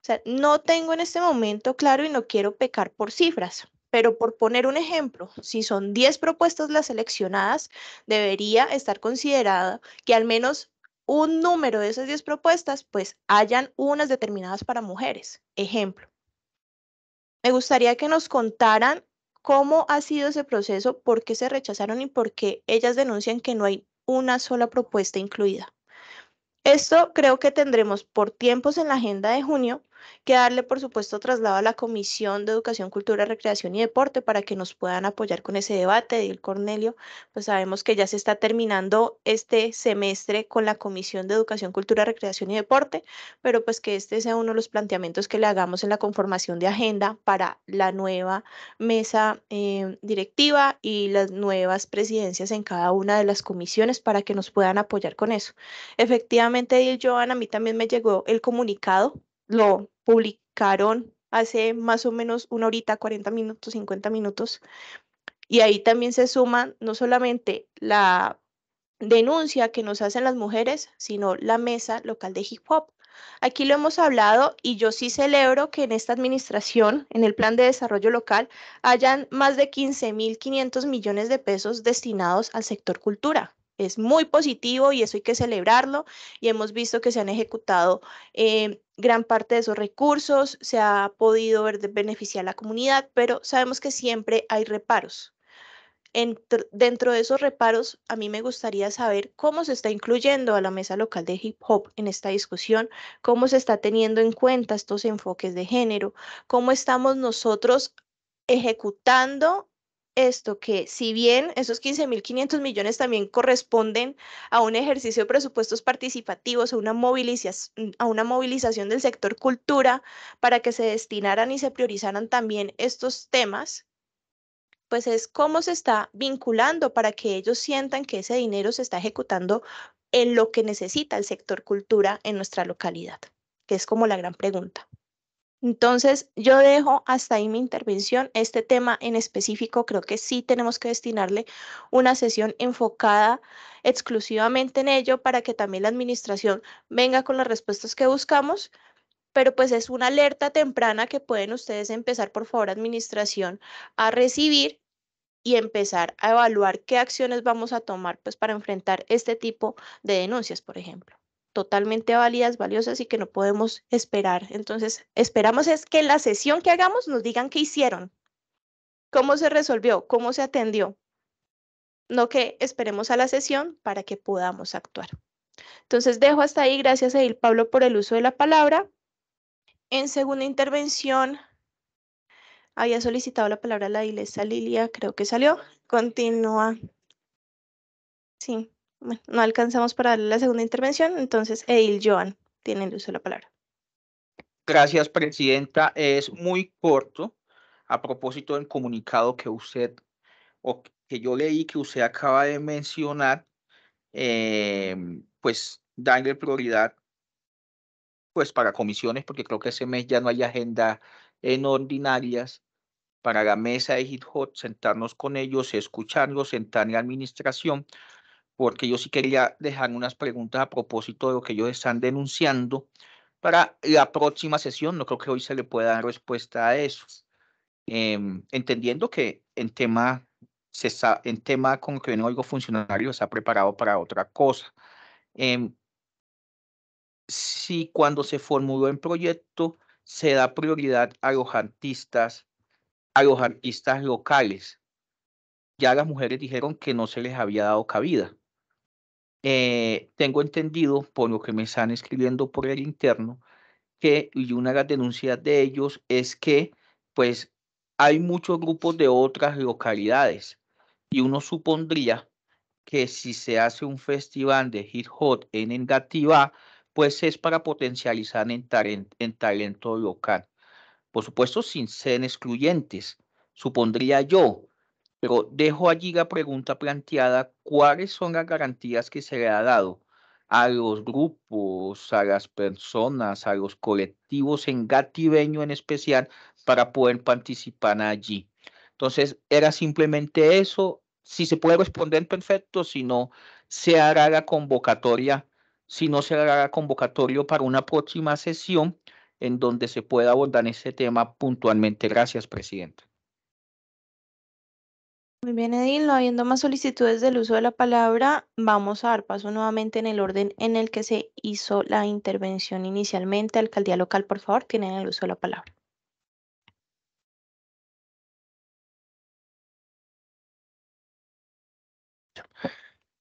[SPEAKER 14] O sea, no tengo en este momento claro y no quiero pecar por cifras, pero por poner un ejemplo, si son 10 propuestas las seleccionadas, debería estar considerada que al menos un número de esas 10 propuestas, pues hayan unas determinadas para mujeres. Ejemplo. Me gustaría que nos contaran cómo ha sido ese proceso, por qué se rechazaron y por qué ellas denuncian que no hay una sola propuesta incluida. Esto creo que tendremos por tiempos en la agenda de junio, que darle, por supuesto, traslado a la Comisión de Educación, Cultura, Recreación y Deporte para que nos puedan apoyar con ese debate. Dil Cornelio, pues sabemos que ya se está terminando este semestre con la Comisión de Educación, Cultura, Recreación y Deporte, pero pues que este sea uno de los planteamientos que le hagamos en la conformación de agenda para la nueva mesa eh, directiva y las nuevas presidencias en cada una de las comisiones para que nos puedan apoyar con eso. Efectivamente, Dil Joan, a mí también me llegó el comunicado lo publicaron hace más o menos una horita, 40 minutos, 50 minutos. Y ahí también se suman no solamente la denuncia que nos hacen las mujeres, sino la mesa local de hip hop. Aquí lo hemos hablado y yo sí celebro que en esta administración, en el plan de desarrollo local, hayan más de 15.500 millones de pesos destinados al sector cultura es muy positivo y eso hay que celebrarlo y hemos visto que se han ejecutado eh, gran parte de esos recursos, se ha podido ver beneficiar a la comunidad, pero sabemos que siempre hay reparos. dentro de esos reparos, a mí me gustaría saber cómo se está incluyendo a la mesa local de hip hop en esta discusión, cómo se está teniendo en cuenta estos enfoques de género, cómo estamos nosotros ejecutando esto, que si bien esos 15.500 millones también corresponden a un ejercicio de presupuestos participativos, a una, mm, a una movilización del sector cultura para que se destinaran y se priorizaran también estos temas, pues es cómo se está vinculando para que ellos sientan que ese dinero se está ejecutando en lo que necesita el sector cultura en nuestra localidad, que es como la gran pregunta. Entonces, yo dejo hasta ahí mi intervención. Este tema en específico creo que sí tenemos que destinarle una sesión enfocada exclusivamente en ello para que también la administración venga con las respuestas que buscamos, pero pues es una alerta temprana que pueden ustedes empezar, por favor, administración, a recibir y empezar a evaluar qué acciones vamos a tomar pues para enfrentar este tipo de denuncias, por ejemplo totalmente válidas, valiosas y que no podemos esperar. Entonces, esperamos es que en la sesión que hagamos nos digan qué hicieron, cómo se resolvió, cómo se atendió. No que esperemos a la sesión para que podamos actuar. Entonces, dejo hasta ahí. Gracias, Edil Pablo, por el uso de la palabra. En segunda intervención, había solicitado la palabra la Ilesa Lilia, creo que salió. Continúa. Sí no alcanzamos para la segunda intervención, entonces Eil Joan tiene el uso de la palabra.
[SPEAKER 1] Gracias, presidenta. Es muy corto. A propósito del comunicado que usted o que yo leí que usted acaba de mencionar, em, pues darle prioridad pues para comisiones, porque creo que ese mes ya no hay agenda en ordinarias para la mesa de hit sentarnos con ellos, escucharlos, sentar en la administración, porque yo sí quería dejar unas preguntas a propósito de lo que ellos están denunciando para la próxima sesión. No creo que hoy se le pueda dar respuesta a eso. Em, entendiendo que en tema, se está, en tema con que no algo funcionario ha preparado para otra cosa. Eh, si cuando se formuló el proyecto se da prioridad a los a los artistas locales, ya las mujeres dijeron que no se les había dado cabida. Eh, tengo entendido, por lo que me están escribiendo por el interno, que y una de las denuncias de ellos es que pues hay muchos grupos de otras localidades y uno supondría que si se hace un festival de hit-hot en Engativá, pues es para potencializar en, en talento local. Por supuesto, sin ser excluyentes, supondría yo, pero dejo allí la pregunta planteada, ¿cuáles son las garantías que se le ha dado a los grupos, a las personas, a los colectivos en Gatibeño en especial para poder participar allí? Entonces, era simplemente eso. Si se puede responder, perfecto. Si no, se hará la convocatoria. Si no, se hará la convocatoria para una próxima sesión en donde se pueda abordar ese tema puntualmente. Gracias, presidente.
[SPEAKER 14] Muy bien, Edil, no habiendo más solicitudes del uso de la palabra, vamos a dar paso nuevamente en el orden en el que se hizo la intervención inicialmente. Alcaldía local, por favor, tienen el uso de la palabra.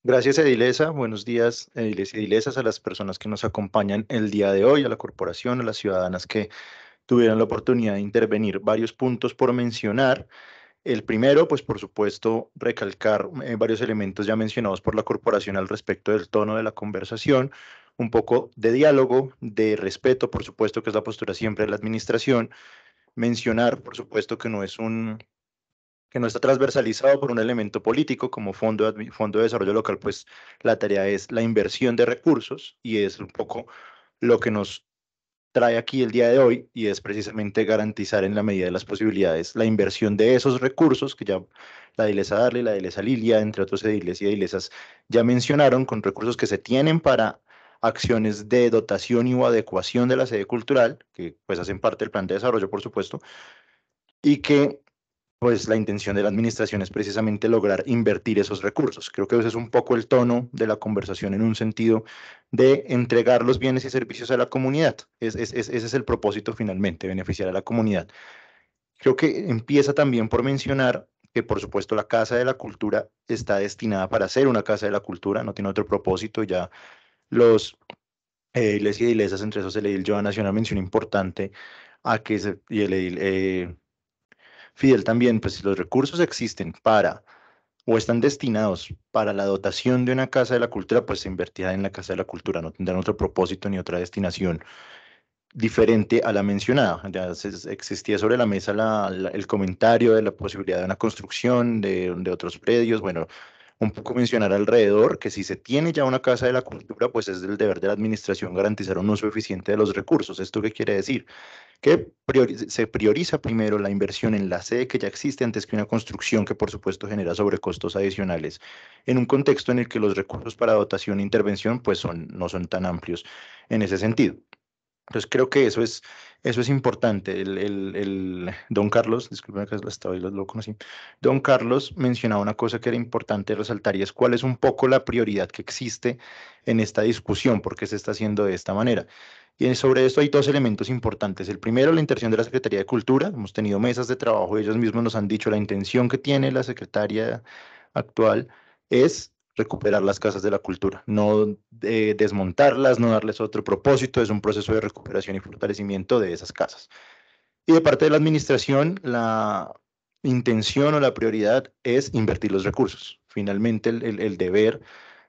[SPEAKER 18] Gracias, Edilesa. Buenos días, Ediles Edilesas, a las personas que nos acompañan el día de hoy, a la corporación, a las ciudadanas que tuvieron la oportunidad de intervenir. Varios puntos por mencionar. El primero, pues por supuesto, recalcar eh, varios elementos ya mencionados por la corporación al respecto del tono de la conversación, un poco de diálogo, de respeto, por supuesto, que es la postura siempre de la administración. Mencionar, por supuesto, que no es un que no está transversalizado por un elemento político como fondo fondo de desarrollo local, pues la tarea es la inversión de recursos y es un poco lo que nos trae aquí el día de hoy y es precisamente garantizar en la medida de las posibilidades la inversión de esos recursos que ya la Dilesa Darle, la Dilesa Lilia, entre otros ediles y edilesas ya mencionaron, con recursos que se tienen para acciones de dotación y o adecuación de la sede cultural, que pues hacen parte del plan de desarrollo, por supuesto, y que pues la intención de la administración es precisamente lograr invertir esos recursos. Creo que ese es un poco el tono de la conversación en un sentido de entregar los bienes y servicios a la comunidad. Es, es, ese es el propósito finalmente, beneficiar a la comunidad. Creo que empieza también por mencionar que por supuesto la Casa de la Cultura está destinada para ser una Casa de la Cultura, no tiene otro propósito, ya los eh, iglesias y iglesias, entre esos el edil Joan Nacional mención importante a que el Fidel también, pues si los recursos existen para o están destinados para la dotación de una casa de la cultura, pues se invertirá en la casa de la cultura, no tendrán otro propósito ni otra destinación diferente a la mencionada. Ya existía sobre la mesa el comentario de la posibilidad de una construcción de, de otros predios, bueno, un poco mencionar alrededor que si se tiene ya una casa de la cultura, pues es el deber de la administración garantizar un uso eficiente de los recursos. ¿Esto qué quiere decir? que se prioriza primero la inversión en la sede que ya existe antes que una construcción que por supuesto genera sobrecostos adicionales en un contexto en el que los recursos para dotación e intervención pues son, no son tan amplios en ese sentido. Entonces pues, creo que eso es, eso es importante. El, don Carlos, que conocí, don Carlos mencionaba una cosa que era importante resaltar y es cuál es un poco la prioridad que existe en esta discusión, porque se está haciendo de esta manera. Y sobre esto hay dos elementos importantes. El primero, la intención de la Secretaría de Cultura. Hemos tenido mesas de trabajo, ellos mismos nos han dicho la intención que tiene la secretaria actual es recuperar las casas de la cultura, no eh, desmontarlas, no darles otro propósito, es un proceso de recuperación y fortalecimiento de esas casas. Y de parte de la administración, la intención o la prioridad es invertir los recursos. Finalmente, el, el deber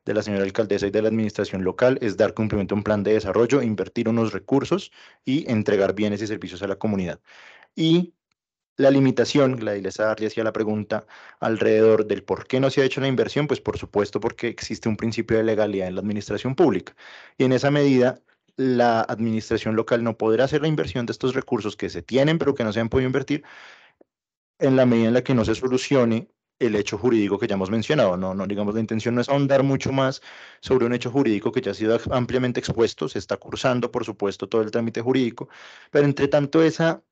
[SPEAKER 18] de la señora alcaldesa y de la administración local es dar cumplimiento a un plan de desarrollo, invertir unos recursos y entregar bienes y servicios a la comunidad. Y la limitación, Gladys Arria hacía la pregunta alrededor del por qué no se ha hecho la inversión, pues por supuesto porque existe un principio de legalidad en la administración pública. Y en esa medida, la administración local no podrá hacer la inversión de estos recursos que se tienen, pero que no se han podido invertir, en la medida en la que no se solucione el hecho jurídico que ya hemos mencionado. No, no digamos, la intención no es ahondar mucho más sobre un hecho jurídico que ya ha sido ampliamente expuesto, se está cursando, por supuesto, todo el trámite jurídico, pero entre tanto esa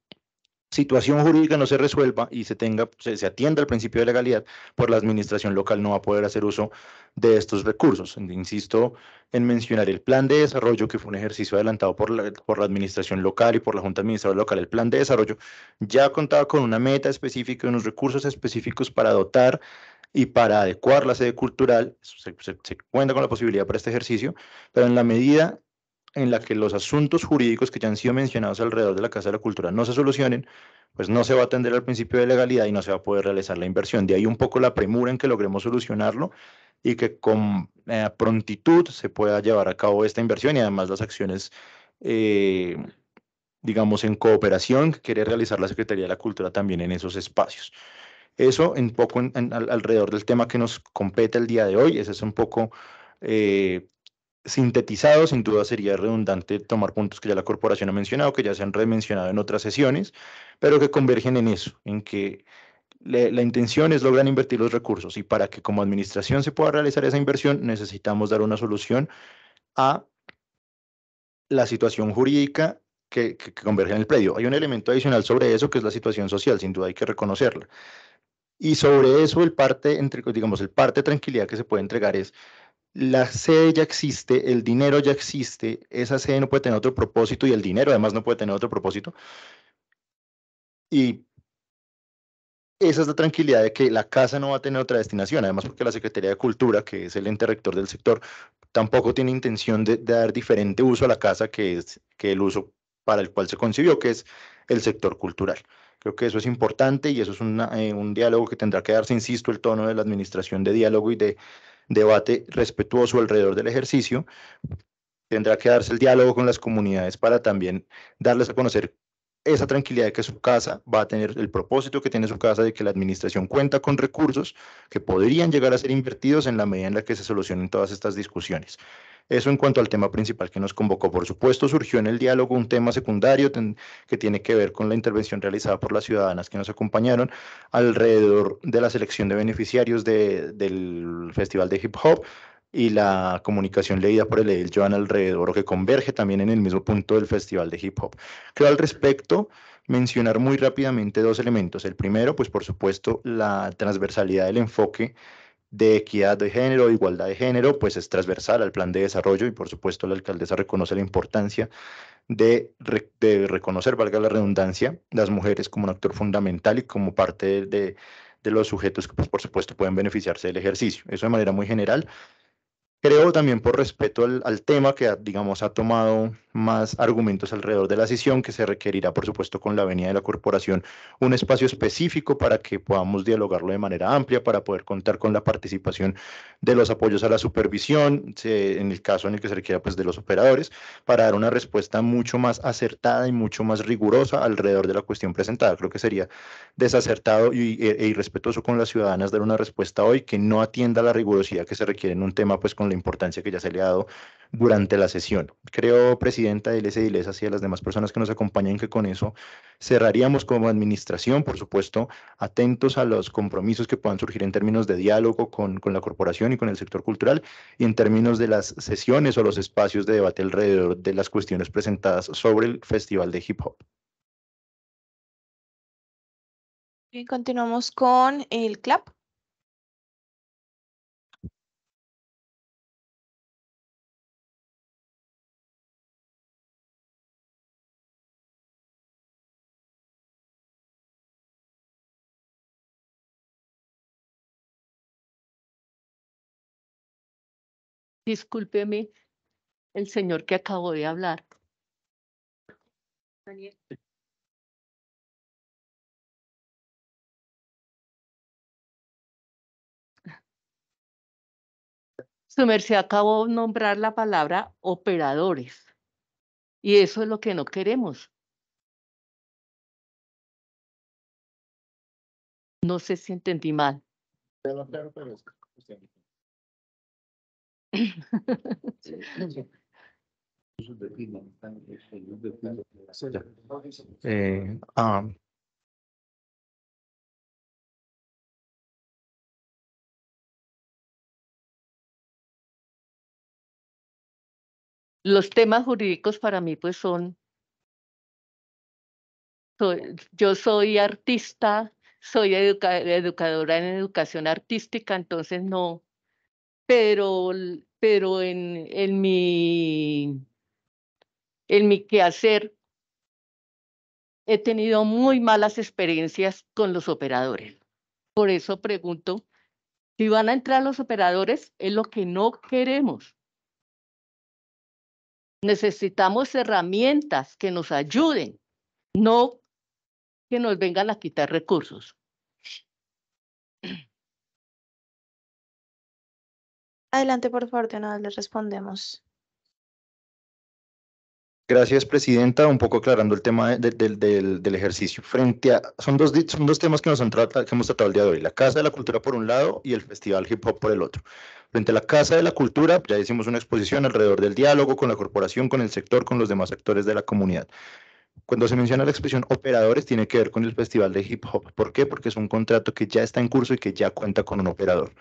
[SPEAKER 18] situación jurídica no se resuelva y se tenga, se, atienda al principio de legalidad, por la administración local no va a poder hacer uso de estos recursos. Insisto en mencionar el plan de desarrollo, que fue un ejercicio adelantado por la, por la administración local y por la Junta Administradora Local. El plan de desarrollo ya contaba con una meta específica y unos recursos específicos para dotar y para adecuar la sede cultural, se, cuenta con la posibilidad para este ejercicio, pero en la medida en la que los asuntos jurídicos que ya han sido mencionados alrededor de la Casa de la Cultura no se solucionen, pues no se va a atender al principio de legalidad y no se va a poder realizar la inversión. De ahí un poco la premura en que logremos solucionarlo y que con eh, prontitud se pueda llevar a cabo esta inversión y además las acciones, eh, digamos, en cooperación que quiere realizar la Secretaría de la Cultura también en esos espacios. Eso un poco alrededor del tema que nos compete el día de hoy, ese es un poco eh, sintetizado, sin duda sería redundante tomar puntos que ya la corporación ha mencionado, que ya se han remencionado en otras sesiones, pero que convergen en eso, en que la intención es lograr invertir los recursos y para que como administración se pueda realizar esa inversión necesitamos dar una solución a la situación jurídica que, converge en el predio. Hay un elemento adicional sobre eso que es la situación social, sin duda hay que reconocerla. Y sobre eso el parte, entre, digamos, el parte de tranquilidad que se puede entregar es la sede ya existe, el dinero ya existe, esa sede no puede tener otro propósito y el dinero además no puede tener otro propósito. Y esa es la tranquilidad de que la casa no va a tener otra destinación, además porque la Secretaría de Cultura, que es el ente rector del sector, tampoco tiene intención de, dar diferente uso a la casa que, es, que el uso para el cual se concibió, que es el sector cultural. Creo que eso es importante y eso es eh, un diálogo que tendrá que darse, insisto, el tono de la administración de diálogo y de debate respetuoso alrededor del ejercicio. Tendrá que darse el diálogo con las comunidades para también darles a conocer esa tranquilidad de que su casa va a tener el propósito que tiene su casa de que la administración cuenta con recursos que podrían llegar a ser invertidos en la medida en la que se solucionen todas estas discusiones. Eso en cuanto al tema principal que nos convocó. Por supuesto, surgió en el diálogo un tema secundario que tiene que ver con la intervención realizada por las ciudadanas que nos acompañaron alrededor de la selección de beneficiarios del Festival de Hip Hop y la comunicación leída por el Edil Joan alrededor, que converge también en el mismo punto del Festival de Hip Hop. Creo al respecto mencionar muy rápidamente dos elementos. El primero, pues por supuesto, la transversalidad del enfoque de equidad de género, igualdad de género, pues es transversal al plan de desarrollo y por supuesto la alcaldesa reconoce la importancia de, reconocer, valga la redundancia, las mujeres como un actor fundamental y como parte de, los sujetos que pues, por supuesto pueden beneficiarse del ejercicio. Eso de manera muy general. Creo también por respeto al, tema que, digamos, ha tomado más argumentos alrededor de la sesión, que se requerirá, por supuesto, con la venida de la corporación, un espacio específico para que podamos dialogarlo de manera amplia, para poder contar con la participación de los apoyos a la supervisión, en el caso en el que se requiera, pues, de los operadores, para dar una respuesta mucho más acertada y mucho más rigurosa alrededor de la cuestión presentada. Creo que sería desacertado y, e, e irrespetuoso con las ciudadanas dar una respuesta hoy que no atienda la rigurosidad que se requiere en un tema, pues, con la importancia que ya se le ha dado durante la sesión. Creo, Presidenta de les así a las demás personas que nos acompañan, que con eso cerraríamos como administración, por supuesto, atentos a los compromisos que puedan surgir en términos de diálogo con, con la corporación y con el sector cultural y en términos de las sesiones o los espacios de debate alrededor de las cuestiones presentadas sobre el Festival de Hip Hop.
[SPEAKER 14] continuamos con
[SPEAKER 3] el CLAP. Discúlpeme el señor que acabó de hablar. Daniel. Su merced acabó de nombrar la palabra operadores. Y eso es lo que no queremos. No sé si entendí
[SPEAKER 12] mal. pero,
[SPEAKER 3] Eh, um, los temas jurídicos para mí pues son,
[SPEAKER 15] yo soy artista, soy educadora en educación artística, entonces no, pero, pero en, en, mi, en mi quehacer he tenido muy malas experiencias con los operadores. Por eso pregunto, si van a entrar los operadores, es lo que no queremos. Necesitamos herramientas que nos ayuden, no que nos vengan a quitar recursos.
[SPEAKER 14] Adelante, por favor, de una le respondemos.
[SPEAKER 18] Gracias, Presidenta. Un poco aclarando el tema del ejercicio. Frente a, son, dos, son dos temas que, nos han tratado, que hemos tratado el día de hoy. La Casa de la Cultura por un lado y el Festival Hip Hop por el otro. Frente a la Casa de la Cultura, ya hicimos una exposición alrededor del diálogo con la corporación, con el sector, con los demás actores de la comunidad. Cuando se menciona la expresión operadores, tiene que ver con el Festival de Hip Hop. ¿Por qué? Porque es un contrato que ya está en curso y que ya cuenta con un operador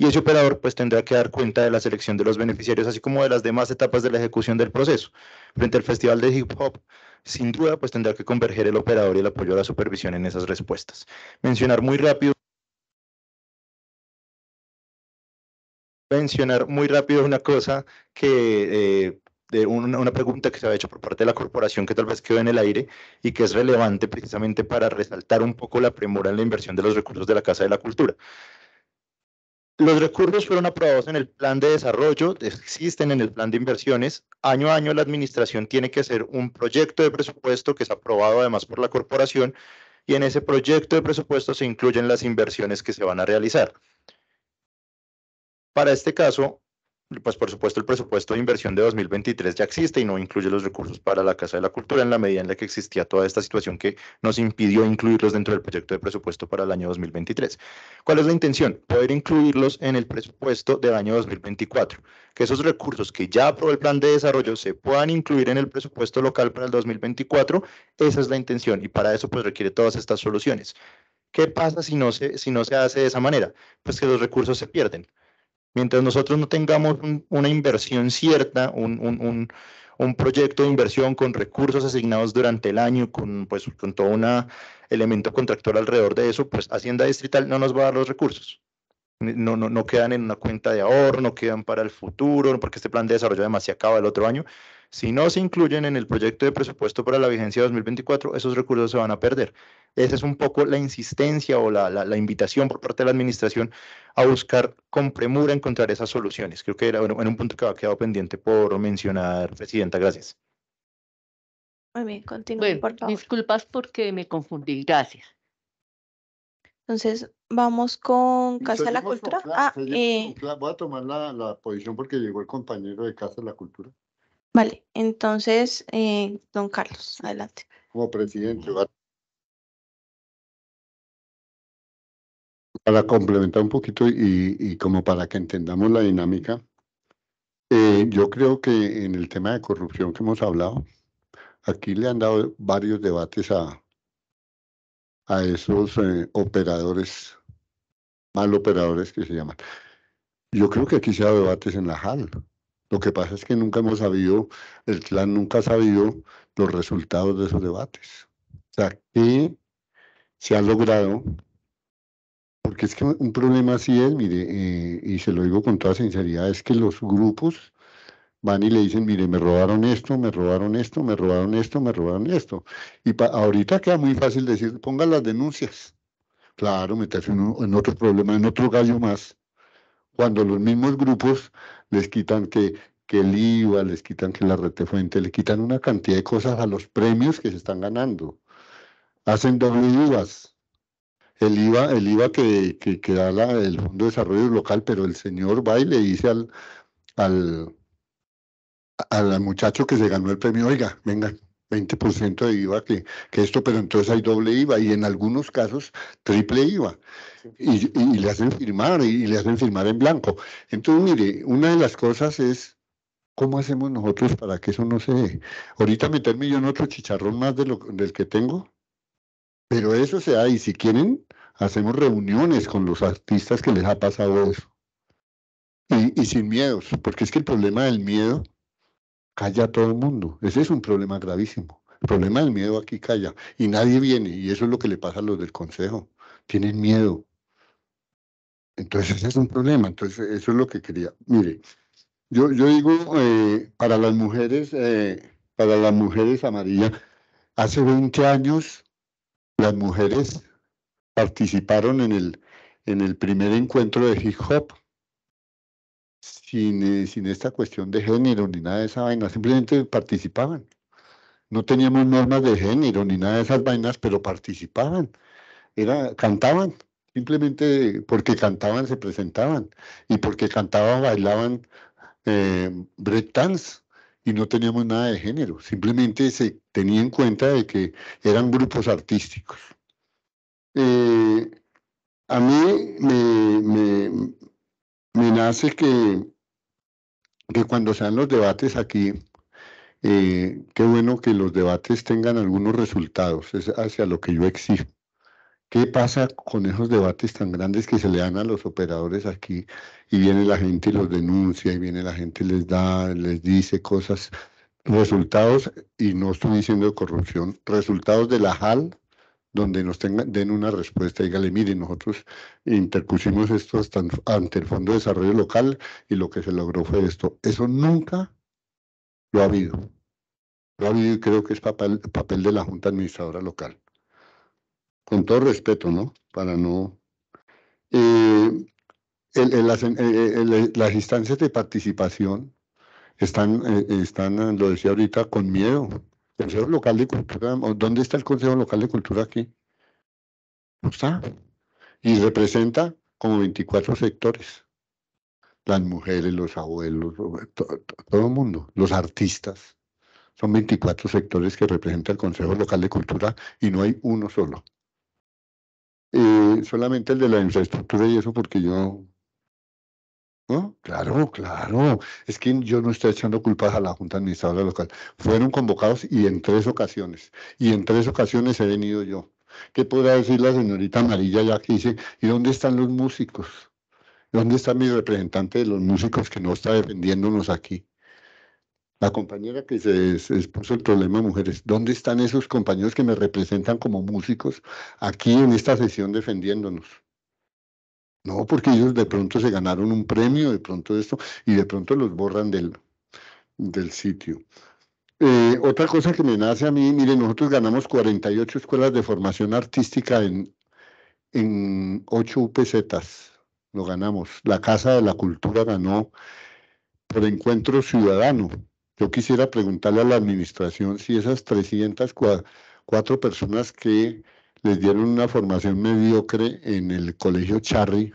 [SPEAKER 18] y ese operador pues tendrá que dar cuenta de la selección de los beneficiarios, así como de las demás etapas de la ejecución del proceso. Frente al Festival de Hip Hop, sin duda pues tendrá que converger el operador y el apoyo a la supervisión en esas respuestas. Mencionar muy rápido mencionar muy rápido una cosa que eh, una, una, pregunta que se ha hecho por parte de la corporación que tal vez quedó en el aire y que es relevante precisamente para resaltar un poco la premura en la inversión de los recursos de la Casa de la Cultura. Los recursos fueron aprobados en el plan de desarrollo, existen en el plan de inversiones. Año a año la administración tiene que hacer un proyecto de presupuesto que es aprobado además por la corporación y en ese proyecto de presupuesto se incluyen las inversiones que se van a realizar. Para este caso, pues por supuesto el presupuesto de inversión de 2023 ya existe y no incluye los recursos para la Casa de la Cultura en la medida en la que existía toda esta situación que nos impidió incluirlos dentro del proyecto de presupuesto para el año 2023. ¿Cuál es la intención? Poder incluirlos en el presupuesto del año 2024, que esos recursos que ya aprobó el plan de desarrollo se puedan incluir en el presupuesto local para el 2024, esa es la intención y para eso pues requiere todas estas soluciones. ¿Qué pasa si no si no se hace de esa manera? Pues que los recursos se pierden Mientras nosotros no tengamos una inversión cierta, un, proyecto de inversión con recursos asignados durante el año, con, pues, con todo un elemento contractual alrededor de eso, pues Hacienda Distrital no nos va a dar los recursos. No, no, no quedan en una cuenta de ahorro, no quedan para el futuro, porque este plan de desarrollo además se acaba el otro año. Si no se incluyen en el proyecto de presupuesto para la vigencia 2024, esos recursos se van a perder. Esa es un poco la insistencia o la, invitación por parte de la administración a buscar con premura encontrar esas soluciones. Creo que era, bueno, un punto que había quedado pendiente por mencionar, Presidenta. Gracias.
[SPEAKER 15] Muy bien, continúe, Disculpas porque me confundí. Gracias. Entonces, vamos
[SPEAKER 14] con Casa de la Cultura. ah, eh,
[SPEAKER 16] voy a tomar la, posición porque llegó el compañero de Casa de la Cultura.
[SPEAKER 14] Vale, entonces, eh, don Carlos, adelante.
[SPEAKER 16] Como presidente, mm. para complementar un poquito y, como para que entendamos la dinámica, eh, yo creo que en el tema de corrupción que hemos hablado, aquí le han dado varios debates a, a esos eh, operadores, mal operadores que se llaman. Yo creo que aquí se ha dado debates en la JAL. Lo que pasa es que nunca hemos sabido, el clan nunca ha sabido los resultados de esos debates. O sea, se ha logrado porque es que un problema así es, mire, eh, y se lo digo con toda sinceridad, es que los grupos van y le dicen, mire, me robaron esto, me robaron esto, me robaron esto, me robaron esto. Y ahorita queda muy fácil decir, pongan las denuncias. Claro, meterse en, otro problema, en otro gallo más. Cuando los mismos grupos les quitan que que el IVA, les quitan que la red fuente, le quitan una cantidad de cosas a los premios que se están ganando. Hacen doble IVAs el IVA, el IVA que, que, da la, el Fondo de Desarrollo Local, pero el señor va y le dice al, al, al muchacho que se ganó el premio, oiga, venga, 20% de IVA que, que esto, pero entonces hay doble IVA y en algunos casos triple IVA. Y, le hacen firmar y, le hacen firmar en blanco. Entonces, mire, una de las cosas es cómo hacemos nosotros para que eso no se... Ahorita meterme yo en otro chicharrón más de lo, del que tengo, pero eso se da, y si quieren, hacemos reuniones con los artistas que les ha pasado eso. Y, sin miedos, porque es que el problema del miedo calla a todo el mundo. Ese es un problema gravísimo. El problema del miedo aquí calla. Y nadie viene, y eso es lo que le pasa a los del consejo. Tienen miedo. Entonces ese es un problema. Entonces eso es lo que quería. Mire, yo, yo digo, eh, para las mujeres, eh, para las mujeres amarillas, hace 20 años las mujeres participaron en el, en el primer encuentro de hip hop sin, eh, sin esta cuestión de género ni nada de esa vaina, simplemente participaban. No teníamos normas de género ni nada de esas vainas, pero participaban. Era, cantaban, simplemente porque cantaban se presentaban y porque cantaban bailaban eh, dance y no teníamos nada de género, simplemente se tenía en cuenta de que eran grupos artísticos. Eh, a mí me, nace que, que cuando sean los debates aquí, eh, qué bueno que los debates tengan algunos resultados, es hacia lo que yo exijo. ¿Qué pasa con esos debates tan grandes que se le dan a los operadores aquí y viene la gente y los denuncia y viene la gente y les da, les dice cosas, resultados, y no estoy diciendo corrupción, resultados de la JAL, donde nos den una respuesta, dígale, mire, nosotros interpusimos esto hasta ante el Fondo de Desarrollo Local y lo que se logró fue esto. Eso nunca lo ha habido. Lo ha habido y creo que es papel, papel de la Junta Administradora Local con todo respeto, ¿no? Para no... Eh, eh, eh, las, instancias de participación están, están, lo decía ahorita, con miedo. Consejo Local de Cultura, ¿dónde está el Consejo Local de Cultura aquí? No está. Y representa como 24 sectores. Las mujeres, los abuelos, todo, todo el mundo, los artistas. Son 24 sectores que representa el Consejo Local de Cultura y no hay uno solo. Eh, solamente el de la infraestructura y eso porque yo... ¿No? Claro, claro. Es que yo no estoy echando culpas a la Junta Administradora Local. Fueron convocados y en tres ocasiones. Y en tres ocasiones he venido yo. ¿Qué podrá decir la señorita Amarilla ya que dice, ¿y dónde están los músicos? ¿Dónde está mi representante de los músicos que no está defendiéndonos aquí? la compañera que se, expuso el problema mujeres, ¿dónde están esos compañeros que me representan como músicos aquí en esta sesión defendiéndonos? No, porque ellos de pronto se ganaron un premio, de pronto esto, y de pronto los borran del, del sitio. Eh, otra cosa que me nace a mí, miren, nosotros ganamos 48 escuelas de formación artística en, en 8 UPZs, lo ganamos. La Casa de la Cultura ganó por Encuentro Ciudadano, yo quisiera preguntarle a la administración si esas 304 personas que les dieron una formación mediocre en el colegio Charry,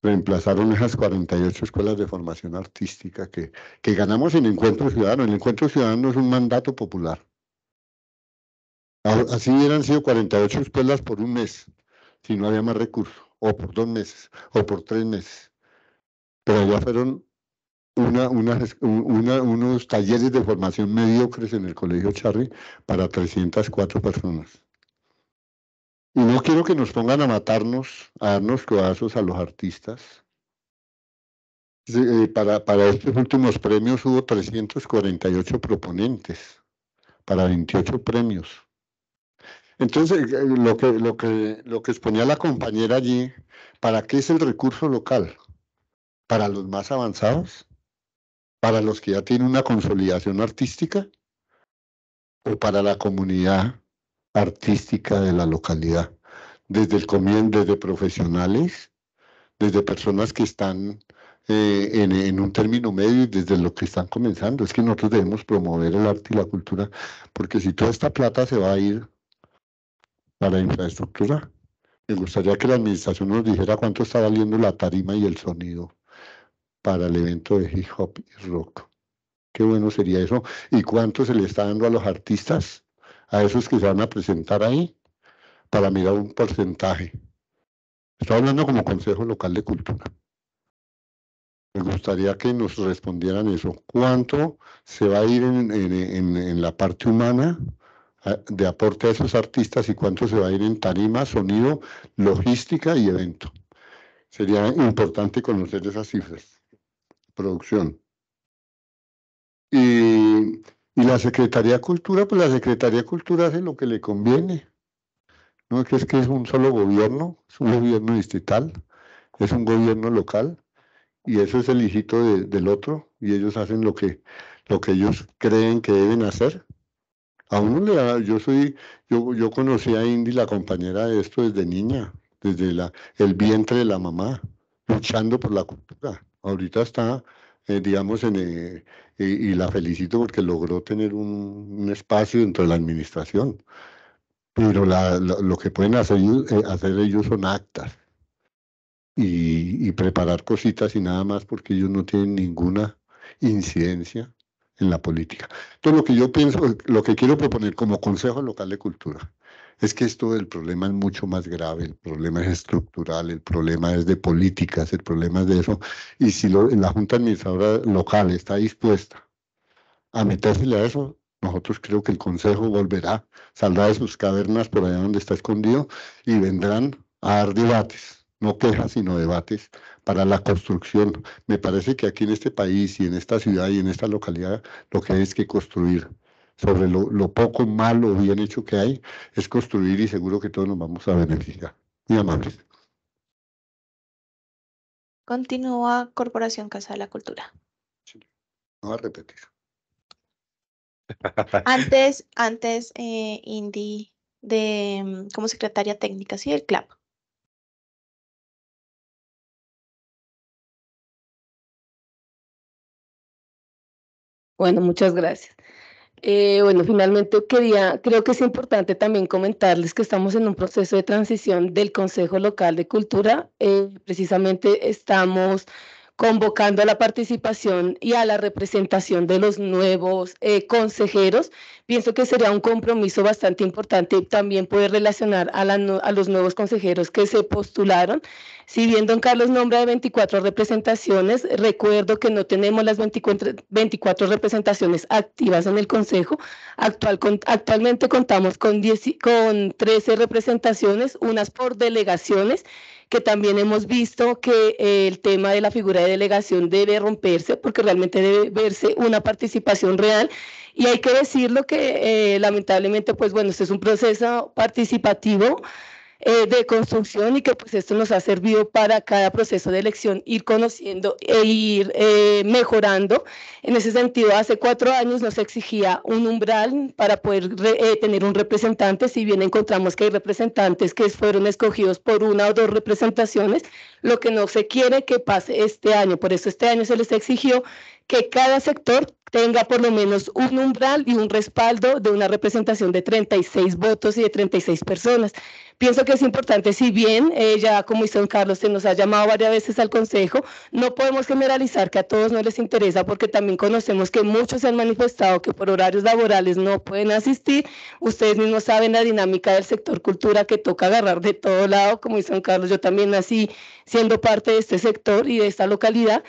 [SPEAKER 16] reemplazaron esas 48 escuelas de formación artística que, que ganamos en Encuentro Ciudadano. El Encuentro Ciudadano es un mandato popular. Así hubieran sido 48 escuelas por un mes, si no había más recursos, o por dos meses, o por tres meses. Pero ya fueron unos talleres de formación mediocres en el Colegio Charri para 304 personas. Y no quiero que nos pongan a matarnos, a darnos codazos a los artistas. Eh, para, para estos últimos premios hubo 348 proponentes, para 28 premios. Entonces, eh, lo que, lo, que, lo que exponía la compañera allí, ¿para qué es el recurso local? ¿Para los más avanzados? para los que ya tienen una consolidación artística o para la comunidad artística de la localidad, desde el comienzo, desde profesionales, desde personas que están eh, en, un término medio y desde lo que están comenzando. Es que nosotros debemos promover el arte y la cultura, porque si toda esta plata se va a ir para infraestructura, me gustaría que la administración nos dijera cuánto está valiendo la tarima y el sonido para el evento de hip hop y rock. Qué bueno sería eso. ¿Y cuánto se le está dando a los artistas, a esos que se van a presentar ahí, para mirar un porcentaje? Estoy hablando como Consejo Local de Cultura. Me gustaría que nos respondieran eso. ¿Cuánto se va a ir en la parte humana de aporte a esos artistas y cuánto se va a ir en tarima, sonido, logística y evento? Sería importante conocer esas cifras producción. Y, y, la Secretaría de Cultura, pues la Secretaría de Cultura hace lo que le conviene. No es que es, un solo gobierno, es un gobierno distrital, es un gobierno local, y eso es el hijito del otro, y ellos hacen lo que, lo que ellos creen que deben hacer. A uno le yo soy, yo, yo conocí a Indy, la compañera de esto, desde niña, desde la, el vientre de la mamá, luchando por la cultura ahorita está, eh, digamos, en, eh, y, la felicito porque logró tener un, espacio dentro de la administración. Pero la, lo que pueden hacer, eh, hacer ellos son actas y, y preparar cositas y nada más porque ellos no tienen ninguna incidencia en la política. Entonces, lo que yo pienso, lo que quiero proponer como Consejo Local de Cultura, es que esto del problema es mucho más grave, el problema es estructural, el problema es de políticas, el problema es de eso. Y si la Junta Administradora local está dispuesta a metérsele a eso, nosotros creo que el Consejo volverá, saldrá de sus cavernas por allá donde está escondido y vendrán a dar debates, no quejas, sino debates para la construcción. Me parece que aquí en este país y en esta ciudad y en esta localidad lo que hay es que construir sobre lo, poco, malo o bien hecho que hay, es construir y seguro que todos nos vamos a beneficiar. Muy amables.
[SPEAKER 14] Continúa Corporación Casa de la Cultura.
[SPEAKER 16] no a repetir.
[SPEAKER 14] Antes, antes eh, Indy, de, mm, como secretaria técnica, ¿sí? el CLAP.
[SPEAKER 3] Bueno, muchas gracias. Eh, bueno, finalmente quería, creo que es
[SPEAKER 13] importante también comentarles que estamos en un proceso de transición del Consejo Local de Cultura. Eh, precisamente estamos convocando a la participación y a la representación de los nuevos eh, consejeros. Pienso que sería un compromiso bastante importante también poder relacionar a, los nuevos consejeros que se postularon. Si bien don Carlos nombra de 24 representaciones, recuerdo que no tenemos las 24, representaciones activas en el Consejo. actualmente contamos con 13 representaciones, unas por delegaciones que también hemos visto que eh, el tema de la figura de delegación debe romperse porque realmente debe verse una participación real. Y hay que decirlo que eh, lamentablemente, pues bueno, este es un proceso participativo eh, de construcción y que pues esto nos ha servido para cada proceso de elección ir conociendo e ir eh, mejorando. En ese sentido, hace cuatro años nos exigía un umbral para poder eh, tener un representante, si bien encontramos que hay representantes que fueron escogidos por una o dos representaciones, lo que no se quiere que pase este año. Por eso este año se les exigió que cada sector tenga por lo menos un umbral y un respaldo de una representación de 36 votos y de 36 personas. Pienso que es importante, si bien ella, eh, ya como hizo Carlos se nos ha llamado varias veces al Consejo, no podemos generalizar que a todos no les interesa porque también conocemos que muchos se han manifestado que por horarios laborales no pueden asistir. Ustedes mismos saben la dinámica del sector cultura que toca agarrar de todo lado, como hizo Carlos, yo también nací siendo parte de este sector y de esta localidad.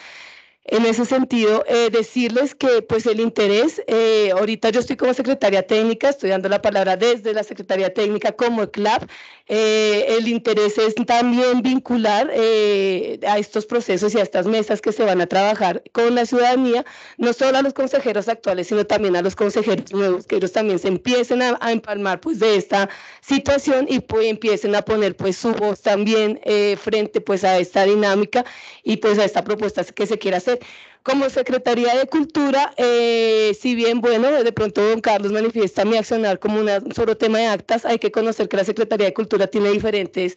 [SPEAKER 13] En ese sentido, eh, decirles que pues el interés, eh, ahorita yo estoy como secretaria técnica, estoy dando la palabra desde la secretaría técnica como CLAP, eh, el interés es también vincular eh, a estos procesos y a estas mesas que se van a trabajar con la ciudadanía, no solo a los consejeros actuales, sino también a los consejeros nuevos, que ellos también se empiecen a, empalmar pues, de esta situación y pues, empiecen a poner pues, su voz también eh, frente pues, a esta dinámica y pues, a esta propuesta que se quiere hacer. Como Secretaría de Cultura, eh, si bien, bueno, de pronto don Carlos manifiesta mi accionar como un solo tema de actas, hay que conocer que la Secretaría de Cultura tiene diferentes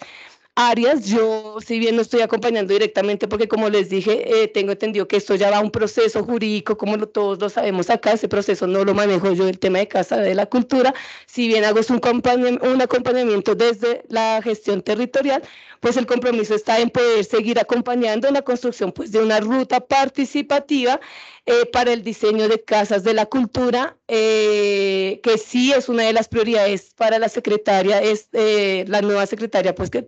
[SPEAKER 13] áreas. Yo, si bien no estoy acompañando directamente, porque como les dije, eh, tengo entendido que esto ya va a un proceso jurídico, como todos lo sabemos acá, ese proceso no lo manejo yo, el tema de Casa de la Cultura. Si bien hago un, acompañamiento desde la gestión territorial, pues el compromiso está en poder seguir acompañando la construcción pues de una ruta participativa eh, para el diseño de casas de la cultura, eh, que sí es una de las prioridades para la secretaria, es eh, la nueva secretaria pues que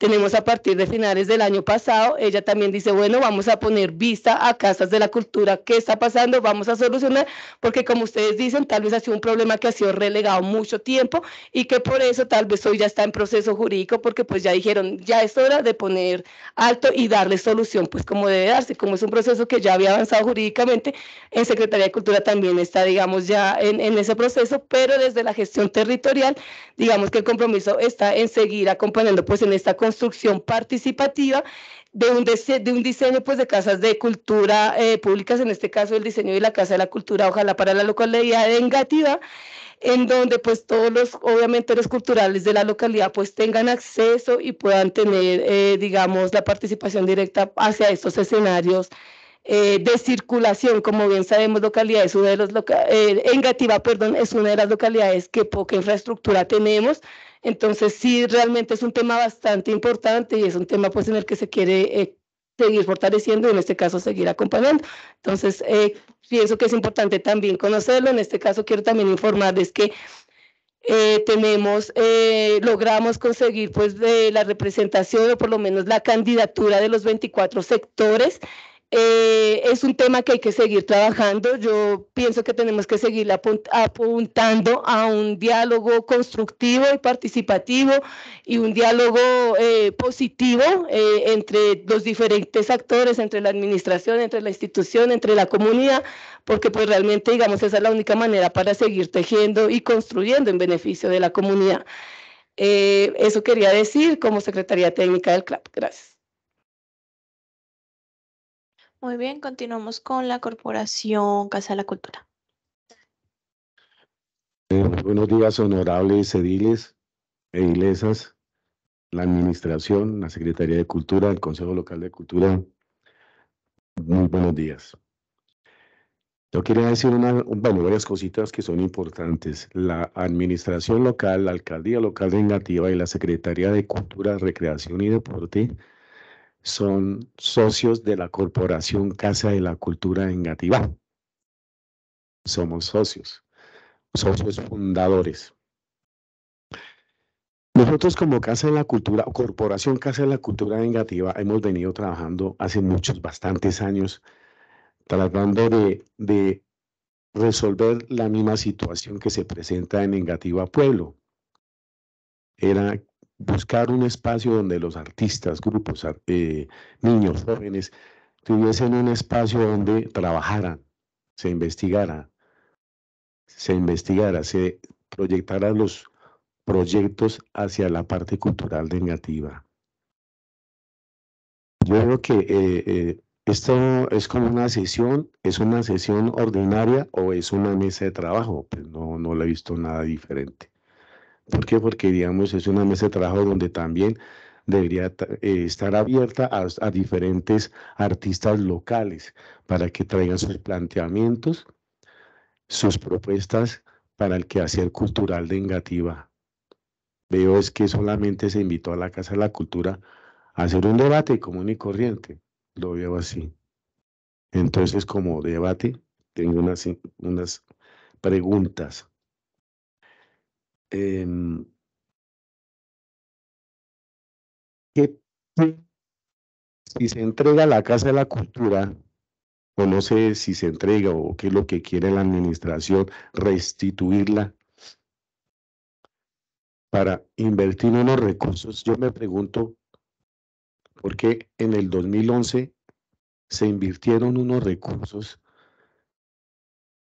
[SPEAKER 13] tenemos a partir de finales del año pasado. Ella también dice, bueno, vamos a poner vista a casas de la cultura, qué está pasando, vamos a solucionar, porque como ustedes dicen, tal vez ha sido un problema que ha sido relegado mucho tiempo y que por eso tal vez hoy ya está en proceso jurídico, porque pues ya dijeron, ya es hora de poner alto y darle solución, pues como debe darse, como es un proceso que ya había avanzado jurídicamente, en Secretaría de Cultura también está, digamos, ya en, en ese proceso, pero desde la gestión territorial, digamos que el compromiso está en seguir acompañando pues en esta construcción participativa de un, de un diseño pues, de casas de cultura eh, públicas, en este caso el diseño de la Casa de la Cultura, ojalá para la localidad de en donde pues todos los, obviamente los culturales de la localidad pues tengan acceso y puedan tener, eh, digamos, la participación directa hacia estos escenarios eh, de circulación. Como bien sabemos, localidades, de los eh, perdón, es una de las localidades que poca infraestructura tenemos. Entonces, sí, realmente es un tema bastante importante y es un tema pues, en el que se quiere eh, seguir fortaleciendo y en este caso seguir acompañando. Entonces, pienso que es importante también conocerlo. En este caso, quiero también informarles que tenemos, logramos conseguir pues la representación o por lo menos la candidatura de los 24 sectores eh, es un tema que hay que seguir trabajando. Yo pienso que tenemos que seguir apuntando a un diálogo constructivo y participativo y un diálogo eh, positivo eh, entre los diferentes actores, entre la administración, entre la institución, entre la comunidad, porque pues realmente, digamos, esa es la única manera para seguir tejiendo y construyendo en beneficio de la comunidad. eso quería decir como Secretaría Técnica del CLAP.
[SPEAKER 14] Gracias. Muy bien, continuamos con la Corporación Casa de la Cultura.
[SPEAKER 19] Eh, buenos días, honorables ediles e iglesias, la Administración, la Secretaría de Cultura, el Consejo Local de Cultura. Muy buenos días. Yo quería decir una, bueno, varias cositas que son importantes. La administración local, la alcaldía local de Nativa y la Secretaría de Cultura, Recreación y Deporte son socios de la Corporación Casa de la Cultura en Gativa. Somos socios, socios fundadores. Nosotros como Casa de la Cultura, Corporación Casa de la Cultura de Engativá, hemos venido trabajando hace muchos, bastantes años, tratando de, resolver la misma situación que se presenta en Engativá Pueblo. Era buscar un espacio donde los artistas, grupos, eh, niños, jóvenes, tuviesen un espacio donde trabajaran, se investigara, se investigara, se proyectaran los proyectos hacia la parte cultural negativa. Yo creo que eh, eh, esto es como una sesión, es una sesión ordinaria o es una mesa de trabajo, pues no, no le he visto nada diferente. ¿Por qué? Porque, digamos, es una mesa de trabajo donde también debería eh, estar abierta a, diferentes artistas locales para que traigan sus planteamientos, sus propuestas para el quehacer cultural de Engativa. Veo es que solamente se invitó a la Casa de la Cultura a hacer un debate común y corriente. Lo veo así. Entonces, como debate, tengo unas, unas preguntas.
[SPEAKER 3] Em, que
[SPEAKER 19] si se entrega la Casa de la Cultura, o no sé si se entrega o qué es lo que quiere la administración, restituirla para invertir unos recursos. Yo me pregunto, ¿por qué en el 2011 se invirtieron unos recursos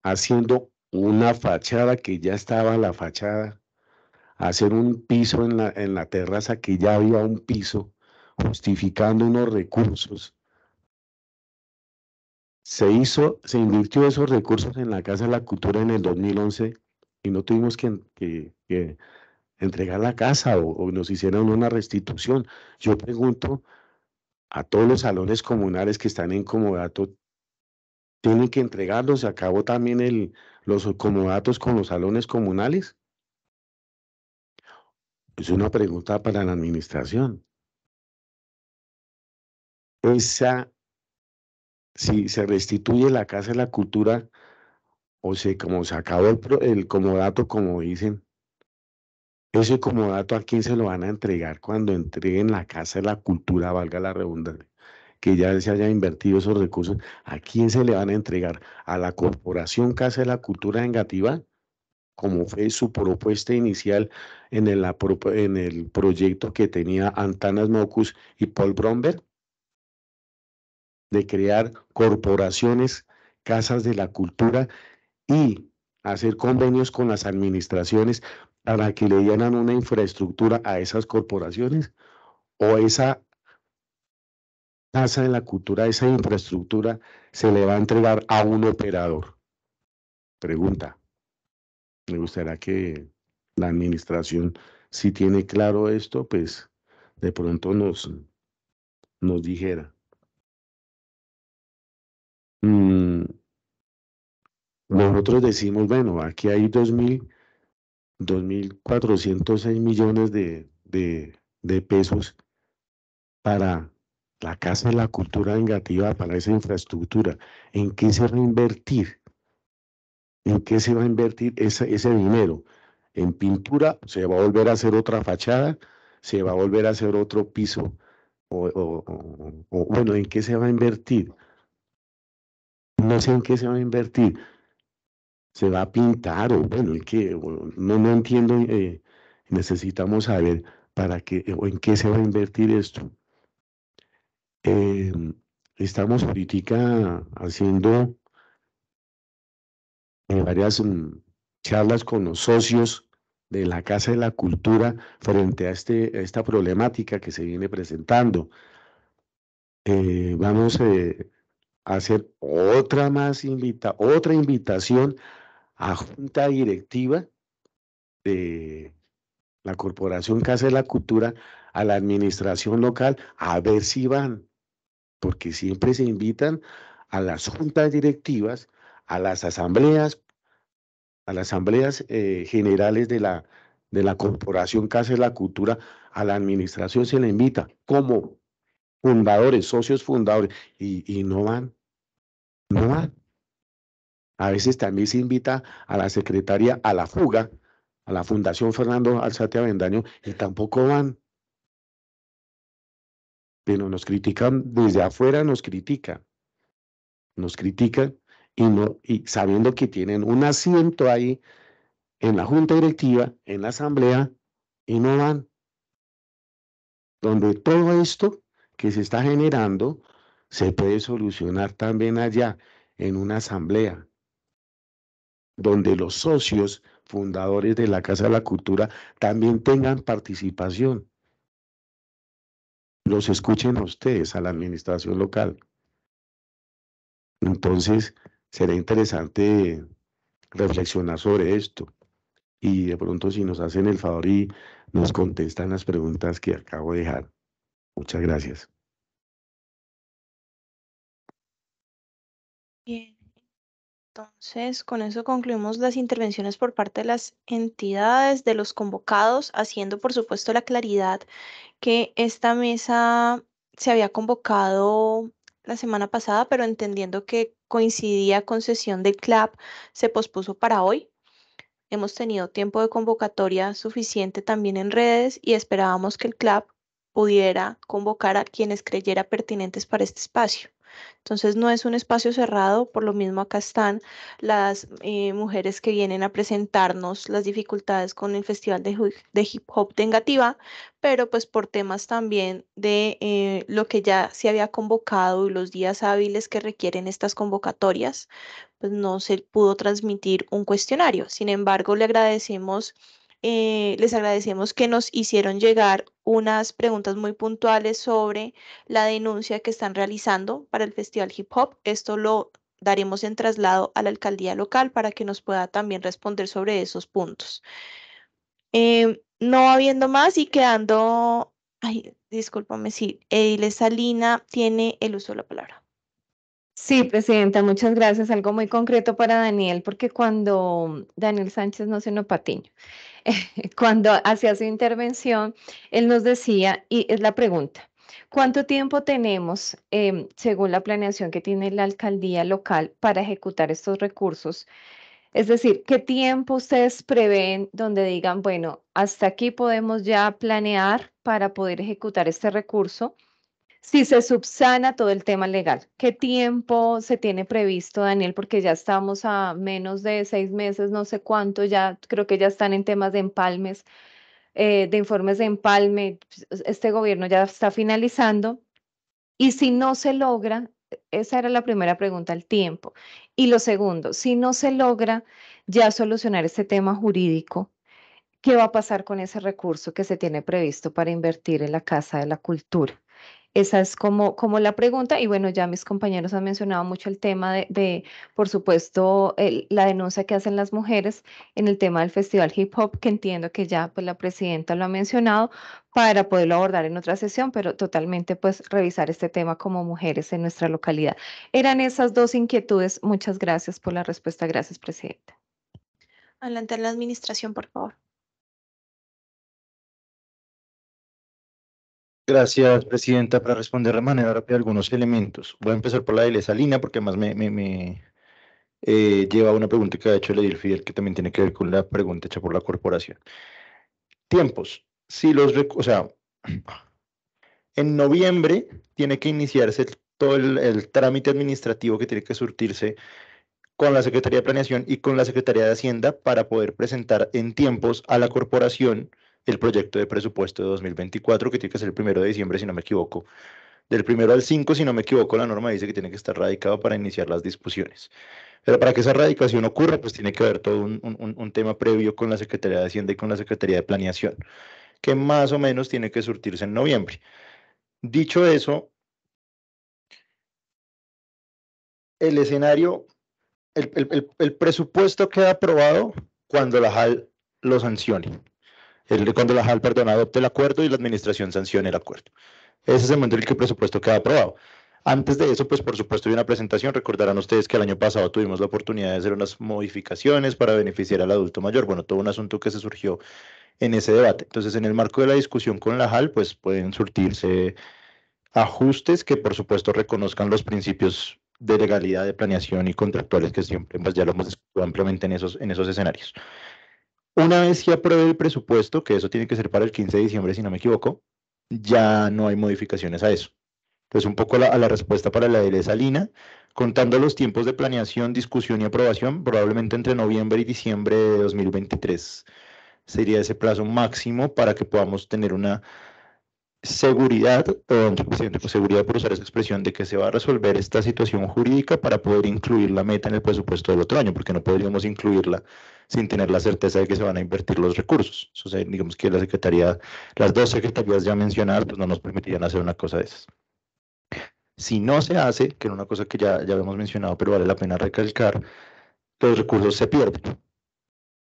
[SPEAKER 19] haciendo una fachada que ya estaba la fachada hacer un piso en la, en la terraza que ya había un piso, justificando unos recursos. Se hizo, se invirtió esos recursos en la Casa de la Cultura en el 2011 y no tuvimos que, entregar la casa o, nos hicieron una restitución. Yo pregunto a todos los salones comunales que están en comodato, ¿tienen que entregarlos? ¿Se acabó también el, los comodatos con los salones comunales? Es una pregunta para la administración. Esa, si se restituye la Casa de la Cultura o se, como se acabó el, el comodato, como dicen, ese comodato a quién se lo van a entregar cuando entreguen la Casa de la Cultura, valga la redundancia, que ya se haya invertido esos recursos, ¿a quién se le van a entregar? ¿A la Corporación Casa de la Cultura en como fue su propuesta inicial en el, en el proyecto que tenía Antanas Mocus y Paul Bromberg, de crear corporaciones, casas de la cultura y hacer convenios con las administraciones para que le dieran una infraestructura a esas corporaciones o esa casa de la cultura, esa infraestructura se le va a entregar a un operador. Pregunta, me gustaría que la administración, si tiene claro esto, pues de pronto nos, nos dijera. Mm, nosotros decimos, bueno, aquí hay 2.406 millones de, de, de pesos para la Casa de la Cultura negativa para esa infraestructura. ¿En qué se invertir? en qué se va a invertir ese, dinero. En pintura se va a volver a hacer otra fachada, se va a volver a hacer otro piso. O, bueno, ¿en qué se va a invertir? No sé en qué se va a invertir. ¿Se va a pintar o bueno, en qué? No, entiendo. Eh, necesitamos saber para qué eh, o en qué se va a invertir esto. Em, estamos ahorita haciendo en varias mm, charlas con los socios de la Casa de la Cultura frente a, este, esta problemática que se viene presentando. Eh, vamos eh, a hacer otra más invita otra invitación a junta directiva de la Corporación Casa de la Cultura a la administración local a ver si van, porque siempre se invitan a las juntas directivas a las asambleas, a las asambleas eh, generales de la, de la corporación Casa de la cultura, a la administración se le invita como fundadores, socios fundadores, y, y no van, no van. A veces también se invita a la secretaria a la fuga, a la Fundación Fernando Alzate Avendaño, y tampoco van. Pero nos critican, desde afuera nos critican. Nos critican y, no, y sabiendo que tienen un asiento ahí en la junta directiva, en la asamblea, y no van. Donde todo esto que se está generando se puede solucionar también allá, en una asamblea, donde los socios fundadores de la Casa de la Cultura también tengan participación. Los escuchen a ustedes, a la administración local. Entonces, será interesante reflexionar sobre esto. Y de pronto si nos hacen el favor y nos contestan las preguntas que acabo de dejar. Muchas gracias.
[SPEAKER 14] Bien. Entonces, con eso concluimos las intervenciones por parte de las entidades, de los convocados, haciendo por supuesto la claridad que esta mesa se había convocado la semana pasada, pero entendiendo que coincidía con sesión del CLAP se pospuso para hoy. Hemos tenido tiempo de convocatoria suficiente también en redes y esperábamos que el CLAP pudiera convocar a quienes creyera pertinentes para este espacio. Entonces no es un espacio cerrado, por lo mismo acá están las eh, mujeres que vienen a presentarnos las dificultades con el Festival de, Hip Hop de pero pues por temas también de eh, lo que ya se había convocado y los días hábiles que requieren estas convocatorias, pues no se pudo transmitir un cuestionario. Sin embargo, le agradecemos eh, les agradecemos que nos hicieron llegar unas preguntas muy puntuales sobre la denuncia que están realizando para el Festival Hip Hop. Esto lo daremos en traslado a la alcaldía local para que nos pueda también responder sobre esos puntos. Em, no habiendo más y quedando, ay, discúlpame, si Edile Salina tiene el uso de la palabra. Sí, Presidenta, muchas gracias. Algo
[SPEAKER 10] muy concreto para Daniel, porque cuando Daniel Sánchez no se nos patiño. cuando hacía su intervención, él nos decía, y es la pregunta, ¿cuánto tiempo tenemos, em, según la planeación que tiene la alcaldía local, para ejecutar estos recursos? Es decir, ¿qué tiempo ustedes prevén donde digan, bueno, hasta aquí podemos ya planear para poder ejecutar este recurso? si se subsana todo el tema legal. ¿Qué tiempo se tiene previsto, Daniel? Porque ya estamos a menos de seis meses, no sé cuánto, ya creo que ya están en temas de empalmes, eh, de informes de empalme. Pues, este gobierno ya está finalizando. Y si no se logra, esa era la primera pregunta, el tiempo. Y lo segundo, si no se logra ya solucionar este tema jurídico, ¿qué va a pasar con ese recurso que se tiene previsto para invertir en la Casa de la Cultura? Esa es como, como la pregunta y bueno, ya mis compañeros han mencionado mucho el tema de, por supuesto, la denuncia que hacen las mujeres en el tema del Festival Hip Hop, que entiendo que ya pues la presidenta lo ha mencionado para poderlo abordar en otra sesión, pero totalmente pues revisar este tema como mujeres en nuestra localidad. Eran esas dos inquietudes. Muchas gracias por la respuesta. Gracias, presidenta.
[SPEAKER 14] Adelante la administración, por favor.
[SPEAKER 18] Gracias, Presidenta. Para responder de manera rápida algunos elementos. Voy a empezar por la de Lesalina, porque además me, eh, lleva a una pregunta que ha hecho el edil Fidel, que también tiene que ver con la pregunta hecha por la corporación. Tiempos. Si los, o sea, en noviembre tiene que iniciarse todo el trámite administrativo que tiene que surtirse con la Secretaría de Planeación y con la Secretaría de Hacienda para poder presentar en tiempos a la corporación el proyecto de presupuesto de 2024, que tiene que ser el primero de diciembre, si no me equivoco. Del primero al 5, si no me equivoco, la norma dice que tiene que estar radicado para iniciar las discusiones. Pero para que esa radicación ocurra, pues tiene que haber todo un, un, tema previo con la Secretaría de Hacienda y con la Secretaría de Planeación, que más o menos tiene que surtirse en noviembre. Dicho eso, el escenario, el, el presupuesto queda aprobado cuando la JAL lo sancione el, cuando la JAL, perdón, adopte el acuerdo y la administración sancione el acuerdo. Ese es el momento en el que el presupuesto queda aprobado. Antes de eso, pues por supuesto hay una presentación. Recordarán ustedes que el año pasado tuvimos la oportunidad de hacer unas modificaciones para beneficiar al adulto mayor. Bueno, todo un asunto que se surgió en ese debate. Entonces, en el marco de la discusión con la JAL, pues pueden surtirse ajustes que por supuesto reconozcan los principios de legalidad, de planeación y contractuales que siempre, pues, ya lo hemos discutido ampliamente en esos escenarios. Una vez que apruebe el presupuesto, que eso tiene que ser para el 15 de diciembre, si no me equivoco, ya no hay modificaciones a eso. Entonces, un poco la, a la respuesta para la de Salina, contando los tiempos de planeación, discusión y aprobación, probablemente entre noviembre y diciembre de 2023 sería ese plazo máximo para que podamos tener una seguridad, pues, seguridad por usar esa expresión, de que se va a resolver esta situación jurídica para poder incluir la meta en el presupuesto del otro año, porque no podríamos incluirla sin tener la certeza de que se van a invertir los recursos. digamos que la Secretaría, las dos secretarías ya mencionadas, pues, no nos permitirían hacer una cosa de esas. Si no se hace, que era una cosa que ya, ya habíamos mencionado, pero vale la pena recalcar, los recursos se pierden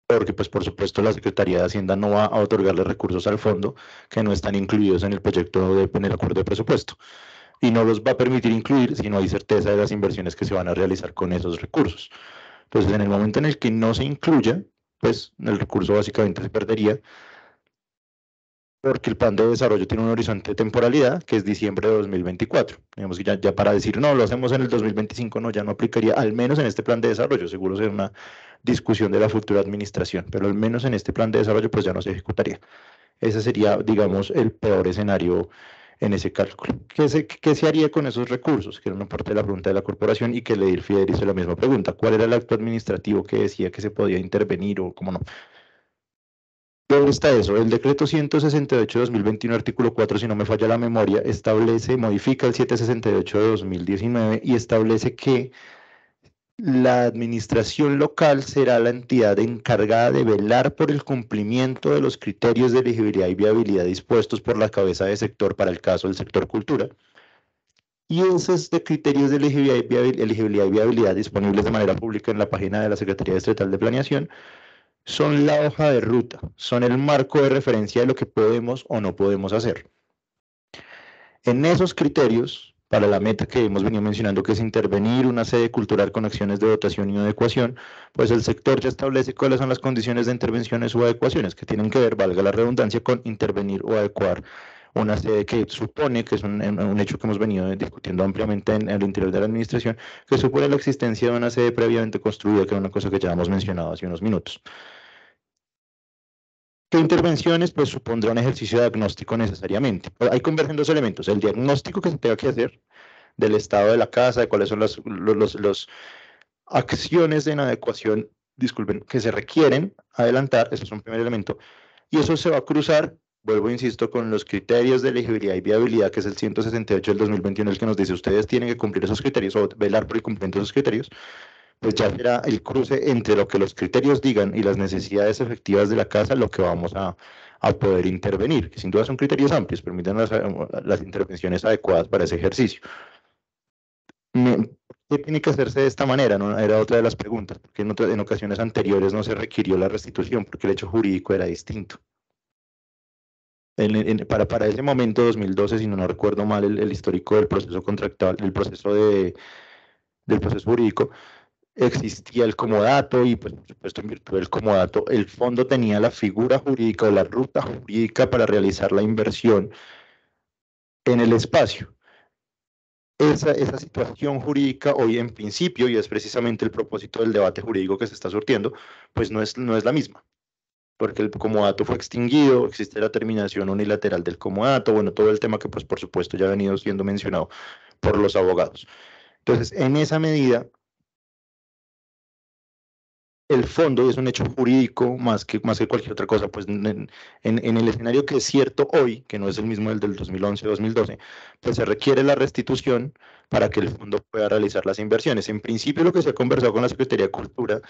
[SPEAKER 18] porque pues por supuesto la Secretaría de Hacienda no va a otorgarle recursos al fondo que no están incluidos en el proyecto de, en acuerdo de presupuesto y no los va a permitir incluir si no hay certeza de las inversiones que se van a realizar con esos recursos. Entonces, en el momento en el que no se incluya, pues el recurso básicamente se perdería porque el plan de desarrollo tiene un horizonte de temporalidad que es diciembre de 2024. Digamos que ya, para decir, no, lo hacemos en el 2025, no, ya no aplicaría, al menos en este plan de desarrollo, seguro será una discusión de la futura administración, pero al menos en este plan de desarrollo pues ya no se ejecutaría. Ese sería, digamos, el peor escenario en ese cálculo. ¿Qué se, qué se haría con esos recursos? Que era una parte de la pregunta de la corporación y que le Fidel hizo la misma pregunta. ¿Cuál era el acto administrativo que decía que se podía intervenir o cómo no? está eso? El decreto 168-2021, artículo 4, si no me falla la memoria, establece, modifica el 768-2019 de y establece que la administración local será la entidad encargada de velar por el cumplimiento de los criterios de elegibilidad y viabilidad dispuestos por la cabeza de sector para el caso del sector cultura. Y esos de criterios de elegibilidad viabilidad, elegibilidad y viabilidad disponibles de manera pública en la página de la Secretaría Estatal de Planeación son la hoja de ruta, son el marco de referencia de lo que podemos o no podemos hacer. En esos criterios, para la meta que hemos venido mencionando, que es intervenir una sede cultural con acciones de dotación y adecuación, pues el sector ya establece cuáles son las condiciones de intervenciones o adecuaciones que tienen que ver, valga la redundancia, con intervenir o adecuar una sede que supone, que es un, hecho que hemos venido discutiendo ampliamente en, el interior de la administración, que supone la existencia de una sede previamente construida, que es una cosa que ya hemos mencionado hace unos minutos. ¿Qué intervenciones? pues supondrá un ejercicio diagnóstico necesariamente. Pues ahí convergen dos elementos, el diagnóstico que se tenga que hacer del estado de la casa, de cuáles son las los, los acciones de inadecuación, disculpen, que se requieren adelantar, eso es un primer elemento, y eso se va a cruzar, vuelvo insisto, con los criterios de elegibilidad y viabilidad, que es el 168 del 2021, el que nos dice ustedes tienen que cumplir esos criterios o velar por el cumplimiento de esos criterios, pues ya será el cruce entre lo que los criterios digan y las necesidades efectivas de la casa lo que vamos a, a poder intervenir, que sin duda son criterios amplios, permiten las, las intervenciones adecuadas para ese ejercicio. ¿Qué tiene que hacerse de esta manera? No, era otra de las preguntas, porque en, otras, en ocasiones anteriores no se requirió la restitución porque el hecho jurídico era distinto. para, para ese momento, 2012, si no, recuerdo mal el, el, histórico del proceso contractual, el proceso de, del proceso jurídico, existía el comodato y pues, por supuesto en virtud del comodato el fondo tenía la figura jurídica o la ruta jurídica para realizar la inversión en el espacio. Esa, esa situación jurídica hoy en principio, y es precisamente el propósito del debate jurídico que se está surtiendo, pues no es, no es la misma, porque el comodato fue extinguido, existe la terminación unilateral del comodato, bueno, todo el tema que pues por supuesto ya ha venido siendo mencionado por los abogados. Entonces, en esa medida, el fondo, es un hecho jurídico más que, más que cualquier otra cosa, pues en, el escenario que es cierto hoy, que no es el mismo del del 2011-2012, pues se requiere la restitución para que el fondo pueda realizar las inversiones. En principio lo que se ha conversado con la Secretaría de Cultura,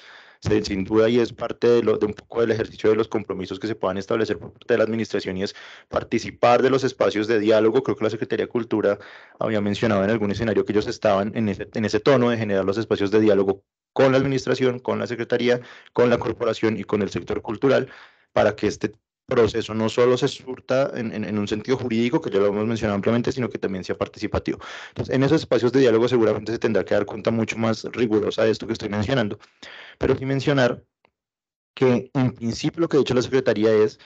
[SPEAKER 18] sin duda y es parte de, un poco del ejercicio de los compromisos que se puedan establecer por parte de la administración y es participar de los espacios de diálogo. Creo que la Secretaría de Cultura había mencionado en algún escenario que ellos estaban en ese, en ese tono de generar los espacios de diálogo con la administración, con la secretaría, con la corporación y con el sector cultural para que este proceso no solo se surta en, un sentido jurídico, que ya lo hemos mencionado ampliamente, sino que también sea participativo. Entonces, en esos espacios de diálogo seguramente se tendrá que dar cuenta mucho más rigurosa de esto que estoy mencionando. Pero sí mencionar que en principio lo que ha dicho la Secretaría es,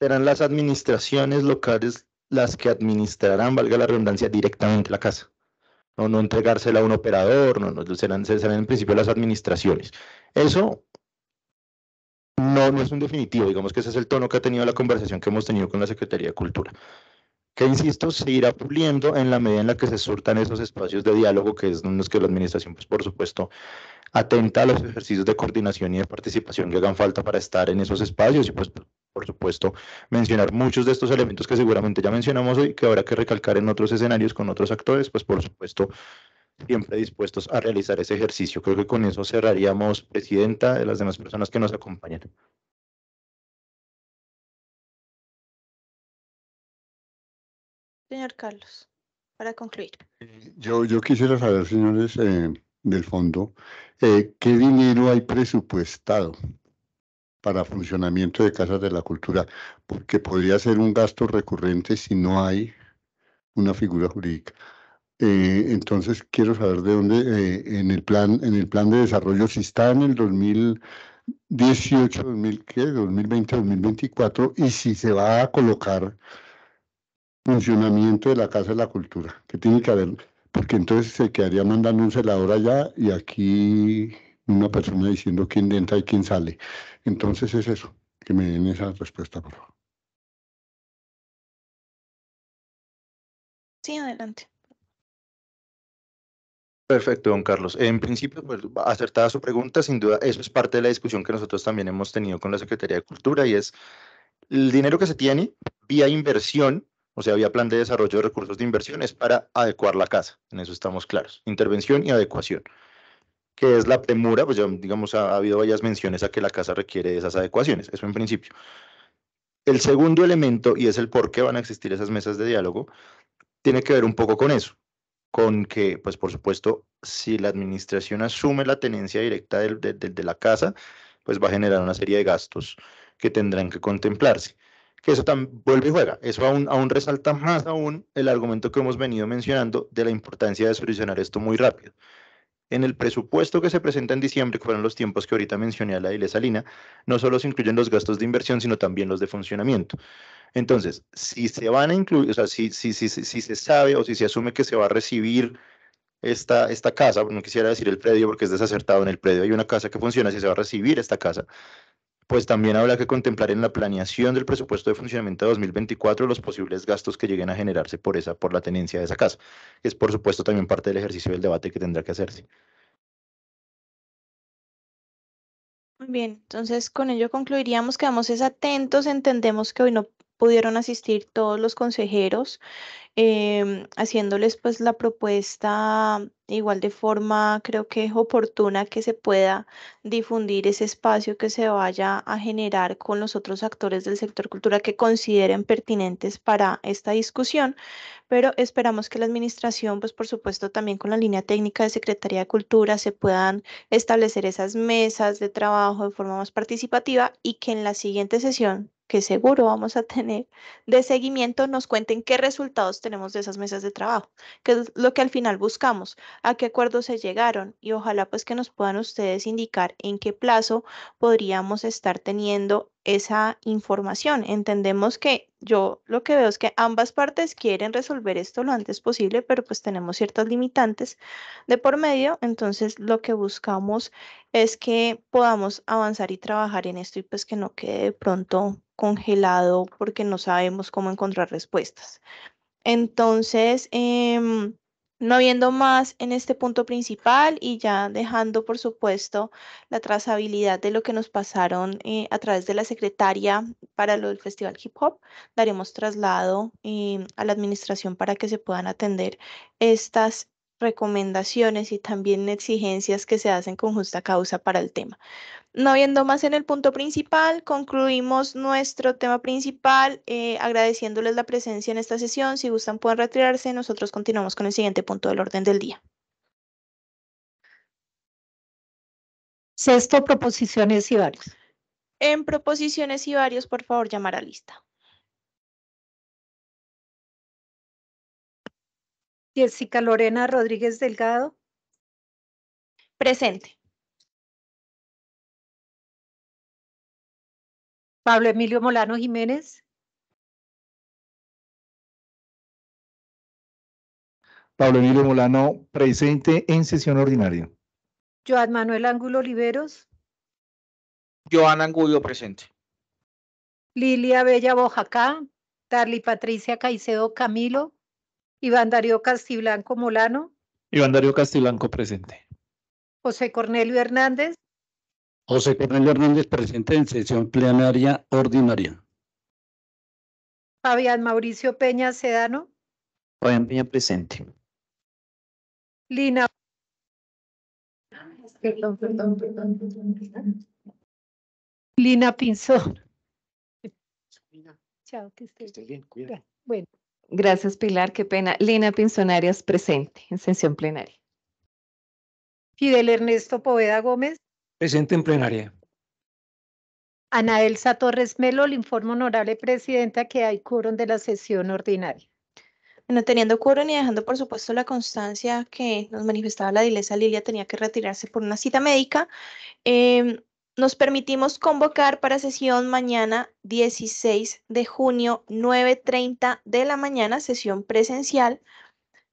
[SPEAKER 18] serán las administraciones locales las que administrarán, valga la redundancia, directamente la casa no, entregársela a un operador, no, serán, en principio las administraciones. Eso no, no es un definitivo, digamos que ese es el tono que ha tenido la conversación que hemos tenido con la Secretaría de Cultura, que insisto, se irá puliendo en la medida en la que se surtan esos espacios de diálogo, que es donde los que la administración, pues por supuesto, atenta a los ejercicios de coordinación y de participación que hagan falta para estar en esos espacios y pues por supuesto, mencionar muchos de estos elementos que seguramente ya mencionamos hoy, que habrá que recalcar en otros escenarios con otros actores, pues por supuesto, siempre dispuestos a realizar ese ejercicio. Creo que con eso cerraríamos, Presidenta, de las demás personas que nos acompañan.
[SPEAKER 14] Señor Carlos, para concluir.
[SPEAKER 16] Eh, yo, quisiera saber, señores eh, del fondo, eh, ¿qué dinero hay presupuestado para funcionamiento de casas de la cultura, porque podría ser un gasto recurrente si no hay una figura jurídica. Eh, entonces quiero saber de dónde eh, en el plan en el plan de desarrollo si está en el 2018 2000, ¿qué? 2020 2024 y si se va a colocar funcionamiento de la casa de la cultura que tiene que haber porque entonces se quedaría mandando un celador allá y aquí una persona diciendo quién entra y quién sale. Entonces es eso, que me den esa respuesta, por favor.
[SPEAKER 3] Sí, adelante.
[SPEAKER 18] Perfecto, don Carlos. En principio, pues, acertada su pregunta, sin duda, eso es parte de la discusión que nosotros también hemos tenido con la Secretaría de Cultura y es el dinero que se tiene vía inversión, o sea, vía plan de desarrollo de recursos de inversión, es para adecuar la casa. En eso estamos claros. Intervención y adecuación que es la premura, pues ya, digamos, ha, habido varias menciones a que la casa requiere esas adecuaciones, eso en principio. El segundo elemento, y es el por qué van a existir esas mesas de diálogo, tiene que ver un poco con eso, con que, pues por supuesto, si la administración asume la tenencia directa del, de, la casa, pues va a generar una serie de gastos que tendrán que contemplarse. Que eso vuelve y juega. Eso aún, aún resalta más aún el argumento que hemos venido mencionando de la importancia de solucionar esto muy rápido. En el presupuesto que se presenta en diciembre, que fueron los tiempos que ahorita mencioné a la Ile Salina, no solo se incluyen los gastos de inversión, sino también los de funcionamiento. Entonces, si se van a incluir, o sea, si, se sabe o si se asume que se va a recibir esta, esta casa, no quisiera decir el predio porque es desacertado en el predio, hay una casa que funciona, si se va a recibir esta casa, pues también habrá que contemplar en la planeación del presupuesto de funcionamiento de 2024 los posibles gastos que lleguen a generarse por esa por la tenencia de esa casa, es por supuesto también parte del ejercicio del debate que tendrá que hacerse.
[SPEAKER 14] Muy bien, entonces con ello concluiríamos, quedamos es atentos, entendemos que hoy no pudieron asistir todos los consejeros, em, haciéndoles pues la propuesta igual de forma creo que oportuna que se pueda difundir ese espacio que se vaya a generar con los otros actores del sector cultura que consideren pertinentes para esta discusión, pero esperamos que la administración pues por supuesto también con la línea técnica de Secretaría de Cultura se puedan establecer esas mesas de trabajo de forma más participativa y que en la siguiente sesión que seguro vamos a tener de seguimiento, nos cuenten qué resultados tenemos de esas mesas de trabajo, que es lo que al final buscamos, a qué acuerdos se llegaron y ojalá pues que nos puedan ustedes indicar en qué plazo podríamos estar teniendo esa información. Entendemos que yo lo que veo es que ambas partes quieren resolver esto lo antes posible, pero pues tenemos ciertas limitantes de por medio, entonces lo que buscamos es que podamos avanzar y trabajar en esto y pues que no quede de pronto congelado porque no sabemos cómo encontrar respuestas. Entonces, em, no viendo más en este punto principal y ya dejando, por supuesto, la trazabilidad de lo que nos pasaron eh, a través de la secretaria para lo del Festival Hip Hop, daremos traslado eh, a la administración para que se puedan atender estas recomendaciones y también exigencias que se hacen con justa causa para el tema. No viendo más en el punto principal, concluimos nuestro tema principal eh, agradeciéndoles la presencia en esta sesión. Si gustan pueden retirarse, nosotros continuamos con el siguiente punto del orden del día. Sexto, proposiciones y varios. En proposiciones y varios, por favor, llamar a lista.
[SPEAKER 3] Jessica Lorena Rodríguez Delgado. Presente. Pablo Emilio Molano Jiménez.
[SPEAKER 7] Pablo Emilio Molano, presente en sesión ordinaria.
[SPEAKER 2] Joan Manuel Ángulo Oliveros.
[SPEAKER 1] Joan Angulo, presente.
[SPEAKER 2] Lilia Bella Bojacá. Darly Patricia Caicedo Camilo. Iván Darío Castiblanco Molano.
[SPEAKER 10] Iván Darío Castiblanco presente.
[SPEAKER 2] José Cornelio Hernández.
[SPEAKER 5] José Cornelio Hernández presente en sesión plenaria ordinaria.
[SPEAKER 2] Fabián Mauricio Peña Sedano.
[SPEAKER 3] Fabián Peña presente.
[SPEAKER 2] Lina. Perdón, perdón, perdón. perdón.
[SPEAKER 3] Lina Pinzón.
[SPEAKER 2] Chao, que esté bien. Cuida. Bueno.
[SPEAKER 10] Gracias, Pilar. Qué pena. Lina Pinzonarias, presente en sesión plenaria.
[SPEAKER 2] Fidel Ernesto Poveda Gómez. Presente en plenaria. Ana Elsa Torres Melo, le informo, honorable presidenta, que hay quórum de la sesión ordinaria.
[SPEAKER 14] Bueno, teniendo quórum y dejando, por supuesto, la constancia que nos manifestaba la dilesa Lilia tenía que retirarse por una cita médica, eh, nos permitimos convocar para sesión mañana 16 de junio, 9.30 de la mañana, sesión presencial.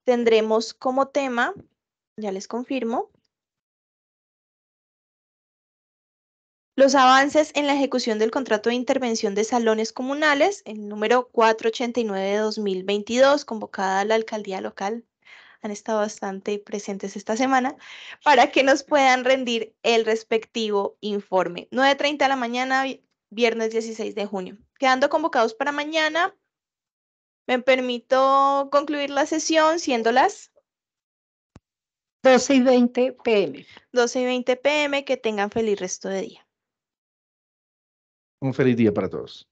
[SPEAKER 14] Tendremos como tema, ya les confirmo, los avances en la ejecución del contrato de intervención de salones comunales, el número 489 2022, convocada a la alcaldía local han estado bastante presentes esta semana, para que nos puedan rendir el respectivo informe. 9.30 de la mañana, viernes 16 de junio. Quedando convocados para mañana, me permito concluir la sesión siendo las 12 y 20 pm. 12 y 20 pm, que tengan feliz resto de día.
[SPEAKER 3] Un feliz día para todos.